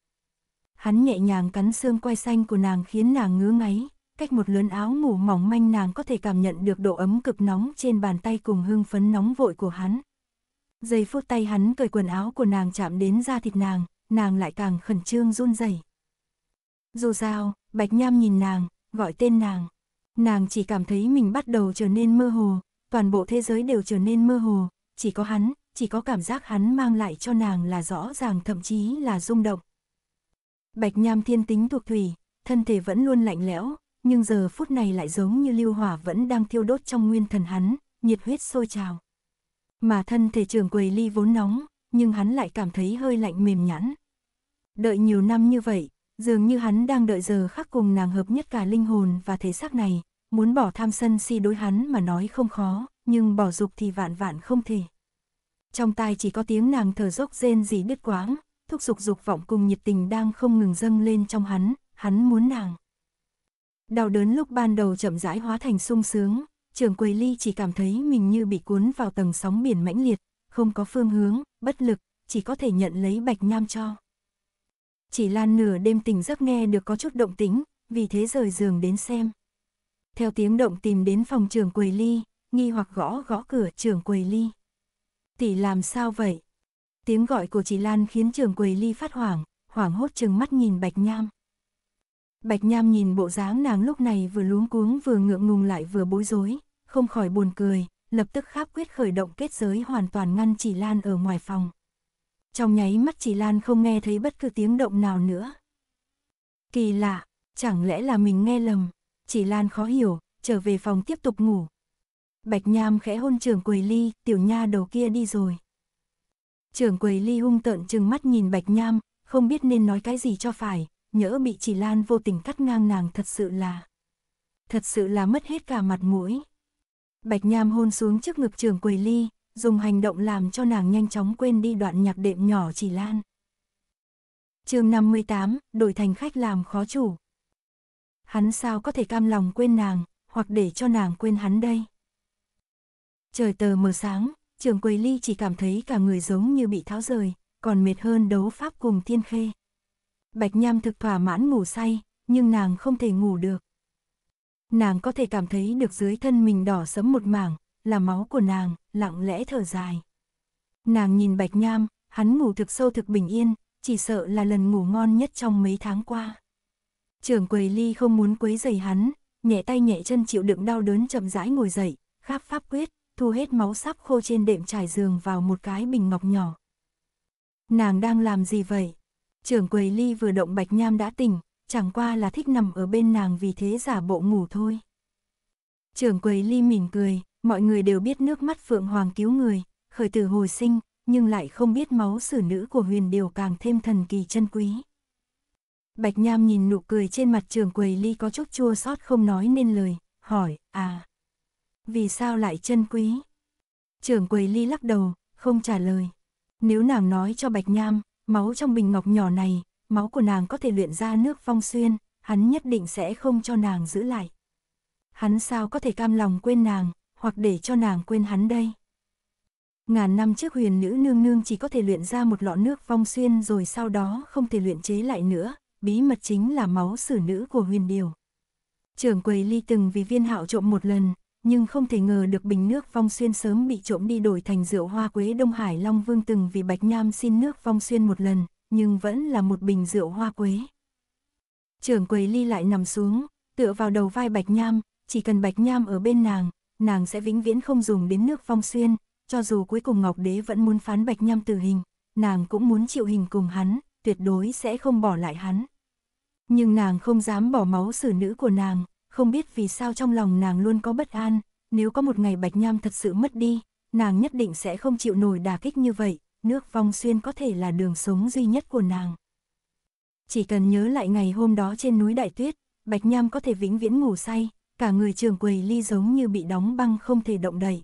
Hắn nhẹ nhàng cắn xương quai xanh của nàng khiến nàng ngứa ngáy, cách một lớn áo ngủ mỏng manh nàng có thể cảm nhận được độ ấm cực nóng trên bàn tay cùng hương phấn nóng vội của hắn. Giây phút tay hắn cởi quần áo của nàng chạm đến da thịt nàng, nàng lại càng khẩn trương run rẩy. Dù sao, Bạch Nham nhìn nàng, gọi tên nàng. Nàng chỉ cảm thấy mình bắt đầu trở nên mơ hồ, toàn bộ thế giới đều trở nên mơ hồ, chỉ có hắn, chỉ có cảm giác hắn mang lại cho nàng là rõ ràng thậm chí là rung động. Bạch Nham thiên tính thuộc thủy, thân thể vẫn luôn lạnh lẽo, nhưng giờ phút này lại giống như lưu hỏa vẫn đang thiêu đốt trong nguyên thần hắn, nhiệt huyết sôi trào. Mà thân thể trường quầy ly vốn nóng, nhưng hắn lại cảm thấy hơi lạnh mềm nhẵn. Đợi nhiều năm như vậy, dường như hắn đang đợi giờ khắc cùng nàng hợp nhất cả linh hồn và thể xác này, muốn bỏ tham sân si đối hắn mà nói không khó, nhưng bỏ dục thì vạn vạn không thể. Trong tai chỉ có tiếng nàng thở dốc rên gì đứt quãng, thúc dục dục vọng cùng nhiệt tình đang không ngừng dâng lên trong hắn, hắn muốn nàng. Đau đớn lúc ban đầu chậm rãi hóa thành sung sướng, trường quầy ly chỉ cảm thấy mình như bị cuốn vào tầng sóng biển mãnh liệt, không có phương hướng, bất lực, chỉ có thể nhận lấy bạch nham cho. Chỉ lan nửa đêm tỉnh giấc nghe được có chút động tĩnh, vì thế rời giường đến xem theo tiếng động tìm đến phòng trưởng quầy ly, nghi hoặc gõ gõ cửa trưởng quầy ly. Tỷ làm sao vậy? Tiếng gọi của chị Lan khiến trưởng quầy ly phát hoảng, hoảng hốt chừng mắt nhìn Bạch Nham. Bạch Nham nhìn bộ dáng nàng lúc này vừa luống cuống vừa ngượng ngùng lại vừa bối rối, không khỏi buồn cười, lập tức kháp quyết khởi động kết giới hoàn toàn ngăn chị Lan ở ngoài phòng. Trong nháy mắt chị Lan không nghe thấy bất cứ tiếng động nào nữa. Kỳ lạ, chẳng lẽ là mình nghe lầm, chỉ Lan khó hiểu, trở về phòng tiếp tục ngủ. Bạch Nham khẽ hôn trưởng quầy ly, tiểu nha đầu kia đi rồi. Trưởng quầy ly hung tợn chừng mắt nhìn Bạch Nham, không biết nên nói cái gì cho phải, nhỡ bị chỉ Lan vô tình cắt ngang nàng thật sự là... Thật sự là mất hết cả mặt mũi. Bạch Nham hôn xuống trước ngực trưởng quầy ly, dùng hành động làm cho nàng nhanh chóng quên đi đoạn nhạc đệm nhỏ chỉ Lan. chương 58, đổi thành khách làm khó chủ hắn sao có thể cam lòng quên nàng, hoặc để cho nàng quên hắn đây. Trời tờ mờ sáng, trường quầy ly chỉ cảm thấy cả người giống như bị tháo rời, còn mệt hơn đấu pháp cùng thiên khê. Bạch Nham thực thỏa mãn ngủ say, nhưng nàng không thể ngủ được. Nàng có thể cảm thấy được dưới thân mình đỏ sẫm một mảng, là máu của nàng, lặng lẽ thở dài. Nàng nhìn Bạch Nham, hắn ngủ thực sâu thực bình yên, chỉ sợ là lần ngủ ngon nhất trong mấy tháng qua. Trưởng quầy ly không muốn quấy dày hắn, nhẹ tay nhẹ chân chịu đựng đau đớn chậm rãi ngồi dậy, khắp pháp quyết, thu hết máu sắp khô trên đệm trải giường vào một cái bình ngọc nhỏ. Nàng đang làm gì vậy? Trưởng quầy ly vừa động bạch nham đã tỉnh, chẳng qua là thích nằm ở bên nàng vì thế giả bộ ngủ thôi. Trưởng quầy ly mỉm cười, mọi người đều biết nước mắt Phượng Hoàng cứu người, khởi tử hồi sinh, nhưng lại không biết máu xử nữ của huyền điều càng thêm thần kỳ chân quý. Bạch Nham nhìn nụ cười trên mặt trường quầy ly có chút chua xót không nói nên lời, hỏi, à, vì sao lại chân quý? Trường quầy ly lắc đầu, không trả lời. Nếu nàng nói cho Bạch Nham, máu trong bình ngọc nhỏ này, máu của nàng có thể luyện ra nước phong xuyên, hắn nhất định sẽ không cho nàng giữ lại. Hắn sao có thể cam lòng quên nàng, hoặc để cho nàng quên hắn đây? Ngàn năm trước huyền nữ nương nương chỉ có thể luyện ra một lọ nước phong xuyên rồi sau đó không thể luyện chế lại nữa, bí mật chính là máu xử nữ của huyền điều. Trưởng quầy ly từng vì viên hạo trộm một lần, nhưng không thể ngờ được bình nước Phong xuyên sớm bị trộm đi đổi thành rượu hoa quế Đông Hải Long Vương từng vì Bạch Nham xin nước Phong xuyên một lần, nhưng vẫn là một bình rượu hoa quế. Trưởng quầy ly lại nằm xuống, tựa vào đầu vai Bạch Nham, chỉ cần Bạch Nham ở bên nàng, nàng sẽ vĩnh viễn không dùng đến nước Phong xuyên, cho dù cuối cùng Ngọc Đế vẫn muốn phán Bạch Nham tử hình, nàng cũng muốn chịu hình cùng hắn, tuyệt đối sẽ không bỏ lại hắn. Nhưng nàng không dám bỏ máu xử nữ của nàng, không biết vì sao trong lòng nàng luôn có bất an, nếu có một ngày Bạch Nham thật sự mất đi, nàng nhất định sẽ không chịu nổi đà kích như vậy, nước vong xuyên có thể là đường sống duy nhất của nàng. Chỉ cần nhớ lại ngày hôm đó trên núi Đại Tuyết, Bạch Nham có thể vĩnh viễn ngủ say, cả người trường quầy ly giống như bị đóng băng không thể động đậy.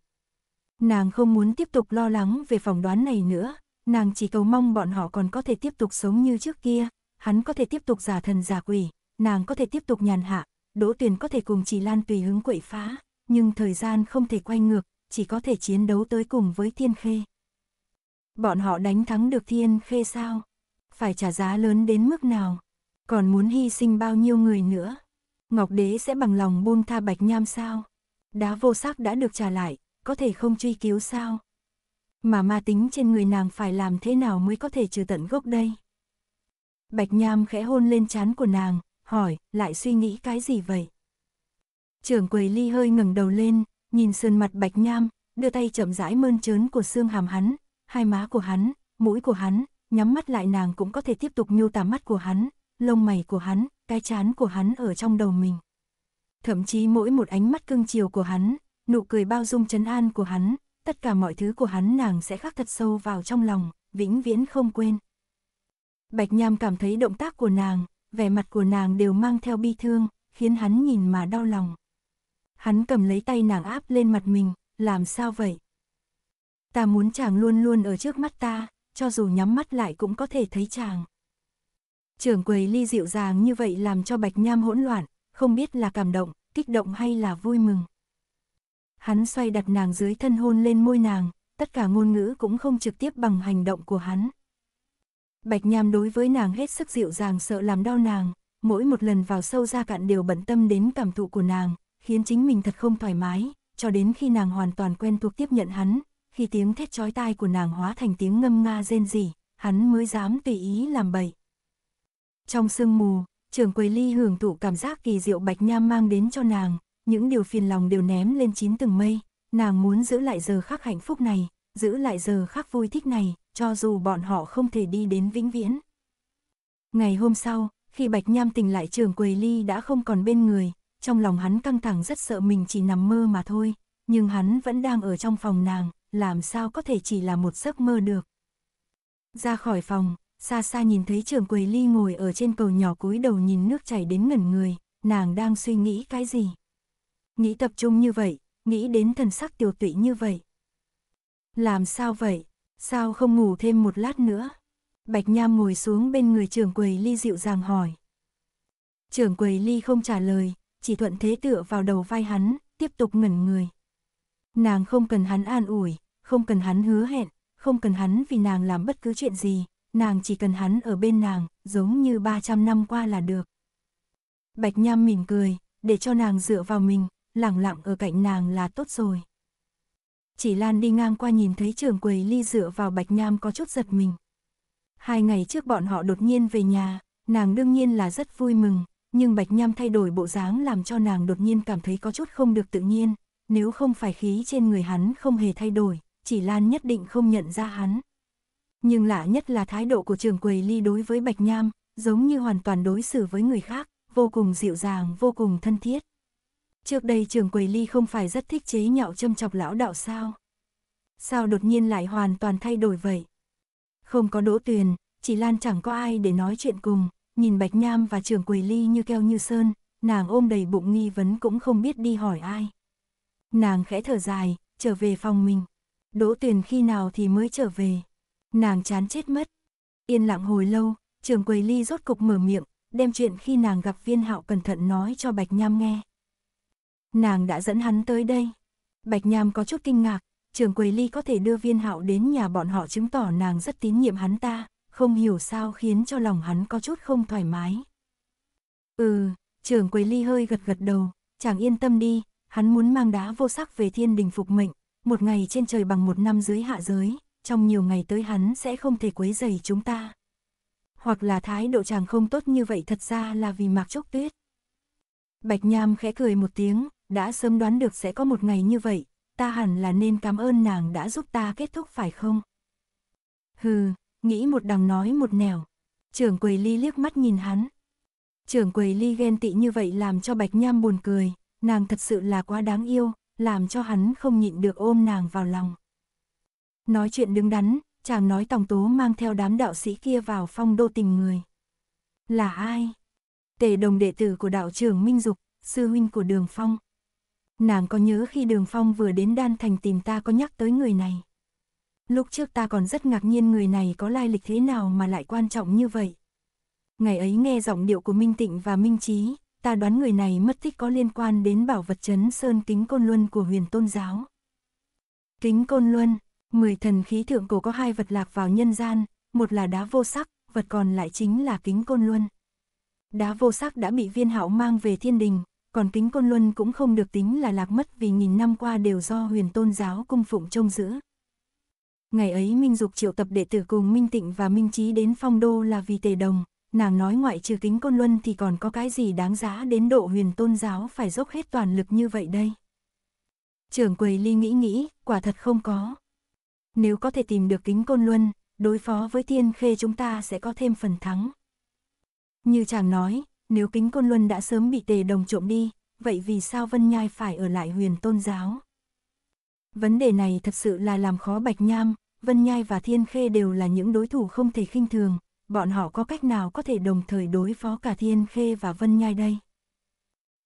Nàng không muốn tiếp tục lo lắng về phỏng đoán này nữa, nàng chỉ cầu mong bọn họ còn có thể tiếp tục sống như trước kia, hắn có thể tiếp tục giả thần giả quỷ, nàng có thể tiếp tục nhàn hạ, Đỗ Tuyền có thể cùng Chỉ Lan tùy hứng quậy phá, nhưng thời gian không thể quay ngược, chỉ có thể chiến đấu tới cùng với Thiên Khê. Bọn họ đánh thắng được Thiên Khê sao? Phải trả giá lớn đến mức nào? Còn muốn hy sinh bao nhiêu người nữa? Ngọc Đế sẽ bằng lòng buông tha Bạch Nham sao? Đá vô sắc đã được trả lại, có thể không truy cứu sao? Mà ma tính trên người nàng phải làm thế nào mới có thể trừ tận gốc đây? Bạch Nham khẽ hôn lên trán của nàng, hỏi, lại suy nghĩ cái gì vậy? Trưởng quầy ly hơi ngẩng đầu lên, nhìn sườn mặt Bạch Nham, đưa tay chậm rãi mơn trớn của xương hàm hắn, hai má của hắn, mũi của hắn, nhắm mắt lại nàng cũng có thể tiếp tục miêu tả mắt của hắn, lông mày của hắn, cái chán của hắn ở trong đầu mình. Thậm chí mỗi một ánh mắt cưng chiều của hắn, nụ cười bao dung trấn an của hắn, tất cả mọi thứ của hắn nàng sẽ khắc thật sâu vào trong lòng, vĩnh viễn không quên. Bạch Nham cảm thấy động tác của nàng, vẻ mặt của nàng đều mang theo bi thương, khiến hắn nhìn mà đau lòng. Hắn cầm lấy tay nàng áp lên mặt mình, làm sao vậy? Ta muốn chàng luôn luôn ở trước mắt ta, cho dù nhắm mắt lại cũng có thể thấy chàng. Trưởng quầy ly dịu dàng như vậy làm cho Bạch Nham hỗn loạn, không biết là cảm động, kích động hay là vui mừng. Hắn xoay đặt nàng dưới thân hôn lên môi nàng, tất cả ngôn ngữ cũng không trực tiếp bằng hành động của hắn. Bạch Nham đối với nàng hết sức dịu dàng sợ làm đau nàng, mỗi một lần vào sâu ra cạn đều bận tâm đến cảm thụ của nàng, khiến chính mình thật không thoải mái, cho đến khi nàng hoàn toàn quen thuộc tiếp nhận hắn, khi tiếng thét chói tai của nàng hóa thành tiếng ngâm nga rên rỉ, hắn mới dám tùy ý làm bậy. Trong sương mù, trưởng quầy ly hưởng thụ cảm giác kỳ diệu Bạch Nham mang đến cho nàng, những điều phiền lòng đều ném lên chín tầng mây, nàng muốn giữ lại giờ khắc hạnh phúc này, giữ lại giờ khắc vui thích này, cho dù bọn họ không thể đi đến vĩnh viễn. Ngày hôm sau, khi Bạch Nham tỉnh lại trường Quầy Ly đã không còn bên người, trong lòng hắn căng thẳng rất sợ mình chỉ nằm mơ mà thôi, nhưng hắn vẫn đang ở trong phòng nàng, làm sao có thể chỉ là một giấc mơ được. Ra khỏi phòng, xa xa nhìn thấy trường Quầy Ly ngồi ở trên cầu nhỏ cúi đầu nhìn nước chảy đến ngẩn người, nàng đang suy nghĩ cái gì. Nghĩ tập trung như vậy, nghĩ đến thần sắc tiểu tụy như vậy. Làm sao vậy? Sao không ngủ thêm một lát nữa? Bạch Nham ngồi xuống bên người trưởng quầy ly dịu dàng hỏi. Trưởng quầy ly không trả lời, chỉ thuận thế tựa vào đầu vai hắn, tiếp tục ngẩn người. Nàng không cần hắn an ủi, không cần hắn hứa hẹn, không cần hắn vì nàng làm bất cứ chuyện gì, nàng chỉ cần hắn ở bên nàng, giống như 300 năm qua là được. Bạch Nham mỉm cười, để cho nàng dựa vào mình, lặng lặng ở cạnh nàng là tốt rồi chỉ Lan đi ngang qua nhìn thấy trưởng quầy ly dựa vào Bạch Nham có chút giật mình. Hai ngày trước bọn họ đột nhiên về nhà, nàng đương nhiên là rất vui mừng, nhưng Bạch Nham thay đổi bộ dáng làm cho nàng đột nhiên cảm thấy có chút không được tự nhiên, nếu không phải khí trên người hắn không hề thay đổi, chỉ Lan nhất định không nhận ra hắn. Nhưng lạ nhất là thái độ của trưởng quầy ly đối với Bạch Nham, giống như hoàn toàn đối xử với người khác, vô cùng dịu dàng, vô cùng thân thiết. Trước đây trường Quầy Ly không phải rất thích chế nhạo châm chọc lão đạo sao? Sao đột nhiên lại hoàn toàn thay đổi vậy? Không có đỗ tuyền, chỉ Lan chẳng có ai để nói chuyện cùng, nhìn Bạch Nham và trường Quầy Ly như keo như sơn, nàng ôm đầy bụng nghi vấn cũng không biết đi hỏi ai. Nàng khẽ thở dài, trở về phòng mình. Đỗ tuyền khi nào thì mới trở về? Nàng chán chết mất. Yên lặng hồi lâu, trường Quầy Ly rốt cục mở miệng, đem chuyện khi nàng gặp viên hạo cẩn thận nói cho Bạch Nham nghe nàng đã dẫn hắn tới đây. Bạch Nham có chút kinh ngạc, trường quầy ly có thể đưa viên hạo đến nhà bọn họ chứng tỏ nàng rất tín nhiệm hắn ta, không hiểu sao khiến cho lòng hắn có chút không thoải mái. Ừ, trường quầy ly hơi gật gật đầu, chàng yên tâm đi, hắn muốn mang đá vô sắc về thiên đình phục mệnh, một ngày trên trời bằng một năm dưới hạ giới, trong nhiều ngày tới hắn sẽ không thể quấy dày chúng ta. Hoặc là thái độ chàng không tốt như vậy thật ra là vì mạc chốc tuyết. Bạch Nham khẽ cười một tiếng, đã sớm đoán được sẽ có một ngày như vậy, ta hẳn là nên cảm ơn nàng đã giúp ta kết thúc phải không? Hừ, nghĩ một đằng nói một nẻo. Trưởng quầy ly liếc mắt nhìn hắn. Trưởng quầy ly ghen tị như vậy làm cho Bạch Nham buồn cười, nàng thật sự là quá đáng yêu, làm cho hắn không nhịn được ôm nàng vào lòng. Nói chuyện đứng đắn, chàng nói Tòng Tố mang theo đám đạo sĩ kia vào phong đô tìm người. Là ai? Tề đồng đệ tử của đạo trưởng Minh Dục, sư huynh của Đường Phong nàng có nhớ khi Đường Phong vừa đến Đan Thành tìm ta có nhắc tới người này. Lúc trước ta còn rất ngạc nhiên người này có lai lịch thế nào mà lại quan trọng như vậy. Ngày ấy nghe giọng điệu của Minh Tịnh và Minh Chí, ta đoán người này mất tích có liên quan đến bảo vật chấn sơn kính côn luân của huyền tôn giáo. Kính côn luân, mười thần khí thượng cổ có hai vật lạc vào nhân gian, một là đá vô sắc, vật còn lại chính là kính côn luân. Đá vô sắc đã bị viên hạo mang về thiên đình, còn tính Côn Luân cũng không được tính là lạc mất vì nghìn năm qua đều do huyền tôn giáo cung phụng trông giữ. Ngày ấy Minh Dục triệu tập đệ tử cùng Minh Tịnh và Minh Trí đến phong đô là vì tề đồng, nàng nói ngoại trừ kính Côn Luân thì còn có cái gì đáng giá đến độ huyền tôn giáo phải dốc hết toàn lực như vậy đây. Trưởng quầy ly nghĩ nghĩ, quả thật không có. Nếu có thể tìm được kính Côn Luân, đối phó với thiên khê chúng ta sẽ có thêm phần thắng. Như chàng nói, nếu kính côn luân đã sớm bị tề đồng trộm đi, vậy vì sao Vân Nhai phải ở lại huyền tôn giáo? Vấn đề này thật sự là làm khó Bạch Nham, Vân Nhai và Thiên Khê đều là những đối thủ không thể khinh thường, bọn họ có cách nào có thể đồng thời đối phó cả Thiên Khê và Vân Nhai đây?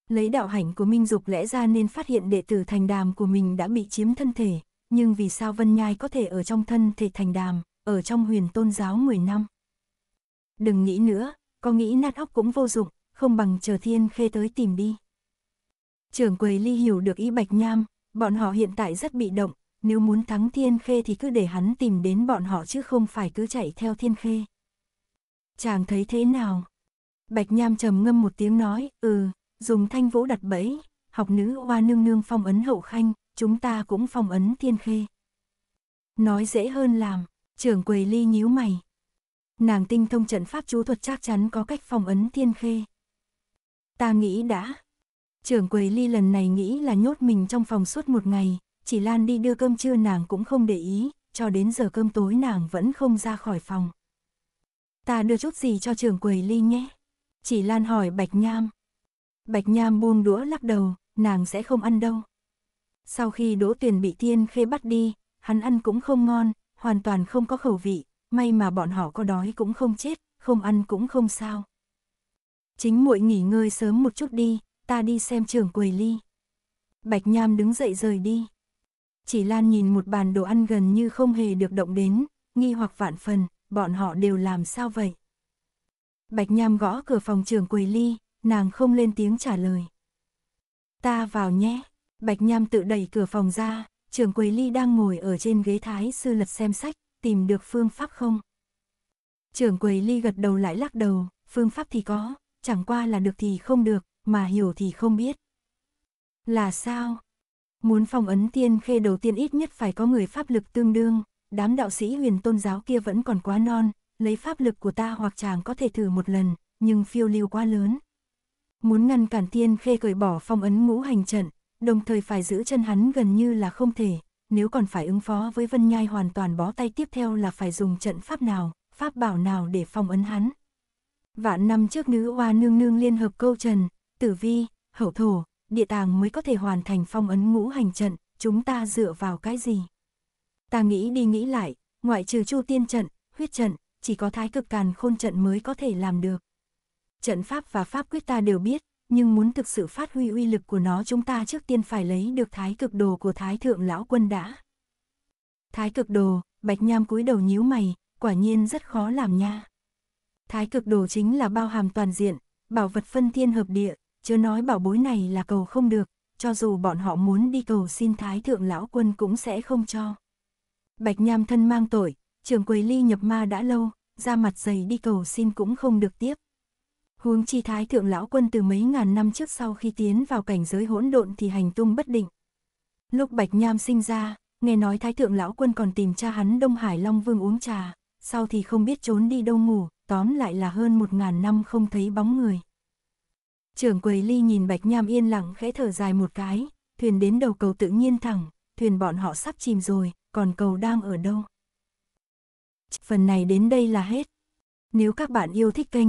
Lấy đạo hạnh của Minh Dục lẽ ra nên phát hiện đệ tử thành đàm của mình đã bị chiếm thân thể, nhưng vì sao Vân Nhai có thể ở trong thân thể thành đàm, ở trong huyền tôn giáo 10 năm? Đừng nghĩ nữa, có nghĩ nát óc cũng vô dụng, không bằng chờ thiên khê tới tìm đi. Trưởng quầy ly hiểu được ý bạch nham, bọn họ hiện tại rất bị động, nếu muốn thắng thiên khê thì cứ để hắn tìm đến bọn họ chứ không phải cứ chạy theo thiên khê. Chàng thấy thế nào? Bạch nham trầm ngâm một tiếng nói, ừ, dùng thanh vũ đặt bẫy, học nữ hoa nương nương phong ấn hậu khanh, chúng ta cũng phong ấn thiên khê. Nói dễ hơn làm, trưởng quầy ly nhíu mày, nàng tinh thông trận pháp chú thuật chắc chắn có cách phòng ấn thiên khê. Ta nghĩ đã. Trưởng quầy ly lần này nghĩ là nhốt mình trong phòng suốt một ngày, chỉ Lan đi đưa cơm trưa nàng cũng không để ý, cho đến giờ cơm tối nàng vẫn không ra khỏi phòng. Ta đưa chút gì cho trưởng quầy ly nhé? Chỉ Lan hỏi Bạch Nham. Bạch Nham buông đũa lắc đầu, nàng sẽ không ăn đâu. Sau khi Đỗ Tuyền bị Thiên Khê bắt đi, hắn ăn cũng không ngon, hoàn toàn không có khẩu vị, may mà bọn họ có đói cũng không chết, không ăn cũng không sao. Chính muội nghỉ ngơi sớm một chút đi, ta đi xem trường quầy ly. Bạch Nham đứng dậy rời đi. Chỉ Lan nhìn một bàn đồ ăn gần như không hề được động đến, nghi hoặc vạn phần, bọn họ đều làm sao vậy? Bạch Nham gõ cửa phòng trường quầy ly, nàng không lên tiếng trả lời. Ta vào nhé, Bạch Nham tự đẩy cửa phòng ra, trường quầy ly đang ngồi ở trên ghế thái sư lật xem sách, tìm được phương pháp không? Trưởng quầy ly gật đầu lại lắc đầu, phương pháp thì có, chẳng qua là được thì không được, mà hiểu thì không biết. Là sao? Muốn phong ấn tiên khê đầu tiên ít nhất phải có người pháp lực tương đương, đám đạo sĩ huyền tôn giáo kia vẫn còn quá non, lấy pháp lực của ta hoặc chàng có thể thử một lần, nhưng phiêu lưu quá lớn. Muốn ngăn cản tiên khê cởi bỏ phong ấn ngũ hành trận, đồng thời phải giữ chân hắn gần như là không thể, nếu còn phải ứng phó với Vân Nhai hoàn toàn bó tay tiếp theo là phải dùng trận pháp nào, pháp bảo nào để phong ấn hắn. Vạn năm trước nữ hoa nương nương liên hợp câu trần, tử vi, hậu thổ, địa tàng mới có thể hoàn thành phong ấn ngũ hành trận, chúng ta dựa vào cái gì? Ta nghĩ đi nghĩ lại, ngoại trừ chu tiên trận, huyết trận, chỉ có thái cực càn khôn trận mới có thể làm được. Trận pháp và pháp quyết ta đều biết, nhưng muốn thực sự phát huy uy lực của nó chúng ta trước tiên phải lấy được thái cực đồ của thái thượng lão quân đã. Thái cực đồ, bạch nham cúi đầu nhíu mày, quả nhiên rất khó làm nha. Thái cực đồ chính là bao hàm toàn diện, bảo vật phân thiên hợp địa, chứ nói bảo bối này là cầu không được, cho dù bọn họ muốn đi cầu xin thái thượng lão quân cũng sẽ không cho. Bạch nham thân mang tội, trường quầy ly nhập ma đã lâu, ra mặt dày đi cầu xin cũng không được tiếp. Huống chi thái thượng lão quân từ mấy ngàn năm trước sau khi tiến vào cảnh giới hỗn độn thì hành tung bất định. Lúc Bạch Nham sinh ra, nghe nói thái thượng lão quân còn tìm cha hắn Đông Hải Long Vương uống trà, sau thì không biết trốn đi đâu ngủ, tóm lại là hơn một ngàn năm không thấy bóng người. Trưởng quầy ly nhìn Bạch Nham yên lặng khẽ thở dài một cái, thuyền đến đầu cầu tự nhiên thẳng, thuyền bọn họ sắp chìm rồi, còn cầu đang ở đâu. Phần này đến đây là hết. Nếu các bạn yêu thích kênh,